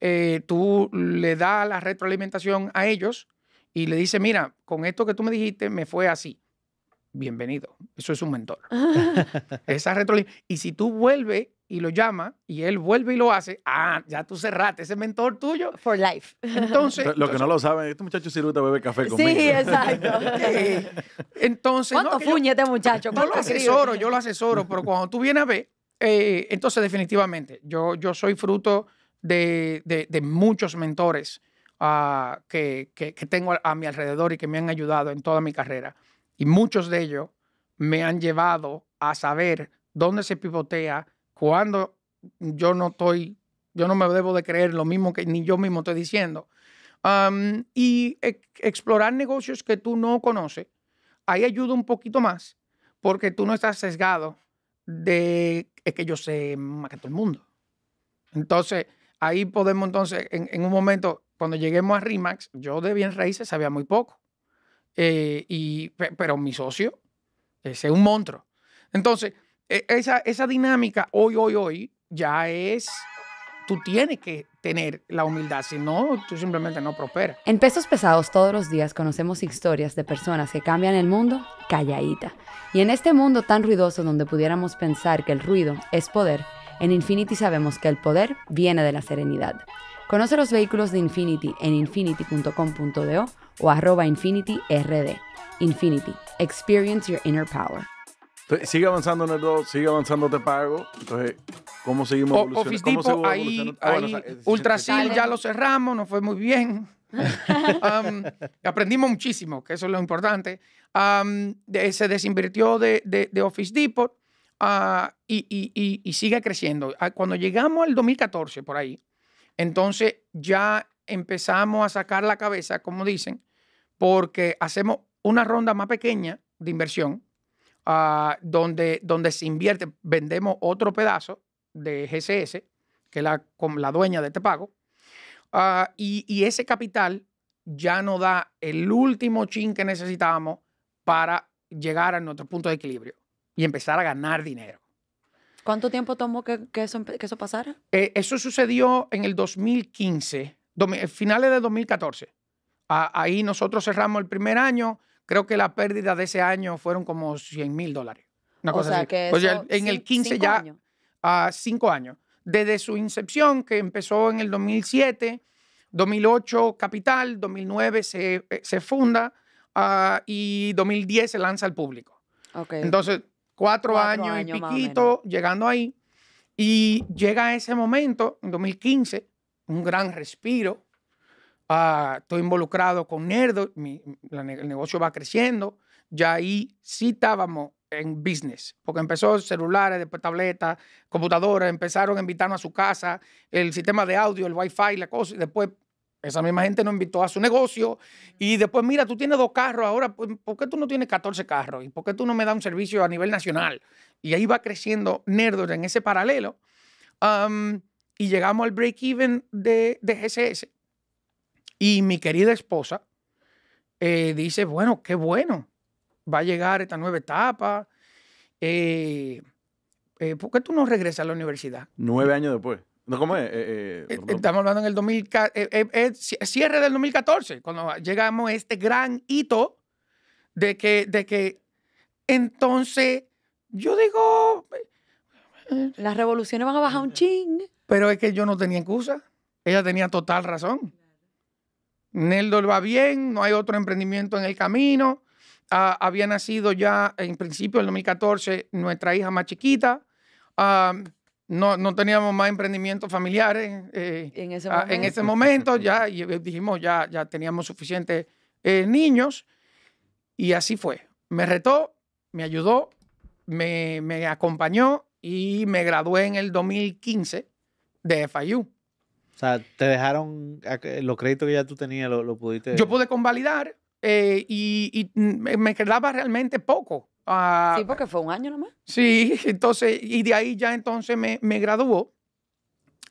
eh, tú le das la retroalimentación a ellos y le dices, mira, con esto que tú me dijiste, me fue así. Bienvenido. Eso es un mentor. Esa retroalimentación. Y si tú vuelves y lo llama y él vuelve y lo hace, ah, ya tú cerraste, ese mentor tuyo. For life. Entonces. lo que no lo saben, este muchacho siruta bebe café conmigo. Sí, exacto. entonces. ¿Cuánto fuñe este muchacho? Yo lo asesoro, yo lo asesoro, pero cuando tú vienes a ver, eh, entonces definitivamente, yo, yo soy fruto de, muchos mentores ah, que, tengo a, a mi alrededor y que me han ayudado en toda mi carrera. Y muchos de ellos me han llevado a saber dónde se pivotea cuando yo no estoy, yo no me debo de creer lo mismo que ni yo mismo estoy diciendo. y explorar negocios que tú no conoces, ahí ayuda un poquito más porque tú no estás sesgado de que yo sé más que todo el mundo. Entonces, ahí podemos entonces, en, un momento, cuando lleguemos a RIMAX, yo de bien raíces sabía muy poco. Eh, y, pero mi socio, es un monstruo. Entonces, e, esa, dinámica hoy, hoy, hoy, ya es, tú tienes que tener la humildad, si no, tú simplemente no prosperas. En Pesos Pesados todos los días conocemos historias de personas que cambian el mundo calladita. Y en este mundo tan ruidoso donde pudiéramos pensar que el ruido es poder, en Infinity sabemos que el poder viene de la serenidad. Conoce los vehículos de Infinity en infinity.com.do o arroba infinityrd. Infinity, experience your inner power sigue avanzando Nerdo, sigue avanzando Te Pago. Entonces, ¿cómo seguimos evolucionando? Office ¿Cómo ahí, ah, ya lo cerramos, no fue muy bien. aprendimos muchísimo, que eso es lo importante. se desinvirtió de, Office Depot ah, y, sigue creciendo. Ah, cuando llegamos al 2014, por ahí, entonces ya empezamos a sacar la cabeza, como dicen, porque hacemos una ronda más pequeña de inversión Ah, donde, donde se invierte, vendemos otro pedazo de GCS, que es la, la dueña de este pago, ah, y, y, ese capital ya nos da el último chin que necesitábamos para llegar a nuestro punto de equilibrio y empezar a ganar dinero. ¿Cuánto tiempo tomó que, que, eso, que eso, pasara? Eh, eso sucedió en el 2015, eh, finales de 2014. ahí nosotros cerramos el primer año, creo que la pérdida de ese año fueron como 100 mil dólares. Una cosa así. Pues, o sea, en el 15 ya, a ah, cinco años. Desde su incepción, que empezó en el 2007, 2008 capital, 2009 eh, se, funda ah, y 2010 se lanza al público. Okay. Entonces, cuatro, años, años, y piquito llegando ahí. Y llega ese momento, en 2015, un gran respiro, Ah, estoy involucrado con Nerdo, el negocio va creciendo. Ya ahí sí estábamos en business, porque empezó celulares, después tabletas, computadoras, empezaron a invitarnos a su casa, el sistema de audio, el wifi, la cosa, y después esa misma gente nos invitó a su negocio y después, mira, tú tienes dos carros ahora, pues, ¿por qué tú no tienes 14 carros? ¿Y por qué tú no me das un servicio a nivel nacional? Y ahí va creciendo Nerdo en ese paralelo. y llegamos al break-even de, de GCS y mi querida esposa eh, dice, bueno, qué bueno, va a llegar esta nueva etapa. Eh, eh, ¿Por qué tú no regresas a la universidad? Nueve años después. No, ¿Cómo es? estamos hablando en el cierre del 2014, cuando llegamos a este gran hito de que, de que entonces, yo digo... Las revoluciones van a bajar un ching. Pero es que yo no tenía excusa. Ella tenía total razón. Neldor va bien, no hay otro emprendimiento en el camino. Ah, había nacido ya en principio del 2014 nuestra hija más chiquita. Ah, no, no, teníamos más emprendimientos familiares eh, ¿En, ah, ese momento. ya dijimos ya, ya teníamos suficientes eh, niños y así fue. Me retó, me ayudó, me, me acompañó y me gradué en el 2015 de FIU. O sea, te dejaron los créditos que ya tú tenías, lo, lo pudiste. Yo pude convalidar eh, y, me quedaba realmente poco. Ah, sí, porque fue un año nomás. Sí, entonces, y de ahí ya entonces me, me graduó.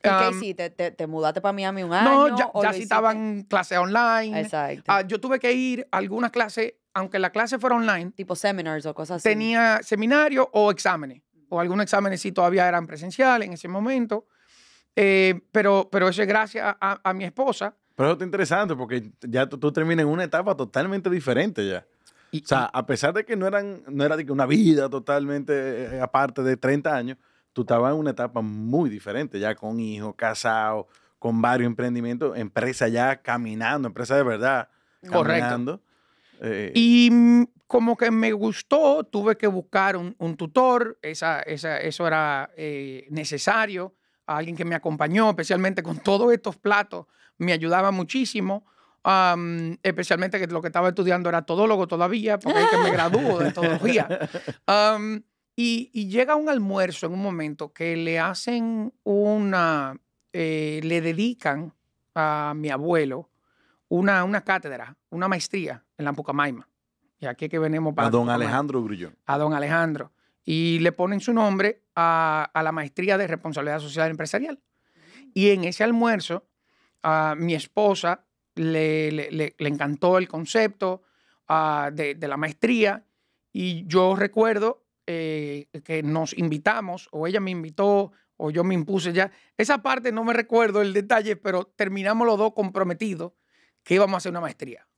¿Y qué hiciste? ¿Te, mudaste para Miami un año? No, ya, ya estaban clases online. Exacto. Ah, yo tuve que ir a algunas clases, aunque la clase fuera online. Tipo seminars o cosas así. Tenía seminarios o exámenes. O algunos exámenes sí todavía eran presenciales en ese momento. Eh, pero, pero eso es gracias a, mi esposa. Pero eso está interesante porque ya tú, terminas en una etapa totalmente diferente ya. o sea, a pesar de que no, eran, no era una vida totalmente eh, aparte de 30 años, tú estabas en una etapa muy diferente, ya con hijos, casado, con varios emprendimientos, empresa ya caminando, empresa de verdad. Caminando. Eh. y como que me gustó, tuve que buscar un, tutor, esa, eso era necesario alguien que me acompañó, especialmente con todos estos platos, me ayudaba muchísimo. especialmente que lo que estaba estudiando era todólogo todavía, porque es que me graduó de todología. y, llega un almuerzo en un momento que le hacen una, eh, le dedican a mi abuelo una, cátedra, una maestría en la Pucamaima. Y aquí que venimos para... A don Alejandro Grullón. A don Alejandro y le ponen su nombre a, la maestría de responsabilidad social empresarial. Mm. Y en ese almuerzo, a ah, mi esposa le, encantó el concepto ah, de, la maestría y yo recuerdo eh, que nos invitamos, o ella me invitó, o yo me impuse ya. Esa parte no me recuerdo el detalle, pero terminamos los dos comprometidos que íbamos a hacer una maestría.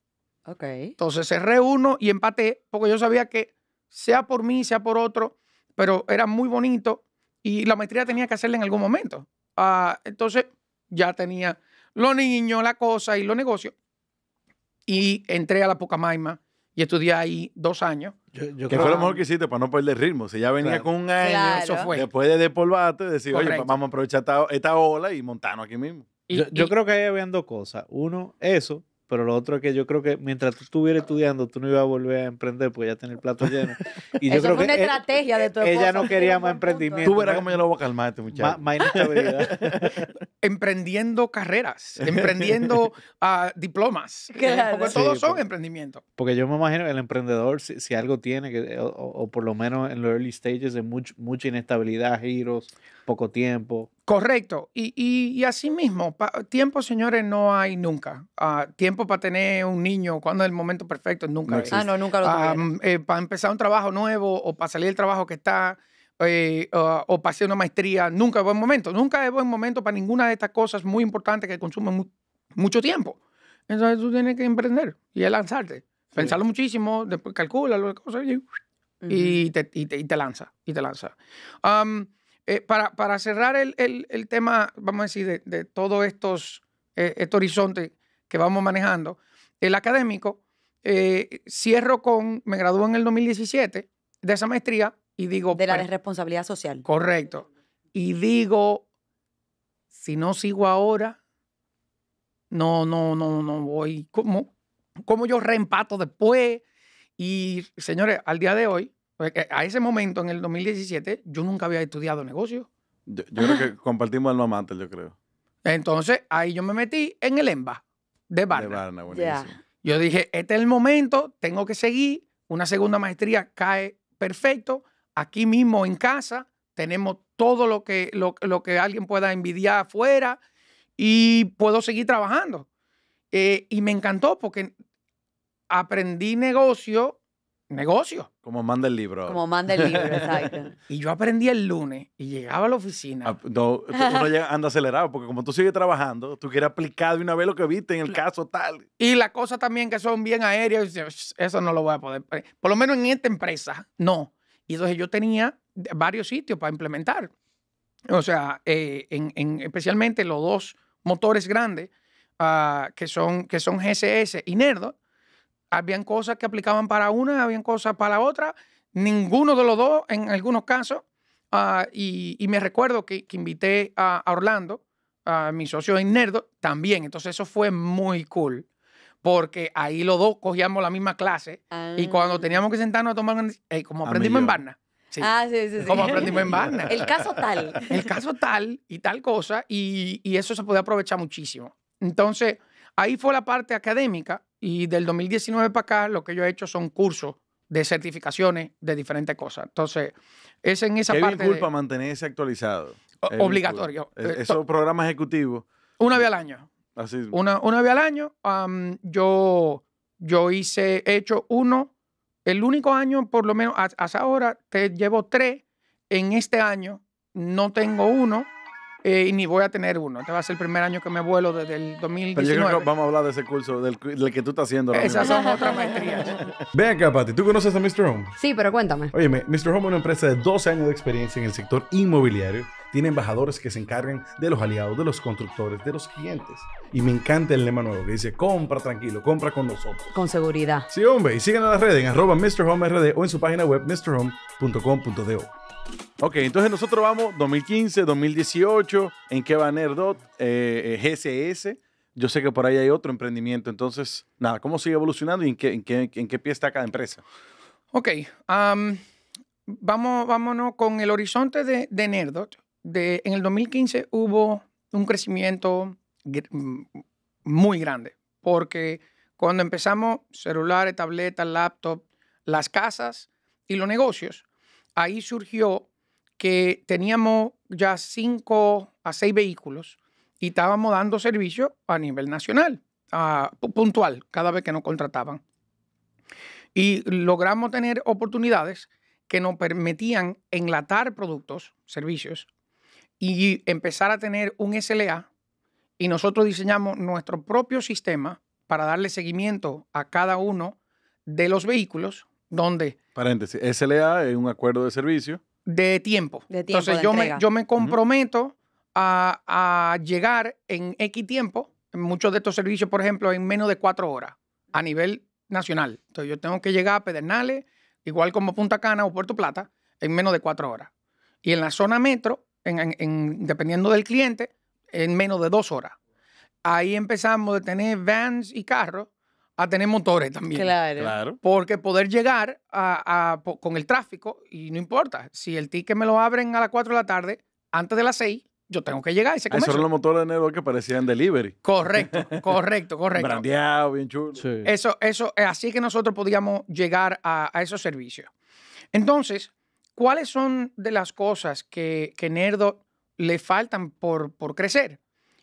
Entonces cerré uno y empaté, porque yo sabía que sea por mí, sea por otro, pero era muy bonito y la maestría tenía que hacerla en algún momento. Ah, entonces ya tenía los niños, la cosa y los negocios. Y entré a la Pucamaima y estudié ahí dos años. que fue lo mejor que hiciste para no perder ritmo. Si ya venía con un año, eso fue. después de despolvarte, decir, oye, vamos a aprovechar esta, ola y montarnos aquí mismo. yo, creo que ahí habían dos cosas. Uno, eso, pero lo otro es que yo creo que mientras tú estuvieras estudiando, tú no ibas a volver a emprender, porque ya tenías el plato lleno. Y yo Eso creo una e, estrategia de tu Ella no quería más emprendimiento. Tú verás cómo yo lo voy a calmar este muchacho. Más inestabilidad. emprendiendo carreras, emprendiendo ah, diplomas. Eh, porque todos son emprendimiento Porque yo me imagino que el emprendedor, si, algo tiene, que, o, por lo menos en los early stages, es mucha inestabilidad, giros poco tiempo. Correcto. Y, y, así mismo, tiempo, señores, no hay nunca. Ah, tiempo para tener un niño, cuando es el momento perfecto, nunca. Ah, nunca ah, mm, eh, Para empezar un trabajo nuevo o para salir del trabajo que está. Eh, o para hacer una maestría, nunca es buen momento. Nunca es buen momento para ninguna de estas cosas muy importantes que consumen mucho tiempo. Entonces tú tienes que emprender y lanzarte. Pensarlo muchísimo, después calcula y, te, y, lanza. Y te eh, para, cerrar el, tema, vamos a decir, de, de todos estos eh, este horizonte que vamos manejando, el académico, eh, cierro con, me gradué en el 2017 de esa maestría y digo... De la responsabilidad social. Correcto. Y digo, si no sigo ahora, no, no, no, no voy. ¿Cómo, cómo yo reempato después? Y señores, al día de hoy, a ese momento, en el 2017, yo nunca había estudiado negocio. Yo, creo que compartimos alma antes, yo creo. Entonces, ahí yo me metí en el EMBA de Barna. De Yo dije, este es el momento, tengo que seguir. Una segunda maestría cae perfecto. Aquí mismo en casa tenemos todo lo que, que alguien pueda envidiar afuera y puedo seguir trabajando. Eh, y me encantó porque aprendí negocio negocio. Como manda el libro. Como manda el libro, exacto. y yo aprendí el lunes y llegaba a la oficina. Ah, no, uno anda acelerado porque como tú sigues trabajando, tú quieres aplicar de una vez lo que viste en el caso tal. Y la cosa también que son bien aéreas, eso no lo voy a poder. Por lo menos en esta empresa, no. Y entonces yo tenía varios sitios para implementar. O sea, eh, en, especialmente los dos motores grandes ah, que, son, que son GCS y Nerdo, habían cosas que aplicaban para una, habían cosas para la otra, ninguno de los dos en algunos casos. Ah, y, me recuerdo que, invité a, Orlando, a mi socio en Nerdo, también. Entonces eso fue muy cool, porque ahí los dos cogíamos la misma clase y ah. cuando teníamos que sentarnos a tomar, eh, como ah, aprendimos en Barna. Ah, sí, sí, sí. Como aprendimos en Barna. El caso tal. El caso tal y tal cosa, y, y eso se podía aprovechar muchísimo. Entonces, Ahí fue la parte académica y del 2019 para acá lo que yo he hecho son cursos de certificaciones de diferentes cosas. Entonces, es en esa parte. culpa mantenerse actualizado. obligatorio. Es, eh, esos programas ejecutivos. Una vez al año. Así. Una, una vez al año. yo, yo hice, he hecho uno. El único año, por lo menos hasta ahora, te llevo tres. En este año no tengo uno. Eh, y ni voy a tener uno. Este va a ser el primer año que me vuelo desde el 2019. Pero yo vamos a hablar de ese curso, del, que tú estás haciendo. Esas son otras maestrías. Ven acá, Pati. ¿Tú conoces a Mr. Home? Sí, pero cuéntame. Oye, Mr. Home es una empresa de 12 años de experiencia en el sector inmobiliario tiene embajadores que se encargan de los aliados, de los constructores, de los clientes. Y me encanta el lema nuevo que dice, compra tranquilo, compra con nosotros. Con seguridad. Sí, hombre, y sigan a las redes en arroba MrHomeRD o en su página web mrhome.com.do. Ok, entonces nosotros vamos 2015, 2018, en qué va Nerdot, eh, eh, GCS. Yo sé que por ahí hay otro emprendimiento. Entonces, nada, ¿cómo sigue evolucionando y en qué, en qué, en pie está cada empresa? Ok, vamos, vámonos con el horizonte de Nerdot en el 2015 hubo un crecimiento muy grande, porque cuando empezamos celulares, tabletas, laptops, las casas y los negocios, ahí surgió que teníamos ya cinco a seis vehículos y estábamos dando servicio a nivel nacional, puntual, cada vez que nos contrataban. Y logramos tener oportunidades que nos permitían enlatar productos, servicios, y empezar a tener un SLA y nosotros diseñamos nuestro propio sistema para darle seguimiento a cada uno de los vehículos donde... Paréntesis, SLA es un acuerdo de servicio. De tiempo. Entonces yo, me, yo, me, comprometo a, llegar en X tiempo, muchos de estos servicios, por ejemplo, en menos de cuatro horas a nivel nacional. Entonces yo tengo que llegar a Pedernales, igual como Punta Cana o Puerto Plata, en menos de cuatro horas. Y en la zona metro, en, dependiendo del cliente, en menos de dos horas. Ahí empezamos de tener vans y carros a tener motores también. Claro. Porque poder llegar con el tráfico, y no importa, si el ticket me lo abren a las 4 de la tarde, antes de las 6, yo tengo que llegar a ese Esos los motores de Nedo que parecían delivery. Correcto, correcto, correcto. Brandeado, bien chulo. Eso, eso, eh, así que nosotros podíamos llegar a, a esos servicios. Entonces, ¿cuáles son de las cosas que, que Nerdo le faltan por, por crecer?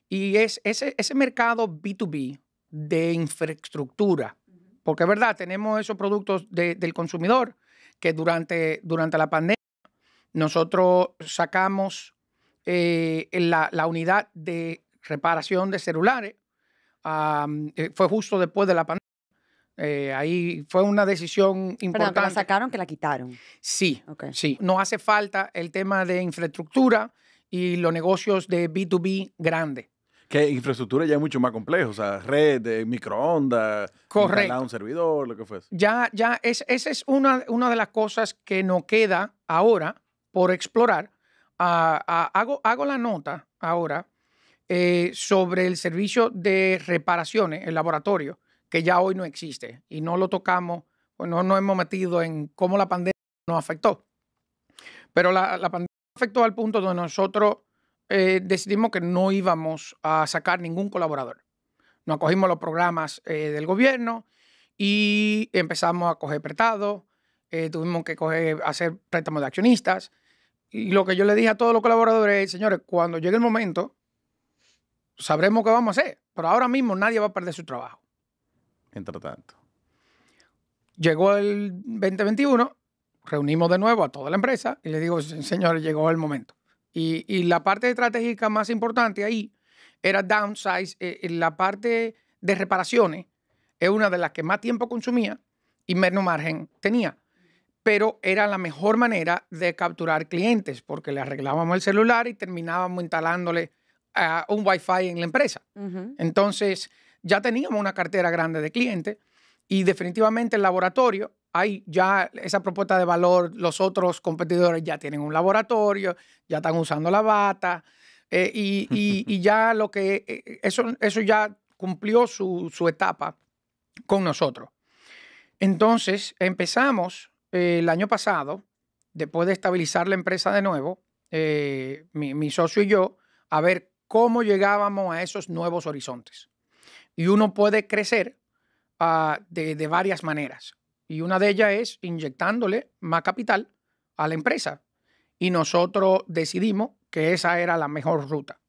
Y es ese, ese mercado B2B de infraestructura, porque es verdad, tenemos esos productos de, del consumidor que durante, durante la pandemia nosotros sacamos eh, la, la, unidad de reparación de celulares, eh, fue justo después de la pandemia eh, ahí fue una decisión importante. Pero la sacaron, que la quitaron. Sí, sí. No hace falta el tema de infraestructura y los negocios de B2B grande. Que infraestructura ya es mucho más complejo, o sea, red, eh, microondas, a un servidor, lo que fuese. Ya, ya, esa es una, una de las cosas que nos queda ahora por explorar. Ah, ah, hago, hago la nota ahora eh, sobre el servicio de reparaciones, el laboratorio, que ya hoy no existe y no lo tocamos, pues no nos hemos metido en cómo la pandemia nos afectó. Pero la, la pandemia afectó al punto donde nosotros eh, decidimos que no íbamos a sacar ningún colaborador. Nos acogimos los programas eh, del gobierno y empezamos a coger prestados, eh, tuvimos que coger, hacer préstamos de accionistas. Y lo que yo le dije a todos los colaboradores es, señores, cuando llegue el momento, sabremos qué vamos a hacer. Pero ahora mismo nadie va a perder su trabajo entre tanto. Llegó el 2021, reunimos de nuevo a toda la empresa y le digo, señores, llegó el momento. Y, la parte estratégica más importante ahí era downsize, eh, eh, la parte de reparaciones es una de las que más tiempo consumía y menos margen tenía. Pero era la mejor manera de capturar clientes porque le arreglábamos el celular y terminábamos instalándole un Wi-Fi en la empresa. Entonces, ya teníamos una cartera grande de clientes y definitivamente el laboratorio, hay ya esa propuesta de valor, los otros competidores ya tienen un laboratorio, ya están usando la bata eh, y, ya lo que, eh, eso, eso ya cumplió su, etapa con nosotros. Entonces empezamos eh, el año pasado, después de estabilizar la empresa de nuevo, mi socio y yo, a ver cómo llegábamos a esos nuevos horizontes. Y uno puede crecer ah, de, varias maneras. Y una de ellas es inyectándole más capital a la empresa. Y nosotros decidimos que esa era la mejor ruta.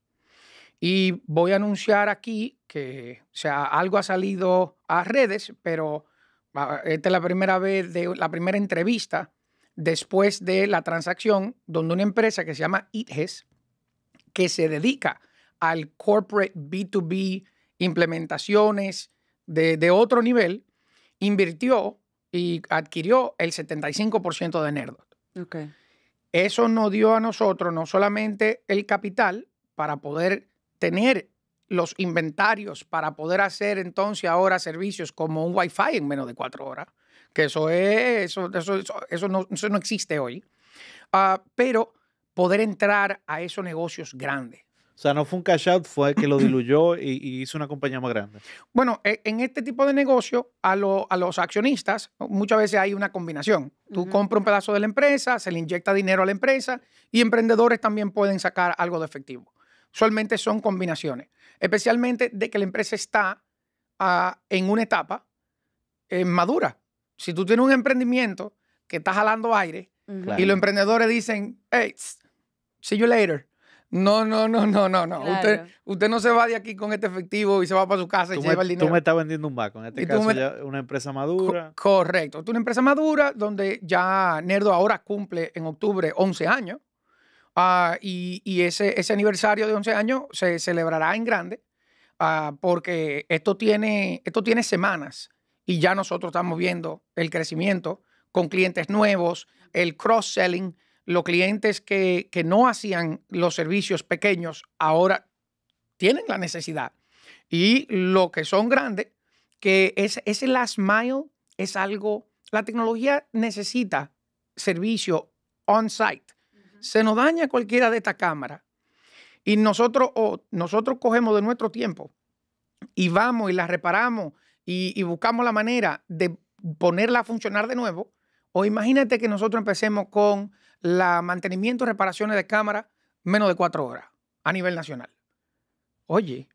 Y voy a anunciar aquí que, sea, algo ha salido a redes, pero ah, esta es la primera vez de la primera entrevista después de la transacción donde una empresa que se llama ITGES, que se dedica al corporate B2B implementaciones de, otro nivel, invirtió y adquirió el 75% de Nerdot. Eso nos dio a nosotros no solamente el capital para poder tener los inventarios, para poder hacer entonces ahora servicios como un Wi-Fi en menos de cuatro horas, que eso, eso, no, existe hoy, ah, pero poder entrar a esos negocios grandes. O sea, no fue un cash out, fue el que lo diluyó y, hizo una compañía más grande. Bueno, e, en este tipo de negocio, a, los accionistas muchas veces hay una combinación. Tú compras un pedazo de la empresa, se le inyecta dinero a la empresa y emprendedores también pueden sacar algo de efectivo. Usualmente son combinaciones, especialmente de que la empresa está ah, en una etapa eh, madura. Si tú tienes un emprendimiento que está jalando aire y los emprendedores dicen, hey, see you later no, no, no, no, no, no. Usted, no se va de aquí con este efectivo y se va para su casa y lleva el dinero. Tú me estás vendiendo un banco, en este caso una empresa madura. correcto. Tú una empresa madura donde ya Nerdo ahora cumple en octubre 11 años. Ah, y, ese, ese aniversario de 11 años se celebrará en grande ah, porque esto tiene, esto tiene semanas y ya nosotros estamos viendo el crecimiento con clientes nuevos, el cross-selling, los clientes que, que no hacían los servicios pequeños ahora tienen la necesidad. Y lo que son grandes, que es, ese last mile es algo, la tecnología necesita servicio on-site. Se nos daña cualquiera de estas cámaras. Y nosotros, o nosotros cogemos de nuestro tiempo y vamos y la reparamos y, y, buscamos la manera de ponerla a funcionar de nuevo. O imagínate que nosotros empecemos con la mantenimiento y reparaciones de cámara menos de cuatro horas a nivel nacional. Oye,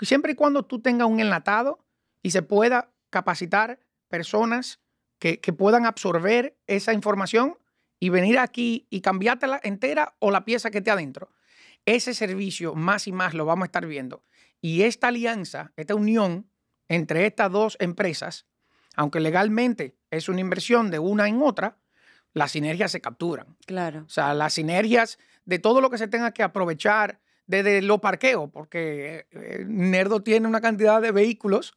siempre y cuando tú tengas un enlatado y se pueda capacitar personas que, que puedan absorber esa información y venir aquí y cambiártela entera o la pieza que esté adentro. Ese servicio más y más lo vamos a estar viendo. Y esta alianza, esta unión entre estas dos empresas, aunque legalmente es una inversión de una en otra, las sinergias se capturan. Claro. O sea, las sinergias de todo lo que se tenga que aprovechar desde lo parqueo porque eh, eh, Nerdo tiene una cantidad de vehículos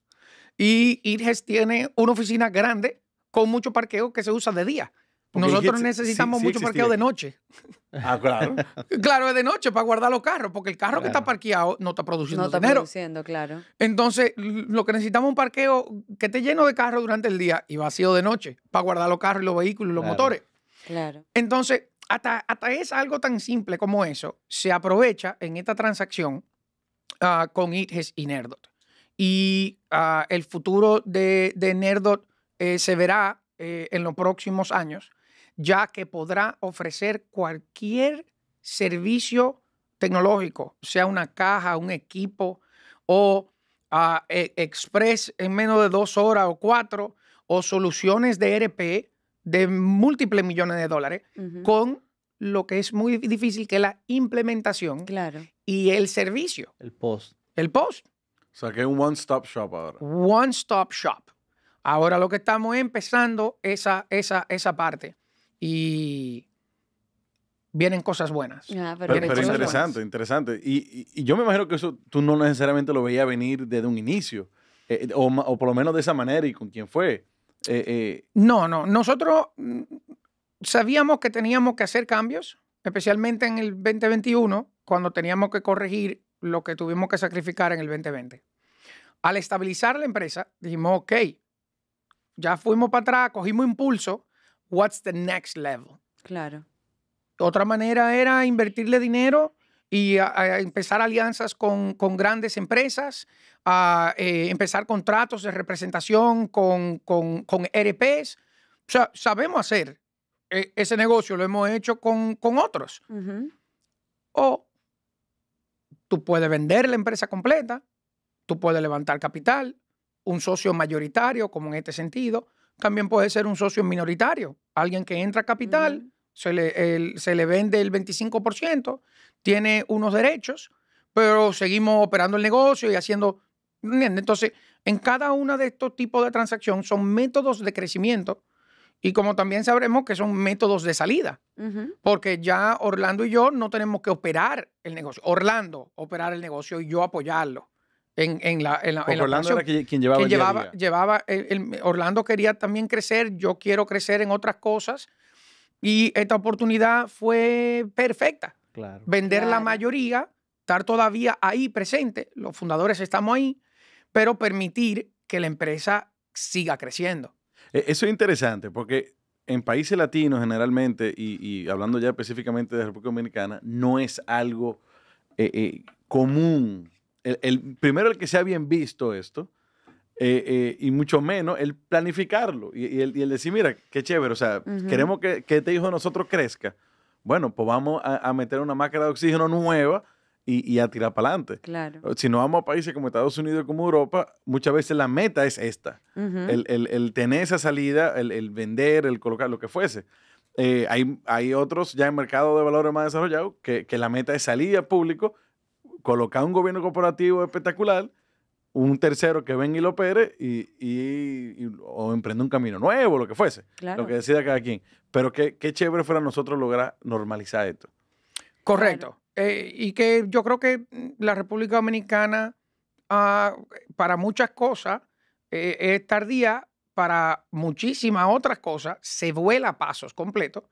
y Irges tiene una oficina grande con mucho parqueo que se usa de día. Nosotros necesitamos mucho parqueo de noche. Ah, claro. claro, es de noche para guardar los carros, porque el carro que está parqueado no está produciendo no está produciendo, claro. Entonces, lo que necesitamos es un parqueo que esté lleno de carros durante el día y vacío de noche para guardar los carros y los vehículos y los motores. Claro. Entonces, hasta, hasta es algo tan simple como eso, se aprovecha en esta transacción ah, con ITGES y Nerdot. Y ah, el futuro de, de Nerdot eh, se verá eh, en los próximos años ya que podrá ofrecer cualquier servicio tecnológico, sea una caja, un equipo o ah, e, express en menos de dos horas o cuatro, o soluciones de RP de múltiples millones de dólares, con lo que es muy difícil, que es la implementación y el servicio. El post. El post. O sea, que un one-stop shop ahora. One-stop shop. Ahora lo que estamos empezando es esa, esa parte y vienen cosas buenas. Ah, pero, interesante, interesante. Y, yo me imagino que eso tú no necesariamente lo veías venir desde un inicio, eh, eh, o, por lo menos de esa manera y con quién fue. Eh, no, no, nosotros mm, sabíamos que teníamos que hacer cambios, especialmente en el 2021, cuando teníamos que corregir lo que tuvimos que sacrificar en el 2020. Al estabilizar la empresa, dijimos, ok, ya fuimos para atrás, cogimos impulso, what's the next level. Claro. Otra manera era invertirle dinero y empezar alianzas con, grandes empresas, eh, empezar contratos de representación con, con, e RPs. O sea, sabemos hacer e, ese negocio, lo hemos hecho con, otros. O tú puedes vender la empresa completa, tú puedes levantar capital, un socio mayoritario, como en este sentido, también puede ser un socio minoritario, alguien que entra capital, se, le, se le vende el 25%, tiene unos derechos, pero seguimos operando el negocio y haciendo... Entonces, en cada una de estos tipos de transacción son métodos de crecimiento y como también sabremos que son métodos de salida, porque ya Orlando y yo no tenemos que operar el negocio. Orlando, operar el negocio y yo apoyarlo. En, la, en la, Orlando era quien, llevaba, llevaba, Orlando quería también crecer, yo quiero crecer en otras cosas y esta oportunidad fue perfecta. Vender la mayoría, estar todavía ahí presente, los fundadores estamos ahí, pero permitir que la empresa siga creciendo. E, eso es interesante porque en países latinos generalmente, y, hablando ya específicamente de República Dominicana, no es algo eh, eh, común el, primero el que sea bien visto esto, eh, eh, y mucho menos el planificarlo y, el, y, el, decir, mira, qué chévere, o sea, queremos que, que, este hijo de nosotros crezca. Bueno, pues vamos a, meter una máquina de oxígeno nueva y, y a tirar para adelante. Claro. Si no vamos a países como Estados Unidos, como Europa, muchas veces la meta es esta, el, tener esa salida, el, vender, el colocar, lo que fuese. Eh, hay, otros ya en mercado de valores más desarrollados que, que la meta es salida al público colocar un gobierno corporativo espectacular, un tercero que venga y lo opere y, o emprende un camino nuevo, lo que fuese, lo que decida cada quien. Pero qué, chévere fuera nosotros lograr normalizar esto. Correcto. Eh, y que yo creo que la República Dominicana, ah, para muchas cosas, eh, es tardía, para muchísimas otras cosas, se vuela a pasos completos,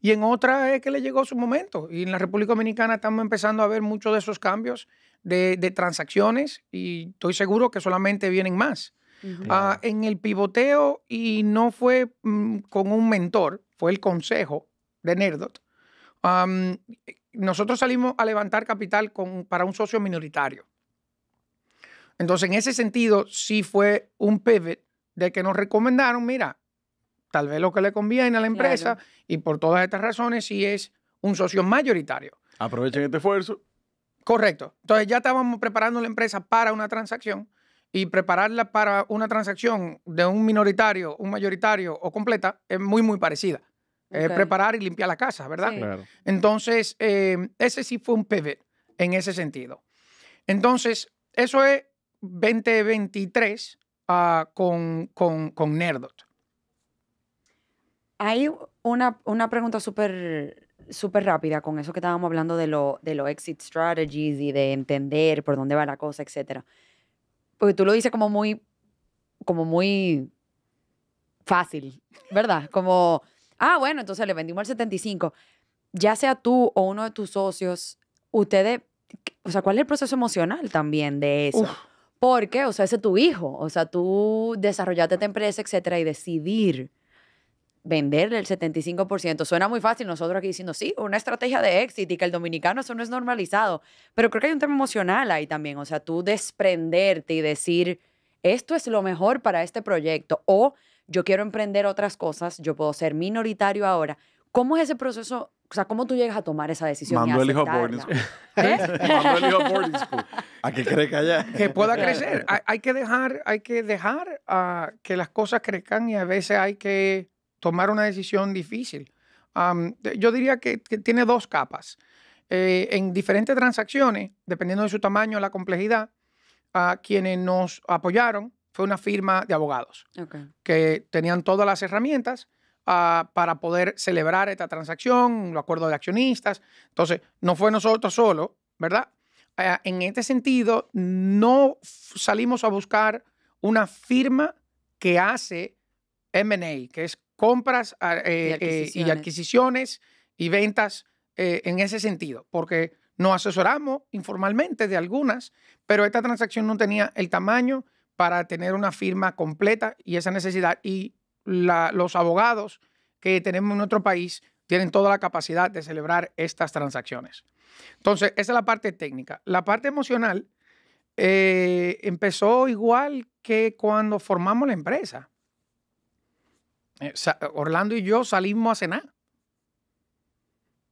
y en otra es que le llegó su momento. Y en la República Dominicana estamos empezando a ver muchos de esos cambios de, transacciones y estoy seguro que solamente vienen más. Ah, en el pivoteo, y no fue mm, con un mentor, fue el consejo de Nerdot. nosotros salimos a levantar capital para un socio minoritario. Entonces, en ese sentido, sí fue un pivot de que nos recomendaron, mira, tal vez lo que le conviene a la empresa y por todas estas razones sí es un socio mayoritario. Aprovechen eh, este esfuerzo. Correcto. Entonces ya estábamos preparando la empresa para una transacción y prepararla para una transacción de un minoritario, un mayoritario o completa es muy, muy parecida. Es preparar y limpiar la casa, ¿verdad? Claro. Entonces, eh, ese sí fue un pivot en ese sentido. Entonces, eso es 2023 Ah, con, con, Nerdot? Hay una, una pregunta súper rápida con eso que estábamos hablando de los de lo exit strategies y de entender por dónde va la cosa, etcétera. Porque tú lo dices como muy, como muy fácil, ¿verdad? Como, ah, bueno, entonces le vendimos el 75. Ya sea tú o uno de tus socios, ustedes, o sea, ¿cuál es el proceso emocional también de eso? Porque, o sea, ese es tu hijo. O sea, tú desarrollaste tu empresa, etcétera, y decidir venderle el 75%. Suena muy fácil nosotros aquí diciendo, sí, una estrategia de éxito, y que el dominicano eso no es normalizado. Pero creo que hay un tema emocional ahí también. O sea, tú desprenderte y decir, esto es lo mejor para este proyecto o yo quiero emprender otras cosas, yo puedo ser minoritario ahora. ¿Cómo es ese proceso o sea, ¿cómo tú llegas a tomar esa decisión? Mandó el hijo a boarding school. ¿Eh? a boarding school. A que crezca Que pueda crecer. Hay, que dejar, hay que dejar a ah, que las cosas crezcan y a veces hay que tomar una decisión difícil. yo diría que, tiene dos capas. Eh, en diferentes transacciones, dependiendo de su tamaño, la complejidad, a quienes nos apoyaron fue una firma de abogados que tenían todas las herramientas Ah, para poder celebrar esta transacción, los acuerdos de accionistas. Entonces, no fue nosotros solo, ¿verdad? Ah, en este sentido, no salimos a buscar una firma que hace MA, que es compras ah, y, eh, eh, adquisiciones. y, ventas eh, en ese sentido, porque nos asesoramos informalmente de algunas, pero esta transacción no tenía el tamaño para tener una firma completa y esa necesidad. Y los abogados que tenemos en nuestro país tienen toda la capacidad de celebrar estas transacciones. Entonces, esa es la parte técnica. La parte emocional eh, empezó igual que cuando formamos la empresa. Eh, Orlando y yo salimos a cenar.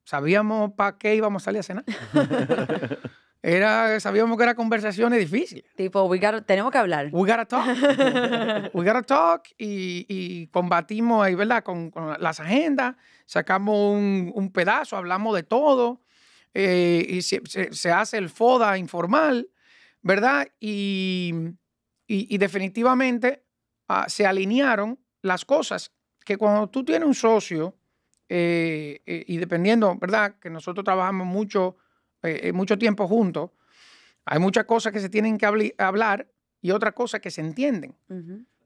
Sabíamos para qué íbamos a salir a cenar. era, sabíamos que eran conversaciones difíciles. Tipo, we tenemos que hablar. We gotta talk. we gotta talk y, combatimos ahí, ¿verdad? Con, las agendas, sacamos un, pedazo, hablamos de todo eh, y se, hace el FODA informal, ¿verdad? Y, definitivamente ah, se alinearon las cosas que cuando tú tienes un socio eh, eh, y dependiendo, ¿verdad? Que nosotros trabajamos mucho eh, eh, mucho tiempo juntos, hay muchas cosas que se tienen que hablar y otras cosas que se entienden.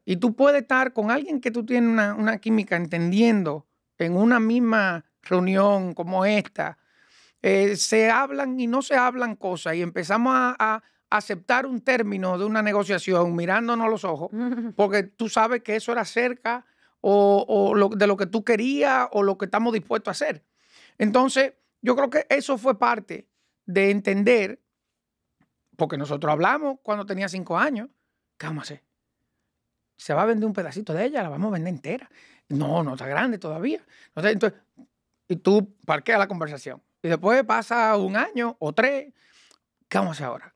Y tú puedes estar con alguien que tú tienes una, química entendiendo en una misma reunión como esta, eh, se hablan y no se hablan cosas y empezamos a, aceptar un término de una negociación mirándonos los ojos, porque tú sabes que eso era cerca o, de lo que tú querías o lo que estamos dispuestos a hacer. Entonces, yo creo que eso fue parte de entender, porque nosotros hablamos cuando tenía cinco años, ¿qué vamos a hacer? Se va a vender un pedacito de ella, la vamos a vender entera. No, no está grande todavía. Entonces, y tú parqueas la conversación. Y después pasa un año o tres, ¿qué vamos a hacer ahora?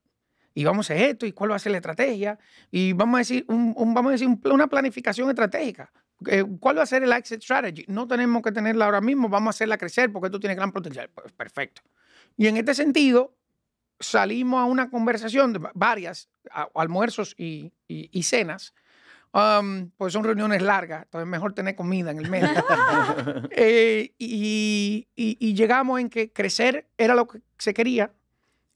Y vamos a hacer esto, y cuál va a ser la estrategia, y vamos a decir, un, vamos a decir una planificación estratégica. Eh, ¿Cuál va a ser el exit strategy? No tenemos que tenerla ahora mismo, vamos a hacerla crecer porque esto tiene gran potencial. Pues perfecto. Y en este sentido, salimos a una conversación, de varias, almuerzos y, cenas, porque um, pues son reuniones largas, entonces es mejor tener comida en el medio. Eh, y, llegamos en que crecer era lo que se quería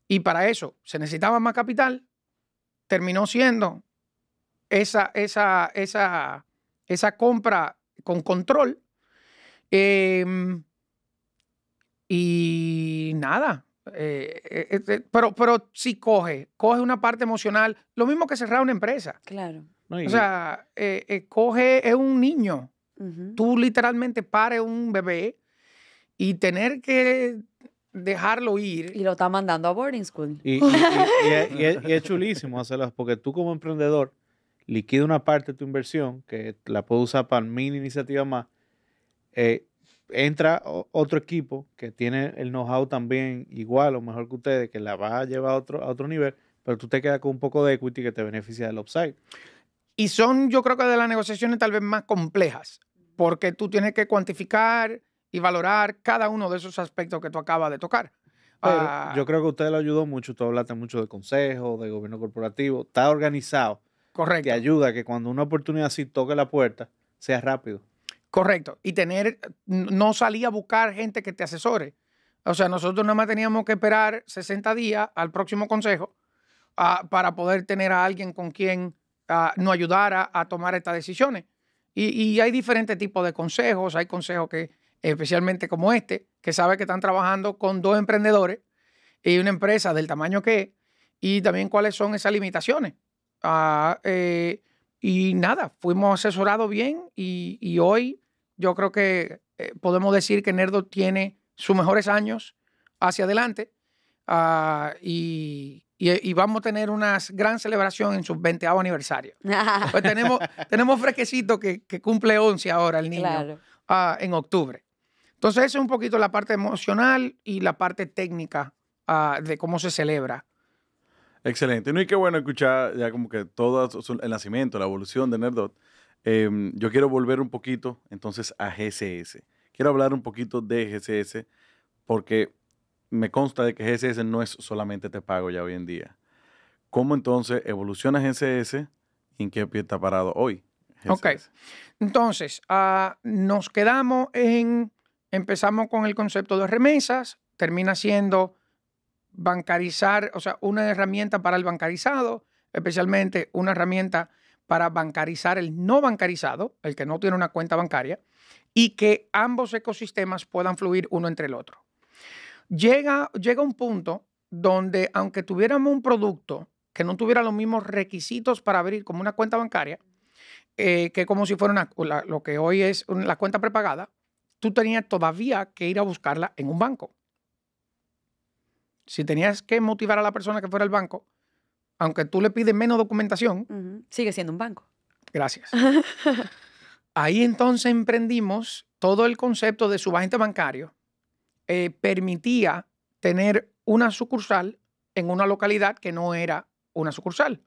y para eso se necesitaba más capital, terminó siendo esa, esa, esa, esa compra con control. Eh, y nada, eh, eh, eh, pero, pero sí coge, coge una parte emocional, lo mismo que cerrar una empresa. Claro. O sea, coge, es un niño. Tú literalmente pares un bebé y tener que dejarlo ir. Y lo está mandando a boarding school. Y, es, chulísimo hacerlo. porque tú como emprendedor liquida una parte de tu inversión que la puedes usar para mil iniciativa más. Eh, entra otro equipo que tiene el know-how también igual o mejor que ustedes, que la va a llevar a otro, a otro nivel, pero tú te quedas con un poco de equity que te beneficia del upside. Y son, yo creo que de las negociaciones tal vez más complejas, porque tú tienes que cuantificar y valorar cada uno de esos aspectos que tú acabas de tocar. Ah, yo creo que usted lo ayudó mucho, tú hablaste mucho de consejo, de gobierno corporativo, está organizado. Correcto. Que ayuda que cuando una oportunidad así toque la puerta, sea rápido. Correcto. Y tener, no salía a buscar gente que te asesore. O sea, nosotros nada más teníamos que esperar 60 días al próximo consejo ah, para poder tener a alguien con quien ah, nos ayudara a tomar estas decisiones. Y, hay diferentes tipos de consejos. Hay consejos que, especialmente como este, que sabe que están trabajando con dos emprendedores y una empresa del tamaño que es, y también cuáles son esas limitaciones. Ah, eh, y nada, fuimos asesorados bien y hoy yo creo que eh, podemos decir que Nerdo tiene sus mejores años hacia adelante ah, eh, y, vamos a tener una gran celebración en su 20 aniversario. Pues tenemos, tenemos Fresquecito que, cumple 11 ahora el niño ah, en octubre. Entonces esa es un poquito la parte emocional y la parte técnica ah, de cómo se celebra. Excelente. No, y qué bueno escuchar ya como que todo el nacimiento, la evolución de Nerdot. Em, yo quiero volver un poquito entonces a GCS. Quiero hablar un poquito de GCS porque me consta de que GCS no es solamente te pago ya hoy en día. ¿Cómo entonces evoluciona GCS y en qué pie está parado hoy? Ok. Entonces, ah, nos quedamos en, empezamos con el concepto de remesas, termina siendo bancarizar, o sea, una herramienta para el bancarizado, especialmente una herramienta para bancarizar el no bancarizado, el que no tiene una cuenta bancaria, y que ambos ecosistemas puedan fluir uno entre el otro. Llega, llega un punto donde, aunque tuviéramos un producto que no tuviera los mismos requisitos para abrir como una cuenta bancaria, eh, que como si fuera una, lo que hoy es la cuenta prepagada, tú tenías todavía que ir a buscarla en un banco. Si tenías que motivar a la persona que fuera al banco, aunque tú le pides menos documentación. Sigue siendo un banco. Gracias. Ahí entonces emprendimos todo el concepto de subagente bancario. Eh, permitía tener una sucursal en una localidad que no era una sucursal.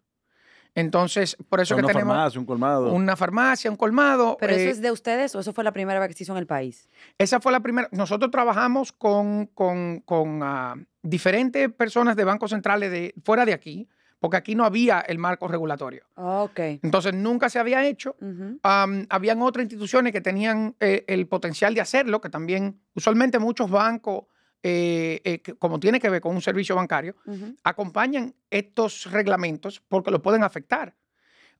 Entonces, por eso que tenemos. Una farmacia, un colmado. Una farmacia, un colmado. ¿Pero eso eh, es de ustedes o eso fue la primera vez que se hizo en el país? Esa fue la primera. Nosotros trabajamos con, con, ah, diferentes personas de bancos centrales de, fuera de aquí porque aquí no había el marco regulatorio. Okay. Entonces nunca se había hecho. habían otras instituciones que tenían eh, el potencial de hacerlo, que también usualmente muchos bancos, eh, eh, como tiene que ver con un servicio bancario, acompañan estos reglamentos porque lo pueden afectar.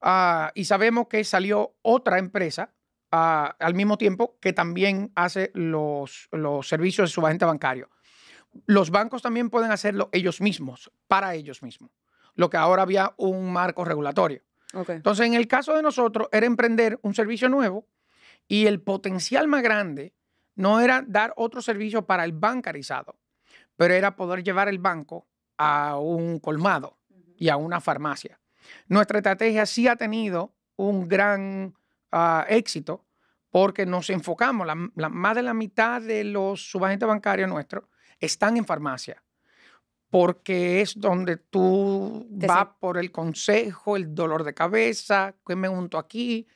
Ah, y sabemos que salió otra empresa ah, al mismo tiempo que también hace los, los servicios de subagente bancario. Los bancos también pueden hacerlo ellos mismos, para ellos mismos lo que ahora había un marco regulatorio. Entonces, en el caso de nosotros, era emprender un servicio nuevo y el potencial más grande no era dar otro servicio para el bancarizado, pero era poder llevar el banco a un colmado y a una farmacia. Nuestra estrategia sí ha tenido un gran ah, éxito porque nos enfocamos, más de la mitad de los subagentes bancarios nuestros están en farmacia porque es donde tú vas por el consejo, el dolor de cabeza, que me junto aquí,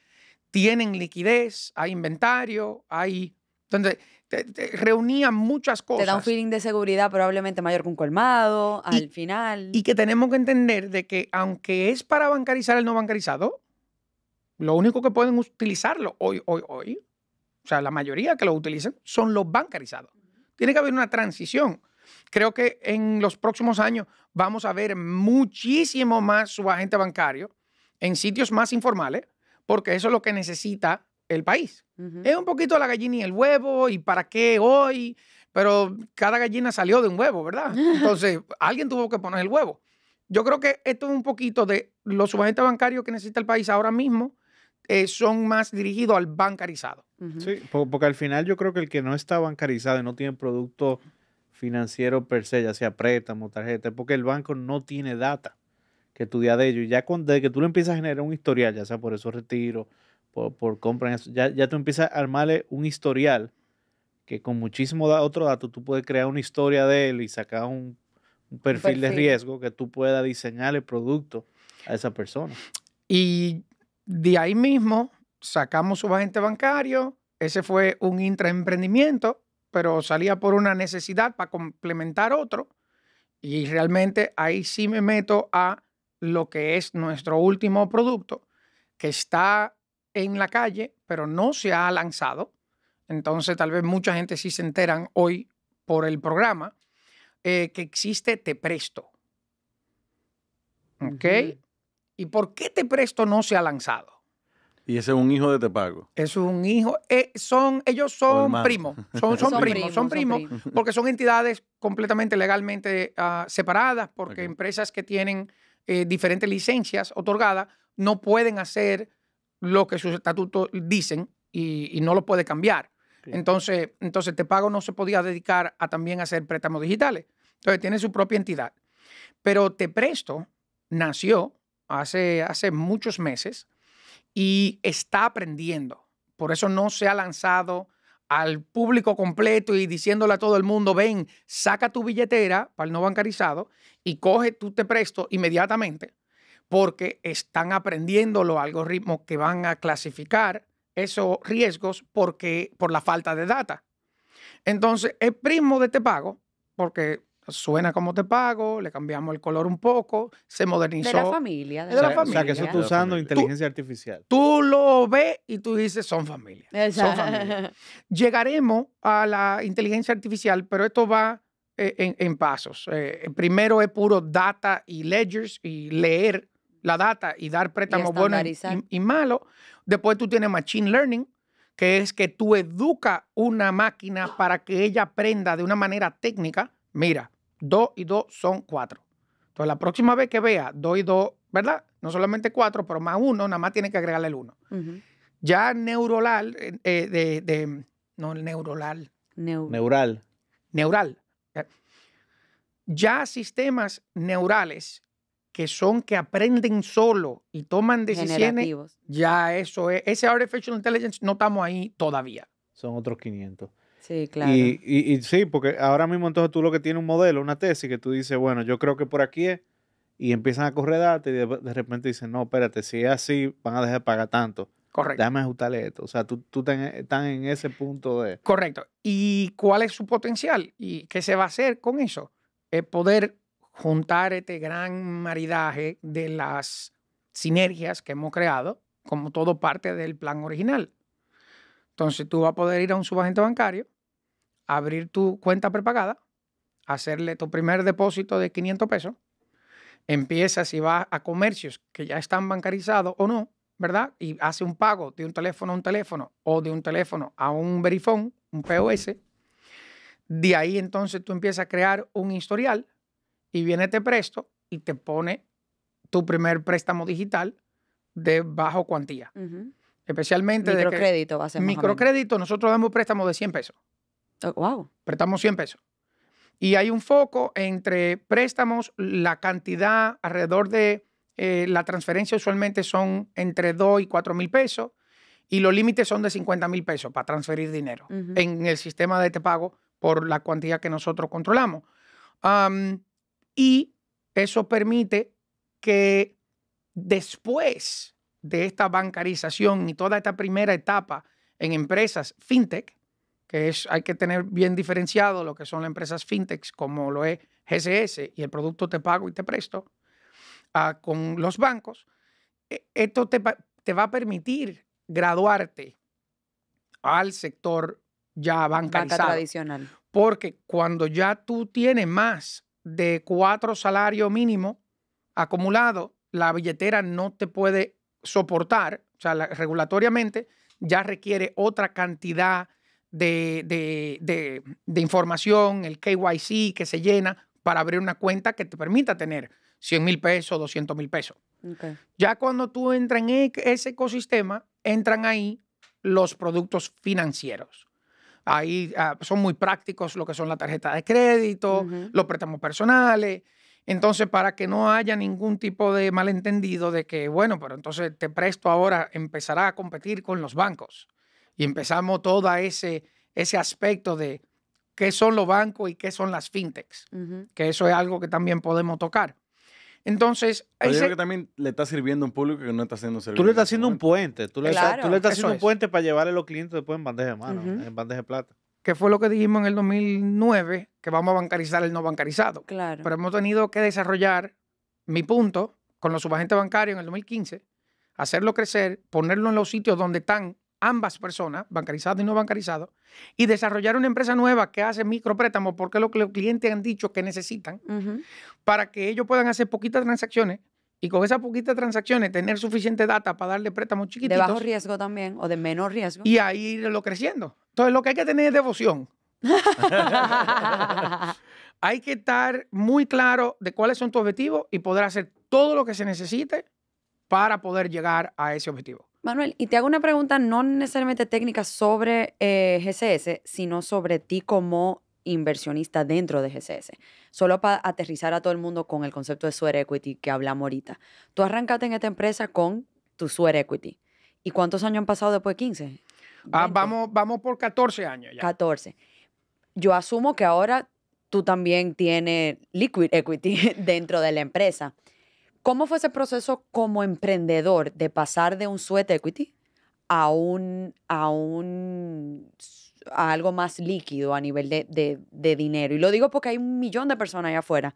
tienen liquidez, hay inventario, hay... Entonces, te, reunían muchas cosas. Te da un feeling de seguridad probablemente mayor que un colmado al final. Y que tenemos que entender de que aunque es para bancarizar el no bancarizado, lo único que pueden utilizarlo hoy, hoy, hoy, o sea, la mayoría que lo utilizan son los bancarizados. Tiene que haber una transición creo que en los próximos años vamos a ver muchísimo más subagente bancario en sitios más informales, porque eso es lo que necesita el país. Es un poquito la gallina y el huevo, y para qué hoy, pero cada gallina salió de un huevo, ¿verdad? Entonces, alguien tuvo que poner el huevo. Yo creo que esto es un poquito de los subagentes bancarios que necesita el país ahora mismo. Eh, son más dirigidos al bancarizado. Sí, porque al final yo creo que el que no está bancarizado y no tiene producto financiero per se, ya sea préstamo, tarjeta, porque el banco no tiene data que tú de ellos. Y ya cuando desde que tú le empiezas a generar un historial, ya sea por esos retiros, por, por compras, ya, ya tú empiezas a armarle un historial que con muchísimo otro dato tú puedes crear una historia de él y sacar un, perfil, de riesgo que tú puedas diseñar el producto a esa persona. Y de ahí mismo sacamos su agente bancario, ese fue un intraemprendimiento pero salía por una necesidad para complementar otro. Y realmente ahí sí me meto a lo que es nuestro último producto, que está en la calle, pero no se ha lanzado. Entonces tal vez mucha gente sí se enteran hoy por el programa, eh, que existe Te Presto. ¿Ok? ¿Y por qué Te Presto no se ha lanzado? Y ese es un hijo de Tepago. Es un hijo, eh, son, ellos son primos, son, primos, son primos, porque son entidades completamente legalmente ah, separadas, porque empresas que tienen eh, diferentes licencias otorgadas no pueden hacer lo que sus estatutos dicen y, no lo puede cambiar. Entonces, Te Tepago no se podía dedicar a también hacer préstamos digitales. Entonces tiene su propia entidad. Pero Te Presto nació hace, hace muchos meses y está aprendiendo. Por eso no se ha lanzado al público completo y diciéndole a todo el mundo, ven, saca tu billetera para el no bancarizado y coge tú te presto inmediatamente, porque están aprendiendo los algoritmos que van a clasificar esos riesgos porque, por la falta de data. Entonces, el primo de este pago, porque suena como te pago, le cambiamos el color un poco, se modernizó. De la familia. De, la, familia. O sea, que eso está usando inteligencia artificial. Tú lo ves y tú dices, son familia. Son familia. Llegaremos a la inteligencia artificial, pero esto va eh, en, pasos. Eh, primero es puro data y ledgers y leer la data y dar préstamos buenos y, malos. Después tú tienes machine learning, que es que tú educa una máquina para que ella aprenda de una manera técnica. Mira, 2 y 2 son 4. Entonces, la próxima vez que vea 2 y 2, ¿verdad? No solamente 4, pero más 1, nada más tiene que agregarle el 1. Ya neuronal, eh, de, de, no, neuronal. neural. Neural. Eh, ya sistemas neurales que son que aprenden solo y toman decisiones, ya eso es. Ese artificial intelligence no estamos ahí todavía. Son otros 500. Sí, claro. Y, sí, porque ahora mismo entonces tú lo que tienes un modelo, una tesis, que tú dices, bueno, yo creo que por aquí es, y empiezan a correr y de, repente dicen, no, espérate, si es así, van a dejar de pagar tanto. Correcto. Déjame ajustarle esto. O sea, tú, tú estás en ese punto de... Correcto. ¿Y cuál es su potencial? ¿Y qué se va a hacer con eso? Es poder juntar este gran maridaje de las sinergias que hemos creado como todo parte del plan original. Entonces tú vas a poder ir a un subagente bancario abrir tu cuenta prepagada, hacerle tu primer depósito de 500 pesos, empiezas y vas a comercios que ya están bancarizados o no, ¿verdad? Y hace un pago de un teléfono a un teléfono o de un teléfono a un verifón, un POS. De ahí entonces tú empiezas a crear un historial y viene Te este Presto y te pone tu primer préstamo digital de bajo cuantía. Especialmente de microcrédito. va a microcrédito, nosotros damos préstamos de 100 pesos wow. Prestamos 100 pesos. Y hay un foco entre préstamos, la cantidad alrededor de eh, la transferencia usualmente son entre 2 y 4 mil pesos y los límites son de 50 mil pesos para transferir dinero en el sistema de este pago por la cuantía que nosotros controlamos. y eso permite que después de esta bancarización y toda esta primera etapa en empresas fintech, que hay que tener bien diferenciado lo que son las empresas fintechs, como lo es GCS y el producto te pago y te presto, con los bancos, e, esto te, va a permitir graduarte al sector ya bancarizado. Porque cuando ya tú tienes más de cuatro salarios mínimos acumulados, la billetera no te puede soportar, o sea, regulatoriamente ya requiere otra cantidad de, de, de, información, el KYC que se llena para abrir una cuenta que te permita tener 100 mil pesos, 200 mil pesos. Ya cuando tú entras en e, ese ecosistema, entran ahí los productos financieros. Ahí ah, son muy prácticos lo que son la tarjeta de crédito, los préstamos personales. Entonces, para que no haya ningún tipo de malentendido de que, bueno, pero entonces te presto ahora empezará a competir con los bancos y empezamos todo ese, ese aspecto de qué son los bancos y qué son las fintechs, que eso es algo que también podemos tocar. Entonces, Pero yo creo que también le está sirviendo a un público que no está haciendo servicio. Tú le estás haciendo un puente, tú le, estás, tú le estás haciendo un puente para llevarle a los clientes después en bandeja de mano, en bandeja de plata. Que fue lo que dijimos en el 2009, que vamos a bancarizar el no bancarizado. Claro. Pero hemos tenido que desarrollar mi punto con los subagentes bancarios en el 2015, hacerlo crecer, ponerlo en los sitios donde están ambas personas, bancarizado y no bancarizado, y desarrollar una empresa nueva que hace micropréstamos porque es lo que los clientes han dicho que necesitan, para que ellos puedan hacer poquitas transacciones y con esas poquitas transacciones tener suficiente data para darle préstamos chiquititos. De bajo riesgo también, o de menor riesgo. Y ahí irlo creciendo. Entonces, lo que hay que tener es devoción. hay que estar muy claro de cuáles son tus objetivos y poder hacer todo lo que se necesite para poder llegar a ese objetivo. Manuel, y te hago una pregunta no necesariamente técnica sobre eh, GCS, sino sobre ti como inversionista dentro de GCS. Solo para aterrizar a todo el mundo con el concepto de Sweat Equity que hablamos ahorita. Tú arrancaste en esta empresa con tu Sweat Equity. ¿Y cuántos años han pasado después de 15? Ah, vamos, vamos por 14 años ya. 14. Yo asumo que ahora tú también tienes liquid equity dentro de la empresa. ¿Cómo fue ese proceso como emprendedor de pasar de un sweat equity a un, a un algo más líquido a nivel de, dinero? Y lo digo porque hay un millón de personas allá afuera,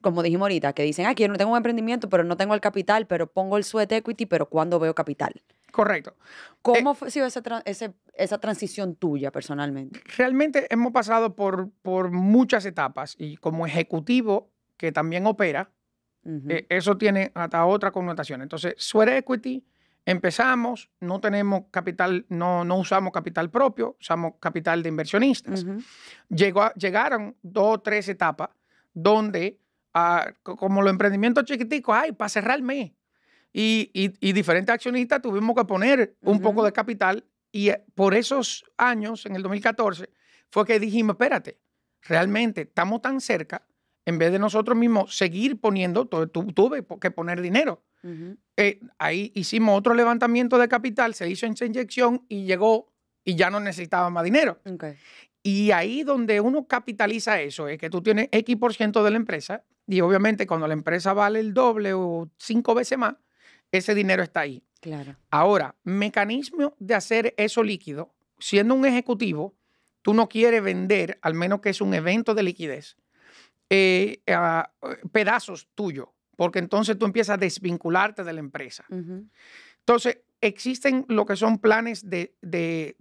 como dijimos ahorita, que dicen, aquí ah, yo no tengo un emprendimiento, pero no tengo el capital, pero pongo el sweat equity, pero ¿cuándo veo capital? Correcto. ¿Cómo eh, fue sido esa, esa transición tuya personalmente? Realmente hemos pasado por, por muchas etapas y como ejecutivo que también opera, e eso tiene hasta otra connotación. Entonces, sweat equity, empezamos, no tenemos capital, no, usamos capital propio, usamos capital de inversionistas. Llegó llegaron dos o tres etapas donde, ah, como los emprendimientos chiquiticos, hay para cerrar Y, diferentes accionistas tuvimos que poner un poco de capital y eh, por esos años, en el 2014, fue que dijimos, espérate, realmente estamos tan cerca en vez de nosotros mismos seguir poniendo, tuve que poner dinero. Eh, ahí hicimos otro levantamiento de capital, se hizo esa inyección y llegó y ya no necesitaba más dinero. Y ahí donde uno capitaliza eso es que tú tienes X por ciento de la empresa y obviamente cuando la empresa vale el doble o cinco veces más, ese dinero está ahí. Claro. Ahora, mecanismo de hacer eso líquido, siendo un ejecutivo, tú no quieres vender, al menos que es un evento de liquidez eh, ah, pedazos tuyos, porque entonces tú empiezas a desvincularte de la empresa. Entonces, existen lo que son planes de,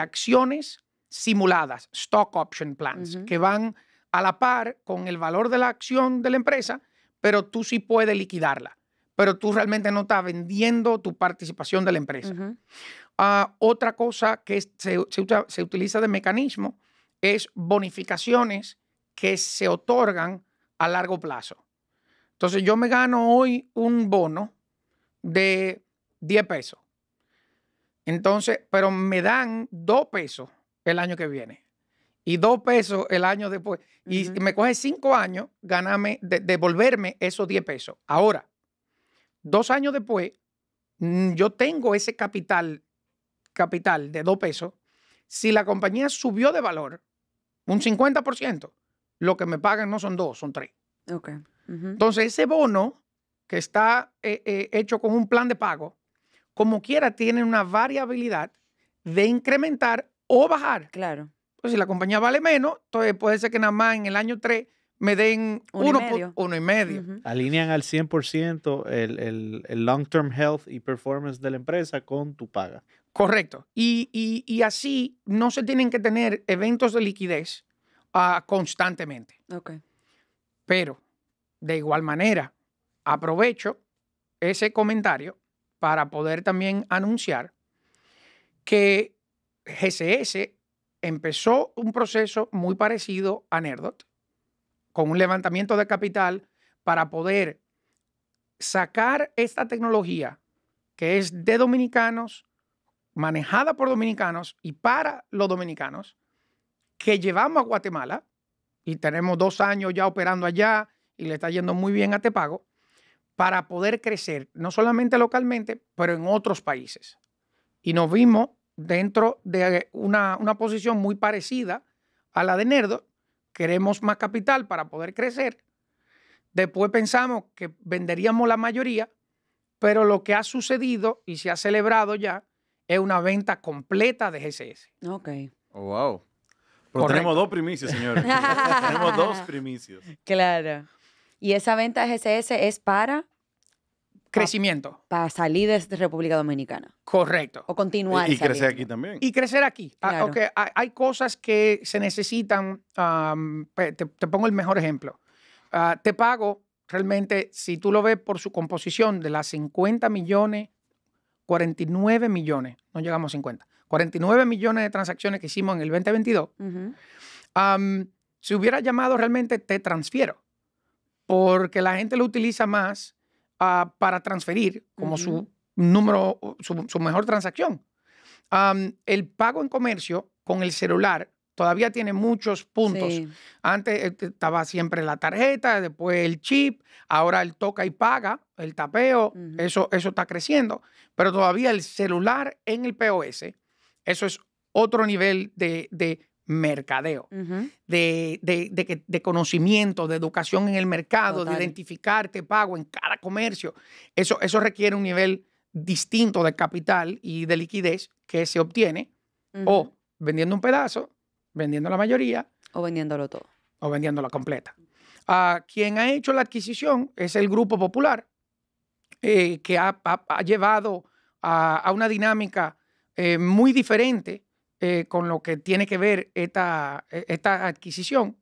acciones simuladas, stock option plans, que van a la par con el valor de la acción de la empresa, pero tú sí puedes liquidarla, pero tú realmente no estás vendiendo tu participación de la empresa. Ah, otra cosa que se, se, utiliza de mecanismo es bonificaciones que se otorgan a largo plazo. Entonces yo me gano hoy un bono de 10 pesos. Entonces, pero me dan 2 pesos el año que viene y 2 pesos el año después. Y me coge 5 años de, devolverme esos 10 pesos. Ahora, dos años después, mm, yo tengo ese capital, capital de 2 pesos. Si la compañía subió de valor un 50%, lo que me pagan no son dos, son tres. Entonces, ese bono que está eh, eh, hecho con un plan de pago, como quiera, tiene una variabilidad de incrementar o bajar. Claro. Pues si la compañía vale menos, entonces puede ser que nada más en el año 3 me den Uno, uno y medio. Alinean al 100% el, el long-term health y performance de la empresa con tu paga. Correcto. Y, y, así no se tienen que tener eventos de liquidez Ah, constantemente. Pero, de igual manera, aprovecho ese comentario para poder también anunciar que GCS empezó un proceso muy parecido a Nerdot, con un levantamiento de capital para poder sacar esta tecnología que es de dominicanos, manejada por dominicanos y para los dominicanos, que llevamos a Guatemala y tenemos dos años ya operando allá y le está yendo muy bien a Tepago para poder crecer, no solamente localmente, pero en otros países. Y nos vimos dentro de una, posición muy parecida a la de Nerdo. Queremos más capital para poder crecer. Después pensamos que venderíamos la mayoría, pero lo que ha sucedido y se ha celebrado ya es una venta completa de GCS. Ok. Oh, wow. tenemos dos primicios, señores. tenemos dos primicios. Claro. Y esa venta de GCS es para crecimiento. Para salir de República Dominicana. Correcto. O continuar. Y, y crecer aquí también. Y crecer aquí. Ah, hay cosas que se necesitan. te, pongo el mejor ejemplo. Ah, te pago realmente, si tú lo ves por su composición, de las 50 millones, 49 millones, no llegamos a 50, 49 millones de transacciones que hicimos en el 2022, se si hubiera llamado realmente te transfiero, porque la gente lo utiliza más ah, para transferir como su número, su, mejor transacción. el pago en comercio con el celular todavía tiene muchos puntos. Antes eh, estaba siempre la tarjeta, después el chip, ahora el toca y paga, el tapeo, eso, eso está creciendo, pero todavía el celular en el POS eso es otro nivel de, mercadeo, de, conocimiento, de educación en el mercado, de identificarte pago en cada comercio. Eso, eso requiere un nivel distinto de capital y de liquidez que se obtiene o vendiendo un pedazo, vendiendo la mayoría. O vendiéndolo todo. O vendiéndolo completa. Ah, quien ha hecho la adquisición es el Grupo Popular, eh, que ha, llevado a, a, una dinámica eh, muy diferente eh, con lo que tiene que ver esta, e, esta adquisición,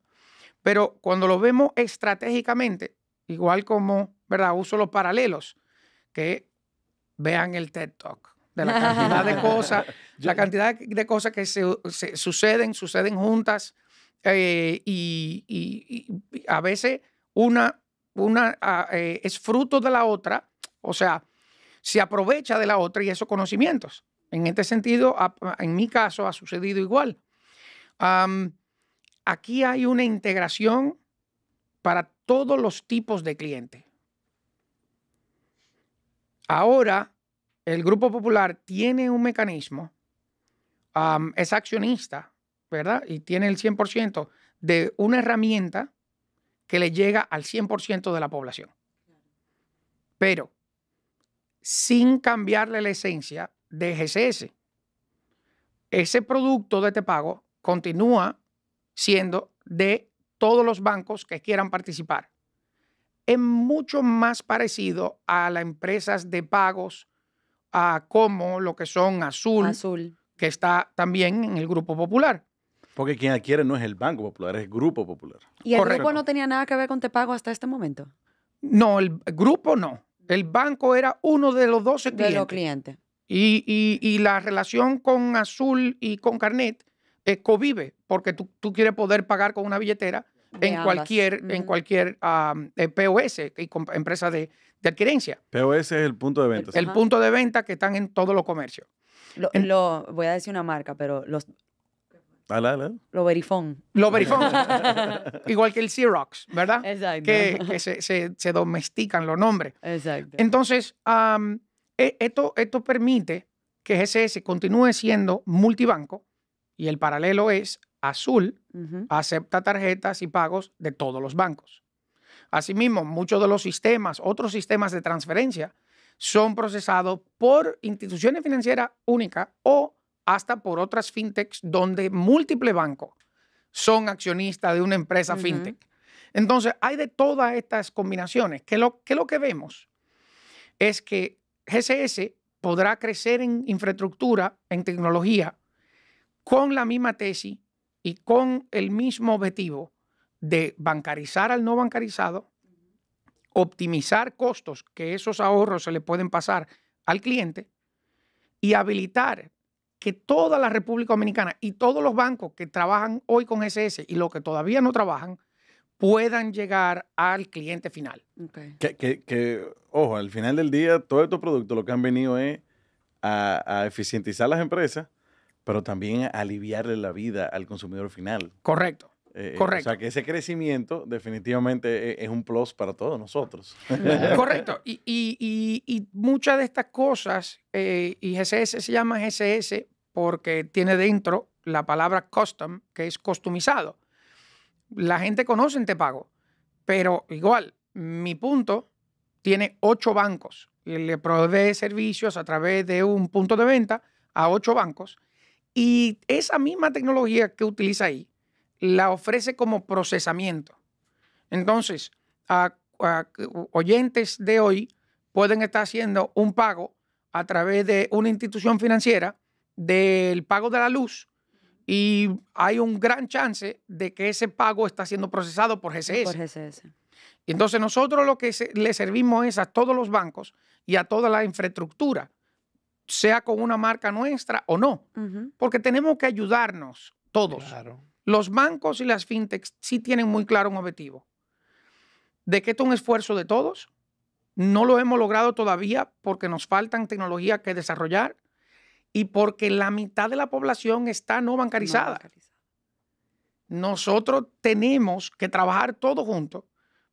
pero cuando lo vemos estratégicamente, igual como, ¿verdad? Uso los paralelos, que vean el TED Talk, de la cantidad de cosas, la cantidad de cosas que se, suceden, suceden juntas, eh, y, a veces una, una ah, es fruto de la otra, o sea, se aprovecha de la otra y esos conocimientos. En este sentido, en mi caso ha sucedido igual. aquí hay una integración para todos los tipos de clientes. Ahora, el Grupo Popular tiene un mecanismo, es accionista, ¿verdad? Y tiene el 100% de una herramienta que le llega al 100% de la población. Pero sin cambiarle la esencia, de GCS. Ese producto de te este pago continúa siendo de todos los bancos que quieran participar. Es mucho más parecido a las empresas de pagos a como lo que son Azul, que está también en el Grupo Popular. Porque quien adquiere no es el Banco Popular, es el Grupo Popular. ¿Y el grupo no tenía nada que ver con Tepago hasta este momento? No, el grupo no. El banco era uno de los 12 De los clientes. Y, la relación con Azul y con Carnet eh, convive, porque tú, quieres poder pagar con una billetera en cualquier, en cualquier ah, eh, POS, y empresa de, de, adquirencia. POS es el punto de venta. El, punto de venta que están en todos los comercios. voy a decir una marca, pero los, Ala, ala. Lo verifón. Lo verifón. Igual que el Xerox, ¿verdad? Exacto. Que, se, domestican los nombres. Exacto. Entonces, e, esto, esto permite que GCS continúe siendo multibanco y el paralelo es Azul acepta tarjetas y pagos de todos los bancos. Asimismo, muchos de los sistemas, otros sistemas de transferencia, son procesados por instituciones financieras únicas o hasta por otras fintechs donde múltiples bancos son accionistas de una empresa fintech. Entonces, hay de todas estas combinaciones ¿Qué lo que, lo que vemos es que GSS podrá crecer en infraestructura, en tecnología, con la misma tesis y con el mismo objetivo de bancarizar al no bancarizado, optimizar costos que esos ahorros se le pueden pasar al cliente y habilitar que toda la República Dominicana y todos los bancos que trabajan hoy con GSS y los que todavía no trabajan, puedan llegar al cliente final. Que, que, que, ojo, al final del día, todos estos productos lo que han venido es a, eficientizar las empresas, pero también a aliviarle la vida al consumidor final. Correcto. Eh, eh, Correcto. O sea, que ese crecimiento definitivamente e, e, es, un plus para todos nosotros. Correcto. Y, muchas de estas cosas, eh, y GCS se llama GCS porque tiene dentro la palabra custom, que es customizado la gente conoce en Te Pago, pero igual, mi punto tiene ocho bancos. Y le provee servicios a través de un punto de venta a ocho bancos. Y esa misma tecnología que utiliza ahí la ofrece como procesamiento. Entonces, oyentes de hoy pueden estar haciendo un pago a través de una institución financiera del pago de la luz y hay un gran chance de que ese pago está siendo procesado por GCS. Entonces nosotros lo que le servimos es a todos los bancos y a toda la infraestructura, sea con una marca nuestra o no, porque tenemos que ayudarnos todos. Los bancos y las fintechs sí tienen muy claro un objetivo, de que esto es un esfuerzo de todos. No lo hemos logrado todavía porque nos faltan tecnologías que desarrollar y porque la mitad de la población está no bancarizada. Nosotros tenemos que trabajar todos juntos,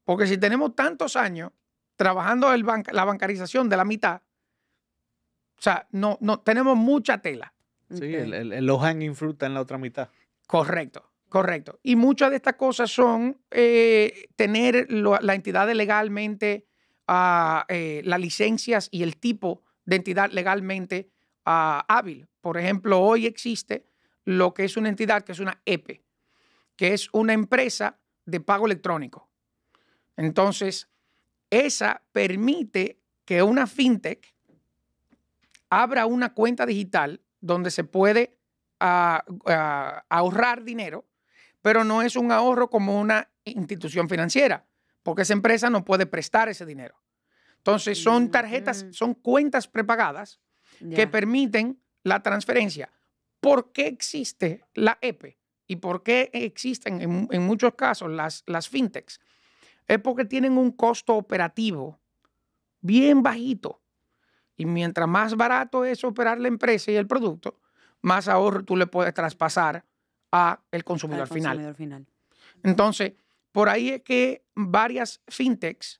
porque si tenemos tantos años trabajando el la bancarización de la mitad, o sea, no, no tenemos mucha tela. Sí, el, en la otra mitad. Correcto, correcto. Y muchas de estas cosas son eh, tener las la entidad legalmente, ah, eh, las licencias y el tipo de entidad legalmente Ah, hábil. Por ejemplo, hoy existe lo que es una entidad que es una EPE, que es una empresa de pago electrónico. Entonces, esa permite que una fintech abra una cuenta digital donde se puede ah, ah, ahorrar dinero, pero no es un ahorro como una institución financiera, porque esa empresa no puede prestar ese dinero. Entonces, son tarjetas, mm. son cuentas prepagadas que permiten la transferencia. ¿Por qué existe la EPE? E? ¿Y por qué existen en, muchos casos las, las fintechs? Es porque tienen un costo operativo bien bajito. Y mientras más barato es operar la empresa y el producto, más ahorro tú le puedes traspasar a el consumidor, al consumidor final. final. Entonces, por ahí es que varias fintechs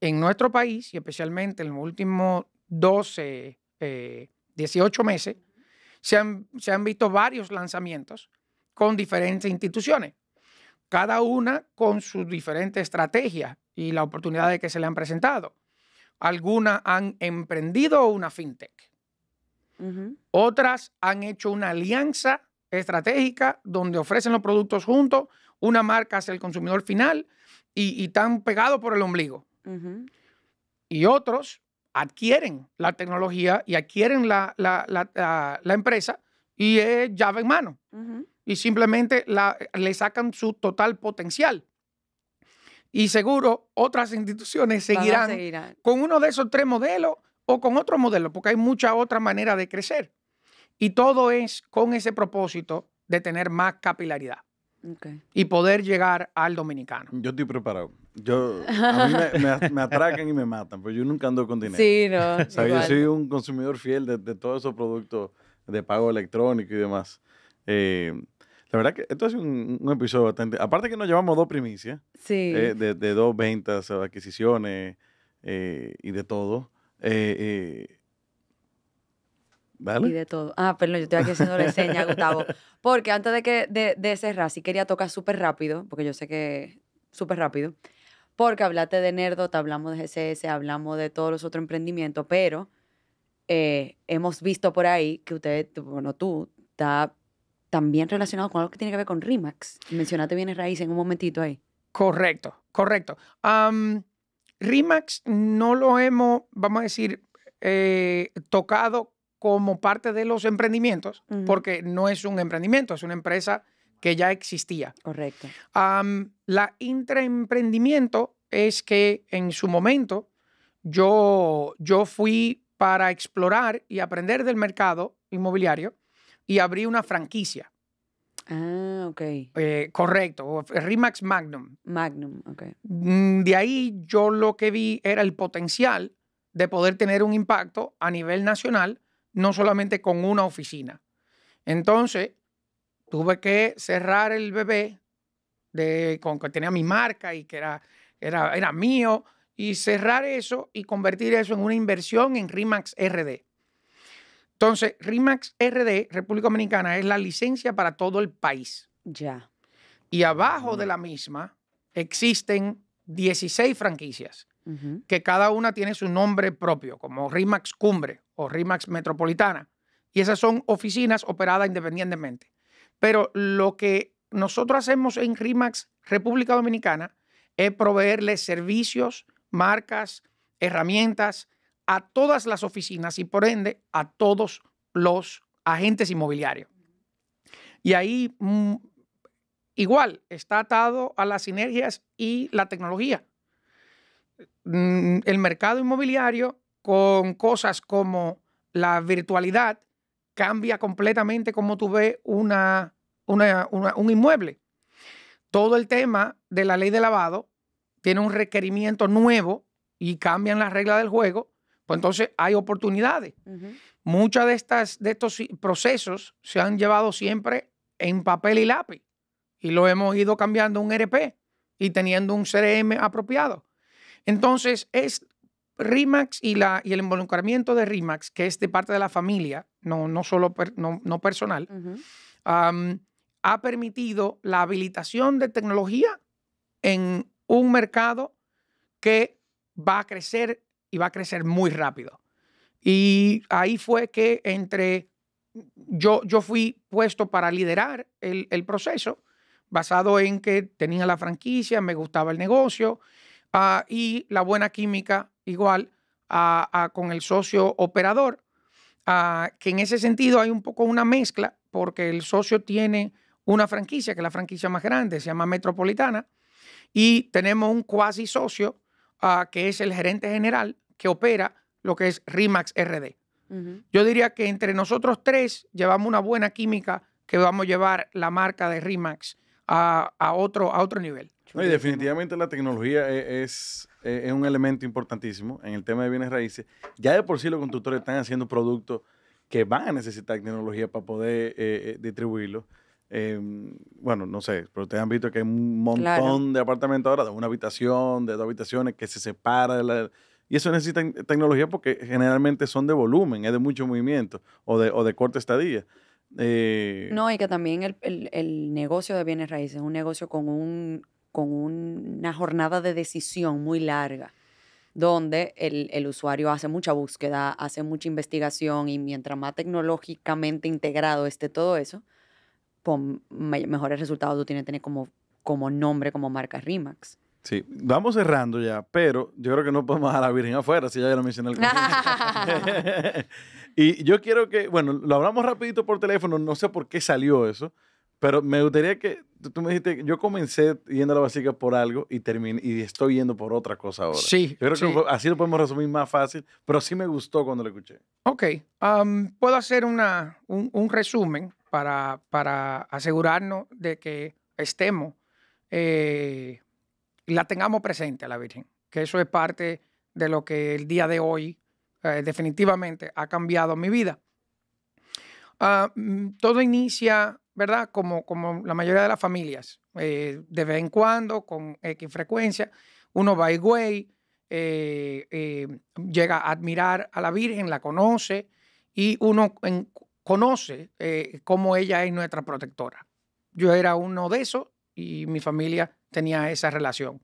en nuestro país, y especialmente en los últimos 12, 18 eh, meses, se han, visto varios lanzamientos con diferentes instituciones, cada una con su diferente estrategia y oportunidad de que se le han presentado. Algunas han emprendido una fintech. Otras han hecho una alianza estratégica donde ofrecen los productos juntos, una marca hacia el consumidor final y, están pegados por el ombligo. Y otros adquieren la tecnología y adquieren la, empresa y es llave en mano. Y simplemente le sacan su total potencial. Y seguro otras instituciones seguirán, con uno de esos tres modelos o con otro modelo, porque hay mucha otra manera de crecer. Y todo es con ese propósito de tener más capilaridad y poder llegar al dominicano. Yo estoy preparado. Yo, a mí me, atracan y me matan, pero yo nunca ando con dinero. Sí, no. yo soy un consumidor fiel de, todos esos productos de pago electrónico y demás. Eh, la verdad que esto es un, un, episodio bastante... Aparte que nos llevamos dos primicias, sí. Eh, de, dos ventas, adquisiciones eh, y de todo. Eh, y de todo. Ah, perdón, yo estoy aquí haciendo la reseña, Gustavo. Porque antes de que de, cerrar, sí quería tocar súper rápido, porque yo sé que súper rápido, porque hablaste de Nerdota, hablamos de GCS, hablamos de todos los otros emprendimientos, pero eh, hemos visto por ahí que usted, bueno, tú, está también relacionado con algo que tiene que ver con RIMAX. Mencionaste bien raíz, en un momentito ahí. Correcto, correcto. RIMAX no lo hemos, vamos a decir, eh, tocado como parte de los emprendimientos, porque no es un emprendimiento, es una empresa que ya existía. Correcto. la intraemprendimiento es que en su momento yo, yo fui para explorar y aprender del mercado inmobiliario y abrí una franquicia. Ah, ok. Eh, correcto, Remax Magnum. Magnum, ok. Mm, de ahí yo lo que vi era el potencial de poder tener un impacto a nivel nacional no solamente con una oficina. Entonces, tuve que cerrar el bebé de, con que tenía mi marca y que era, era, mío, y cerrar eso y convertir eso en una inversión en RIMAX RD. Entonces, RIMAX RD, República Dominicana, es la licencia para todo el país. Ya. Y abajo de la misma existen 16 franquicias, que cada una tiene su nombre propio, como RIMAX Cumbre, o RIMAX Metropolitana. Y esas son oficinas operadas independientemente. Pero lo que nosotros hacemos en RIMAX República Dominicana es proveerle servicios, marcas, herramientas a todas las oficinas y por ende a todos los agentes inmobiliarios. Y ahí mm, igual está atado a las sinergias y la tecnología. Mm, el mercado inmobiliario con cosas como la virtualidad, cambia completamente cómo tú ves una, un inmueble. Todo el tema de la ley de lavado tiene un requerimiento nuevo y cambian las reglas del juego, pues entonces hay oportunidades. muchas Muchos de, de estos procesos se han llevado siempre en papel y lápiz y lo hemos ido cambiando un e RP y teniendo un CRM apropiado. Entonces es RIMAX y, la, y el involucramiento de RIMAX, que es de parte de la familia, no, no solo no, personal, ha permitido la habilitación de tecnología en un mercado que va a crecer y va a crecer muy rápido. Y ahí fue que entre yo, yo fui puesto para liderar el, el proceso basado en que tenía la franquicia, me gustaba el negocio Ah, y la buena química igual ah, ah, con el socio operador, que en ese sentido hay un poco una mezcla porque el socio tiene una franquicia, que es la franquicia más grande, se llama Metropolitana, y tenemos un cuasi socio que es el gerente general que opera lo que es RIMAX RD. Yo diría que entre nosotros tres llevamos una buena química que vamos a llevar la marca de RIMAX a, otro, a otro nivel. y definitivamente la tecnología e, e, es, un elemento importantísimo en el tema de bienes raíces. Ya de por sí los constructores están haciendo productos que van a necesitar tecnología para poder eh, eh, distribuirlo. distribuirlos. Em, bueno, no sé, pero ustedes han visto que hay un montón de apartamentos ahora, de una habitación, de dos habitaciones que se separan. y eso necesita tecnología porque generalmente son de volumen, es de mucho movimiento o de, o de corta estadía. Eh, no, y que también el, negocio de bienes raíces es un negocio con, un, con una jornada de decisión muy larga, donde el, usuario hace mucha búsqueda, hace mucha investigación y mientras más tecnológicamente integrado esté todo eso, pues, mejores resultados tú tienes que tener como, como nombre, como marca RIMAX. Sí, vamos cerrando ya, pero yo creo que no podemos dejar a la Virgen afuera, si ya, lo mencioné. y yo quiero que, bueno, lo hablamos rapidito por teléfono, no sé por qué salió eso, pero me gustaría que tú, me dijiste, yo comencé yendo a la básica por algo y terminé, y estoy yendo por otra cosa ahora. Sí. Yo creo que así lo podemos resumir más fácil, pero sí me gustó cuando lo escuché. Ok, um, puedo hacer una, un, resumen para, para, asegurarnos de que estemos eh, la tengamos presente a la Virgen, que eso es parte de lo que el día de hoy eh, definitivamente ha cambiado mi vida. Ah, mm, todo inicia, ¿verdad? Como, como la mayoría de las familias, eh, de vez en cuando, con X frecuencia, uno va y güey, eh, llega a admirar a la Virgen, la conoce y uno conoce cómo ella es nuestra protectora. Yo era uno de esos y mi familia tenía esa relación.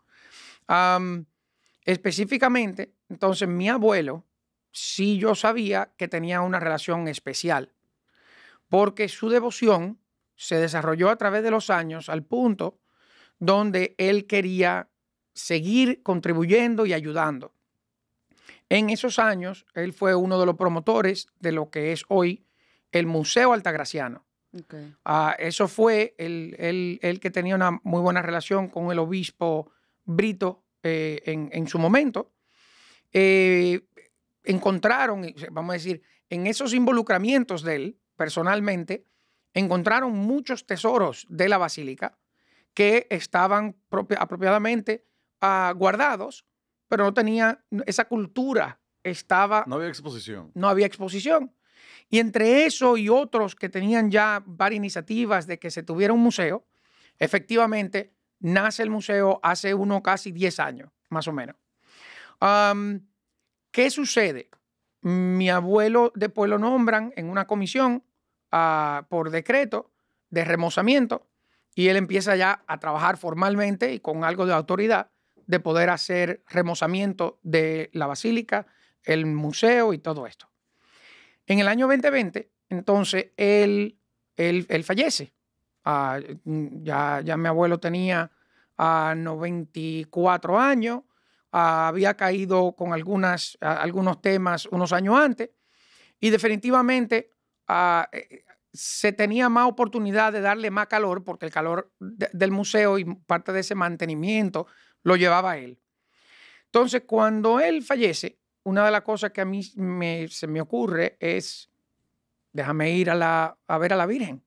específicamente, entonces mi abuelo sí yo sabía que tenía una relación especial, porque su devoción se desarrolló a través de los años al punto donde él quería seguir contribuyendo y ayudando. En esos años, él fue uno de los promotores de lo que es hoy el Museo Altagraciano. Okay. Ah, eso fue el, que tenía una muy buena relación con el obispo Brito eh, en, su momento. Eh, encontraron, eh, vamos a decir, en esos involucramientos de él personalmente, encontraron muchos tesoros de la basílica que estaban apropiadamente ah, guardados, pero no tenía esa cultura estaba... No había exposición. No había exposición. Y entre eso y otros que tenían ya varias iniciativas de que se tuviera un museo, efectivamente nace el museo hace uno casi 10 años, más o menos. ¿Qué sucede? Mi abuelo después lo nombran en una comisión ah, por decreto de remozamiento y él empieza ya a trabajar formalmente y con algo de autoridad de poder hacer remozamiento de la basílica, el museo y todo esto. En el año 2020, entonces, él, fallece. Ah, mm, ya, ya mi abuelo tenía ah, a 94 años, ah, había caído con algunas, algunos temas unos años antes y definitivamente eh, se tenía más oportunidad de darle más calor porque el calor del museo y parte de ese mantenimiento lo llevaba él. Entonces, cuando él fallece, una de las cosas que a mí se me ocurre es, déjame ir a, la, ver a la Virgen,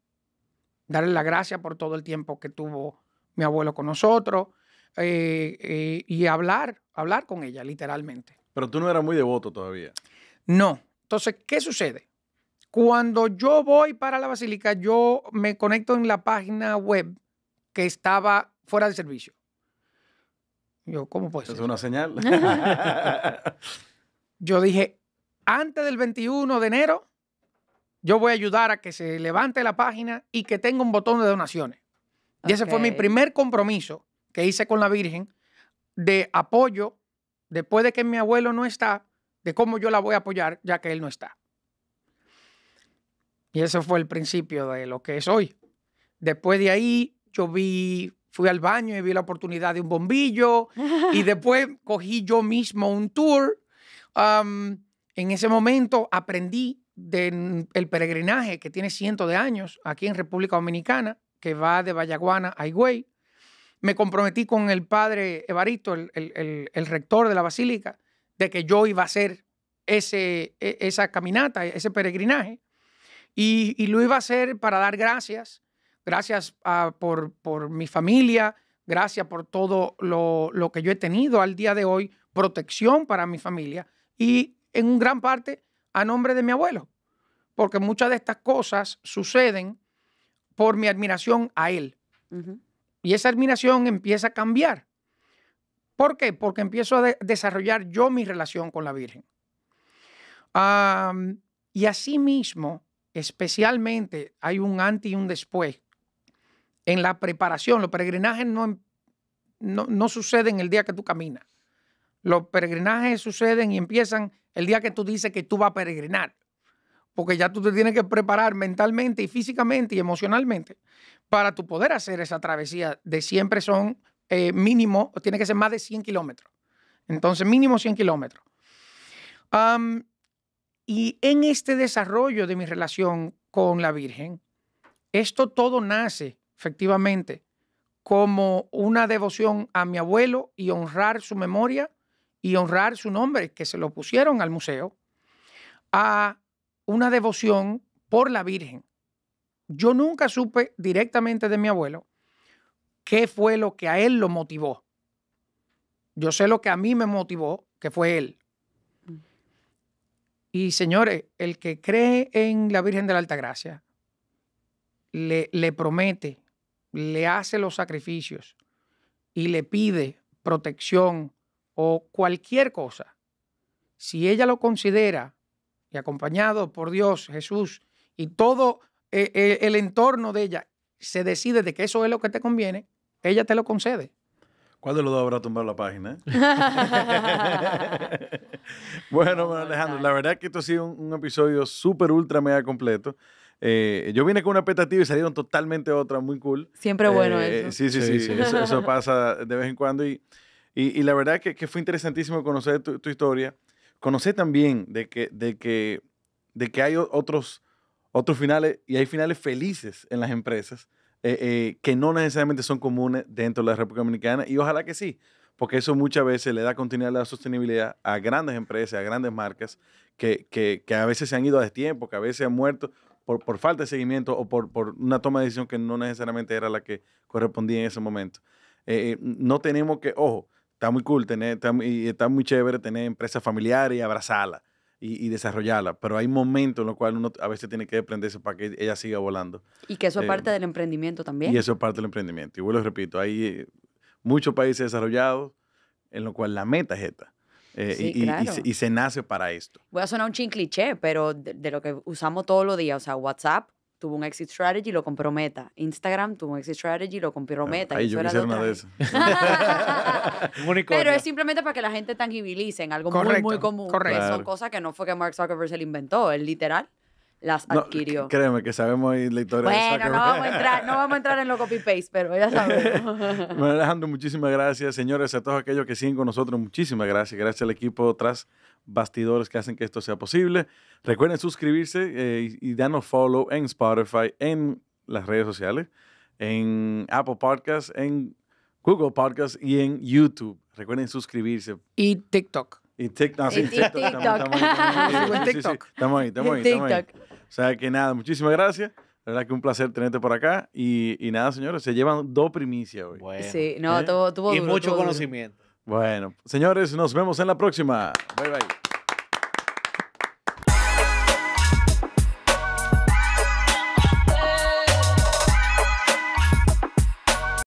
darle la gracia por todo el tiempo que tuvo mi abuelo con nosotros eh, eh, y hablar, hablar con ella, literalmente. Pero tú no eras muy devoto todavía. No. Entonces, ¿qué sucede? Cuando yo voy para la basílica, yo me conecto en la página web que estaba fuera de servicio. Yo, ¿cómo puede ser? Es una señal. Yo dije, antes del 21 de enero, yo voy a ayudar a que se levante la página y que tenga un botón de donaciones. Y ese fue mi primer compromiso que hice con la Virgen de apoyo, después de que mi abuelo no está, de cómo yo la voy a apoyar ya que él no está. Y ese fue el principio de lo que es hoy. Después de ahí, yo vi, fui al baño y vi la oportunidad de un bombillo. y después cogí yo mismo un tour en ese momento aprendí del peregrinaje que tiene cientos de años aquí en República Dominicana, que va de Vallaguana a Higüey. Me comprometí con el padre Evaristo, el, el, rector de la basílica, de que yo iba a hacer ese, e, esa caminata, ese peregrinaje, y, lo iba a hacer para dar gracias, gracias ah, por, mi familia, gracias por todo lo que yo he tenido al día de hoy, protección para mi familia, y en gran parte a nombre de mi abuelo, porque muchas de estas cosas suceden por mi admiración a él. Y esa admiración empieza a cambiar. ¿Por qué? Porque empiezo a desarrollar yo mi relación con la Virgen. y asimismo, especialmente, hay un antes y un después en la preparación. Los peregrinajes no, em, no, no suceden el día que tú caminas. Los peregrinajes suceden y empiezan el día que tú dices que tú vas a peregrinar, porque ya tú te tienes que preparar mentalmente y físicamente y emocionalmente para tu poder hacer esa travesía de siempre son eh, mínimo, tiene que ser más de 100 kilómetros. Entonces, mínimo 100 kilómetros. y en este desarrollo de mi relación con la Virgen, esto todo nace efectivamente como una devoción a mi abuelo y honrar su memoria y honrar su nombre, que se lo pusieron al museo, a una devoción por la Virgen. Yo nunca supe directamente de mi abuelo qué fue lo que a él lo motivó. Yo sé lo que a mí me motivó, que fue él. Mm. Y señores, el que cree en la Virgen de la Alta le, le promete, le hace los sacrificios y le pide protección, o cualquier cosa, si ella lo considera, y acompañado por Dios, Jesús, y todo eh, eh, el entorno de ella, se decide de que eso es lo que te conviene, ella te lo concede. ¿Cuándo lo los dos habrá la página? Eh? bueno, Alejandro, la verdad que esto ha sido un, episodio súper, ultra, mega completo. yo vine con una expectativa y salieron totalmente otra, muy cool. Siempre bueno eso. Sí, sí, sí, eso, pasa de vez en cuando. Y y, la verdad que, fue interesantísimo conocer tu, historia. Conocer también de que, de que, de que hay otros, otros finales y hay finales felices en las empresas eh, eh, que no necesariamente son comunes dentro de la República Dominicana y ojalá que sí, porque eso muchas veces le da continuidad a la sostenibilidad a grandes empresas, a grandes marcas que, que, que a veces se han ido a destiempo, que a veces han muerto por, por falta de seguimiento o por, por, una toma de decisión que no necesariamente era la que correspondía en ese momento. Eh, no tenemos que, ojo, Está muy cool tener, está, y está muy chévere tener empresa familiar y abrazarla y, y desarrollarla, pero hay momentos en los cuales uno a veces tiene que desprenderse para que ella siga volando. Y que eso es parte eh, del emprendimiento también. Y eso es parte del emprendimiento. Y vuelvo, repito, hay eh, muchos países desarrollados en los cuales la meta es esta. Eh, y, y, se, nace para esto. Voy a sonar un chin cliché, pero de, lo que usamos todos los días, o sea, WhatsApp, tuvo un exit strategy, lo comprometa. Instagram tuvo un exit strategy, lo comprometa. Ahí yo quisiera una de esas. Pero es simplemente para que la gente tangibilice en algo muy, muy común. Correcto. son cosas que no fue que Mark Zuckerberg se lo inventó, es literal las adquirió. créeme que sabemos la historia bueno, No vamos, a entrar, en lo copy-paste, pero ya sabemos. bueno, Alejandro, muchísimas gracias. Señores, a todos aquellos que siguen con nosotros, muchísimas gracias. Gracias al equipo tras bastidores que hacen que esto sea posible. Recuerden suscribirse eh, y, danos follow en Spotify, en las redes sociales, en Apple Podcasts, en Google Podcasts y en YouTube. Recuerden suscribirse. Y TikTok. Y TikTok, sí, TikTok. Estamos ahí, estamos ahí. Estamos O sea que nada, muchísimas gracias. La verdad que un placer tenerte por acá. Y, nada, señores, se llevan dos primicias hoy. Bueno, sí, no, ¿Eh? tuvo, tuvo, Y mucho conocimiento. Bueno, señores, nos vemos en la próxima. Bye, bye.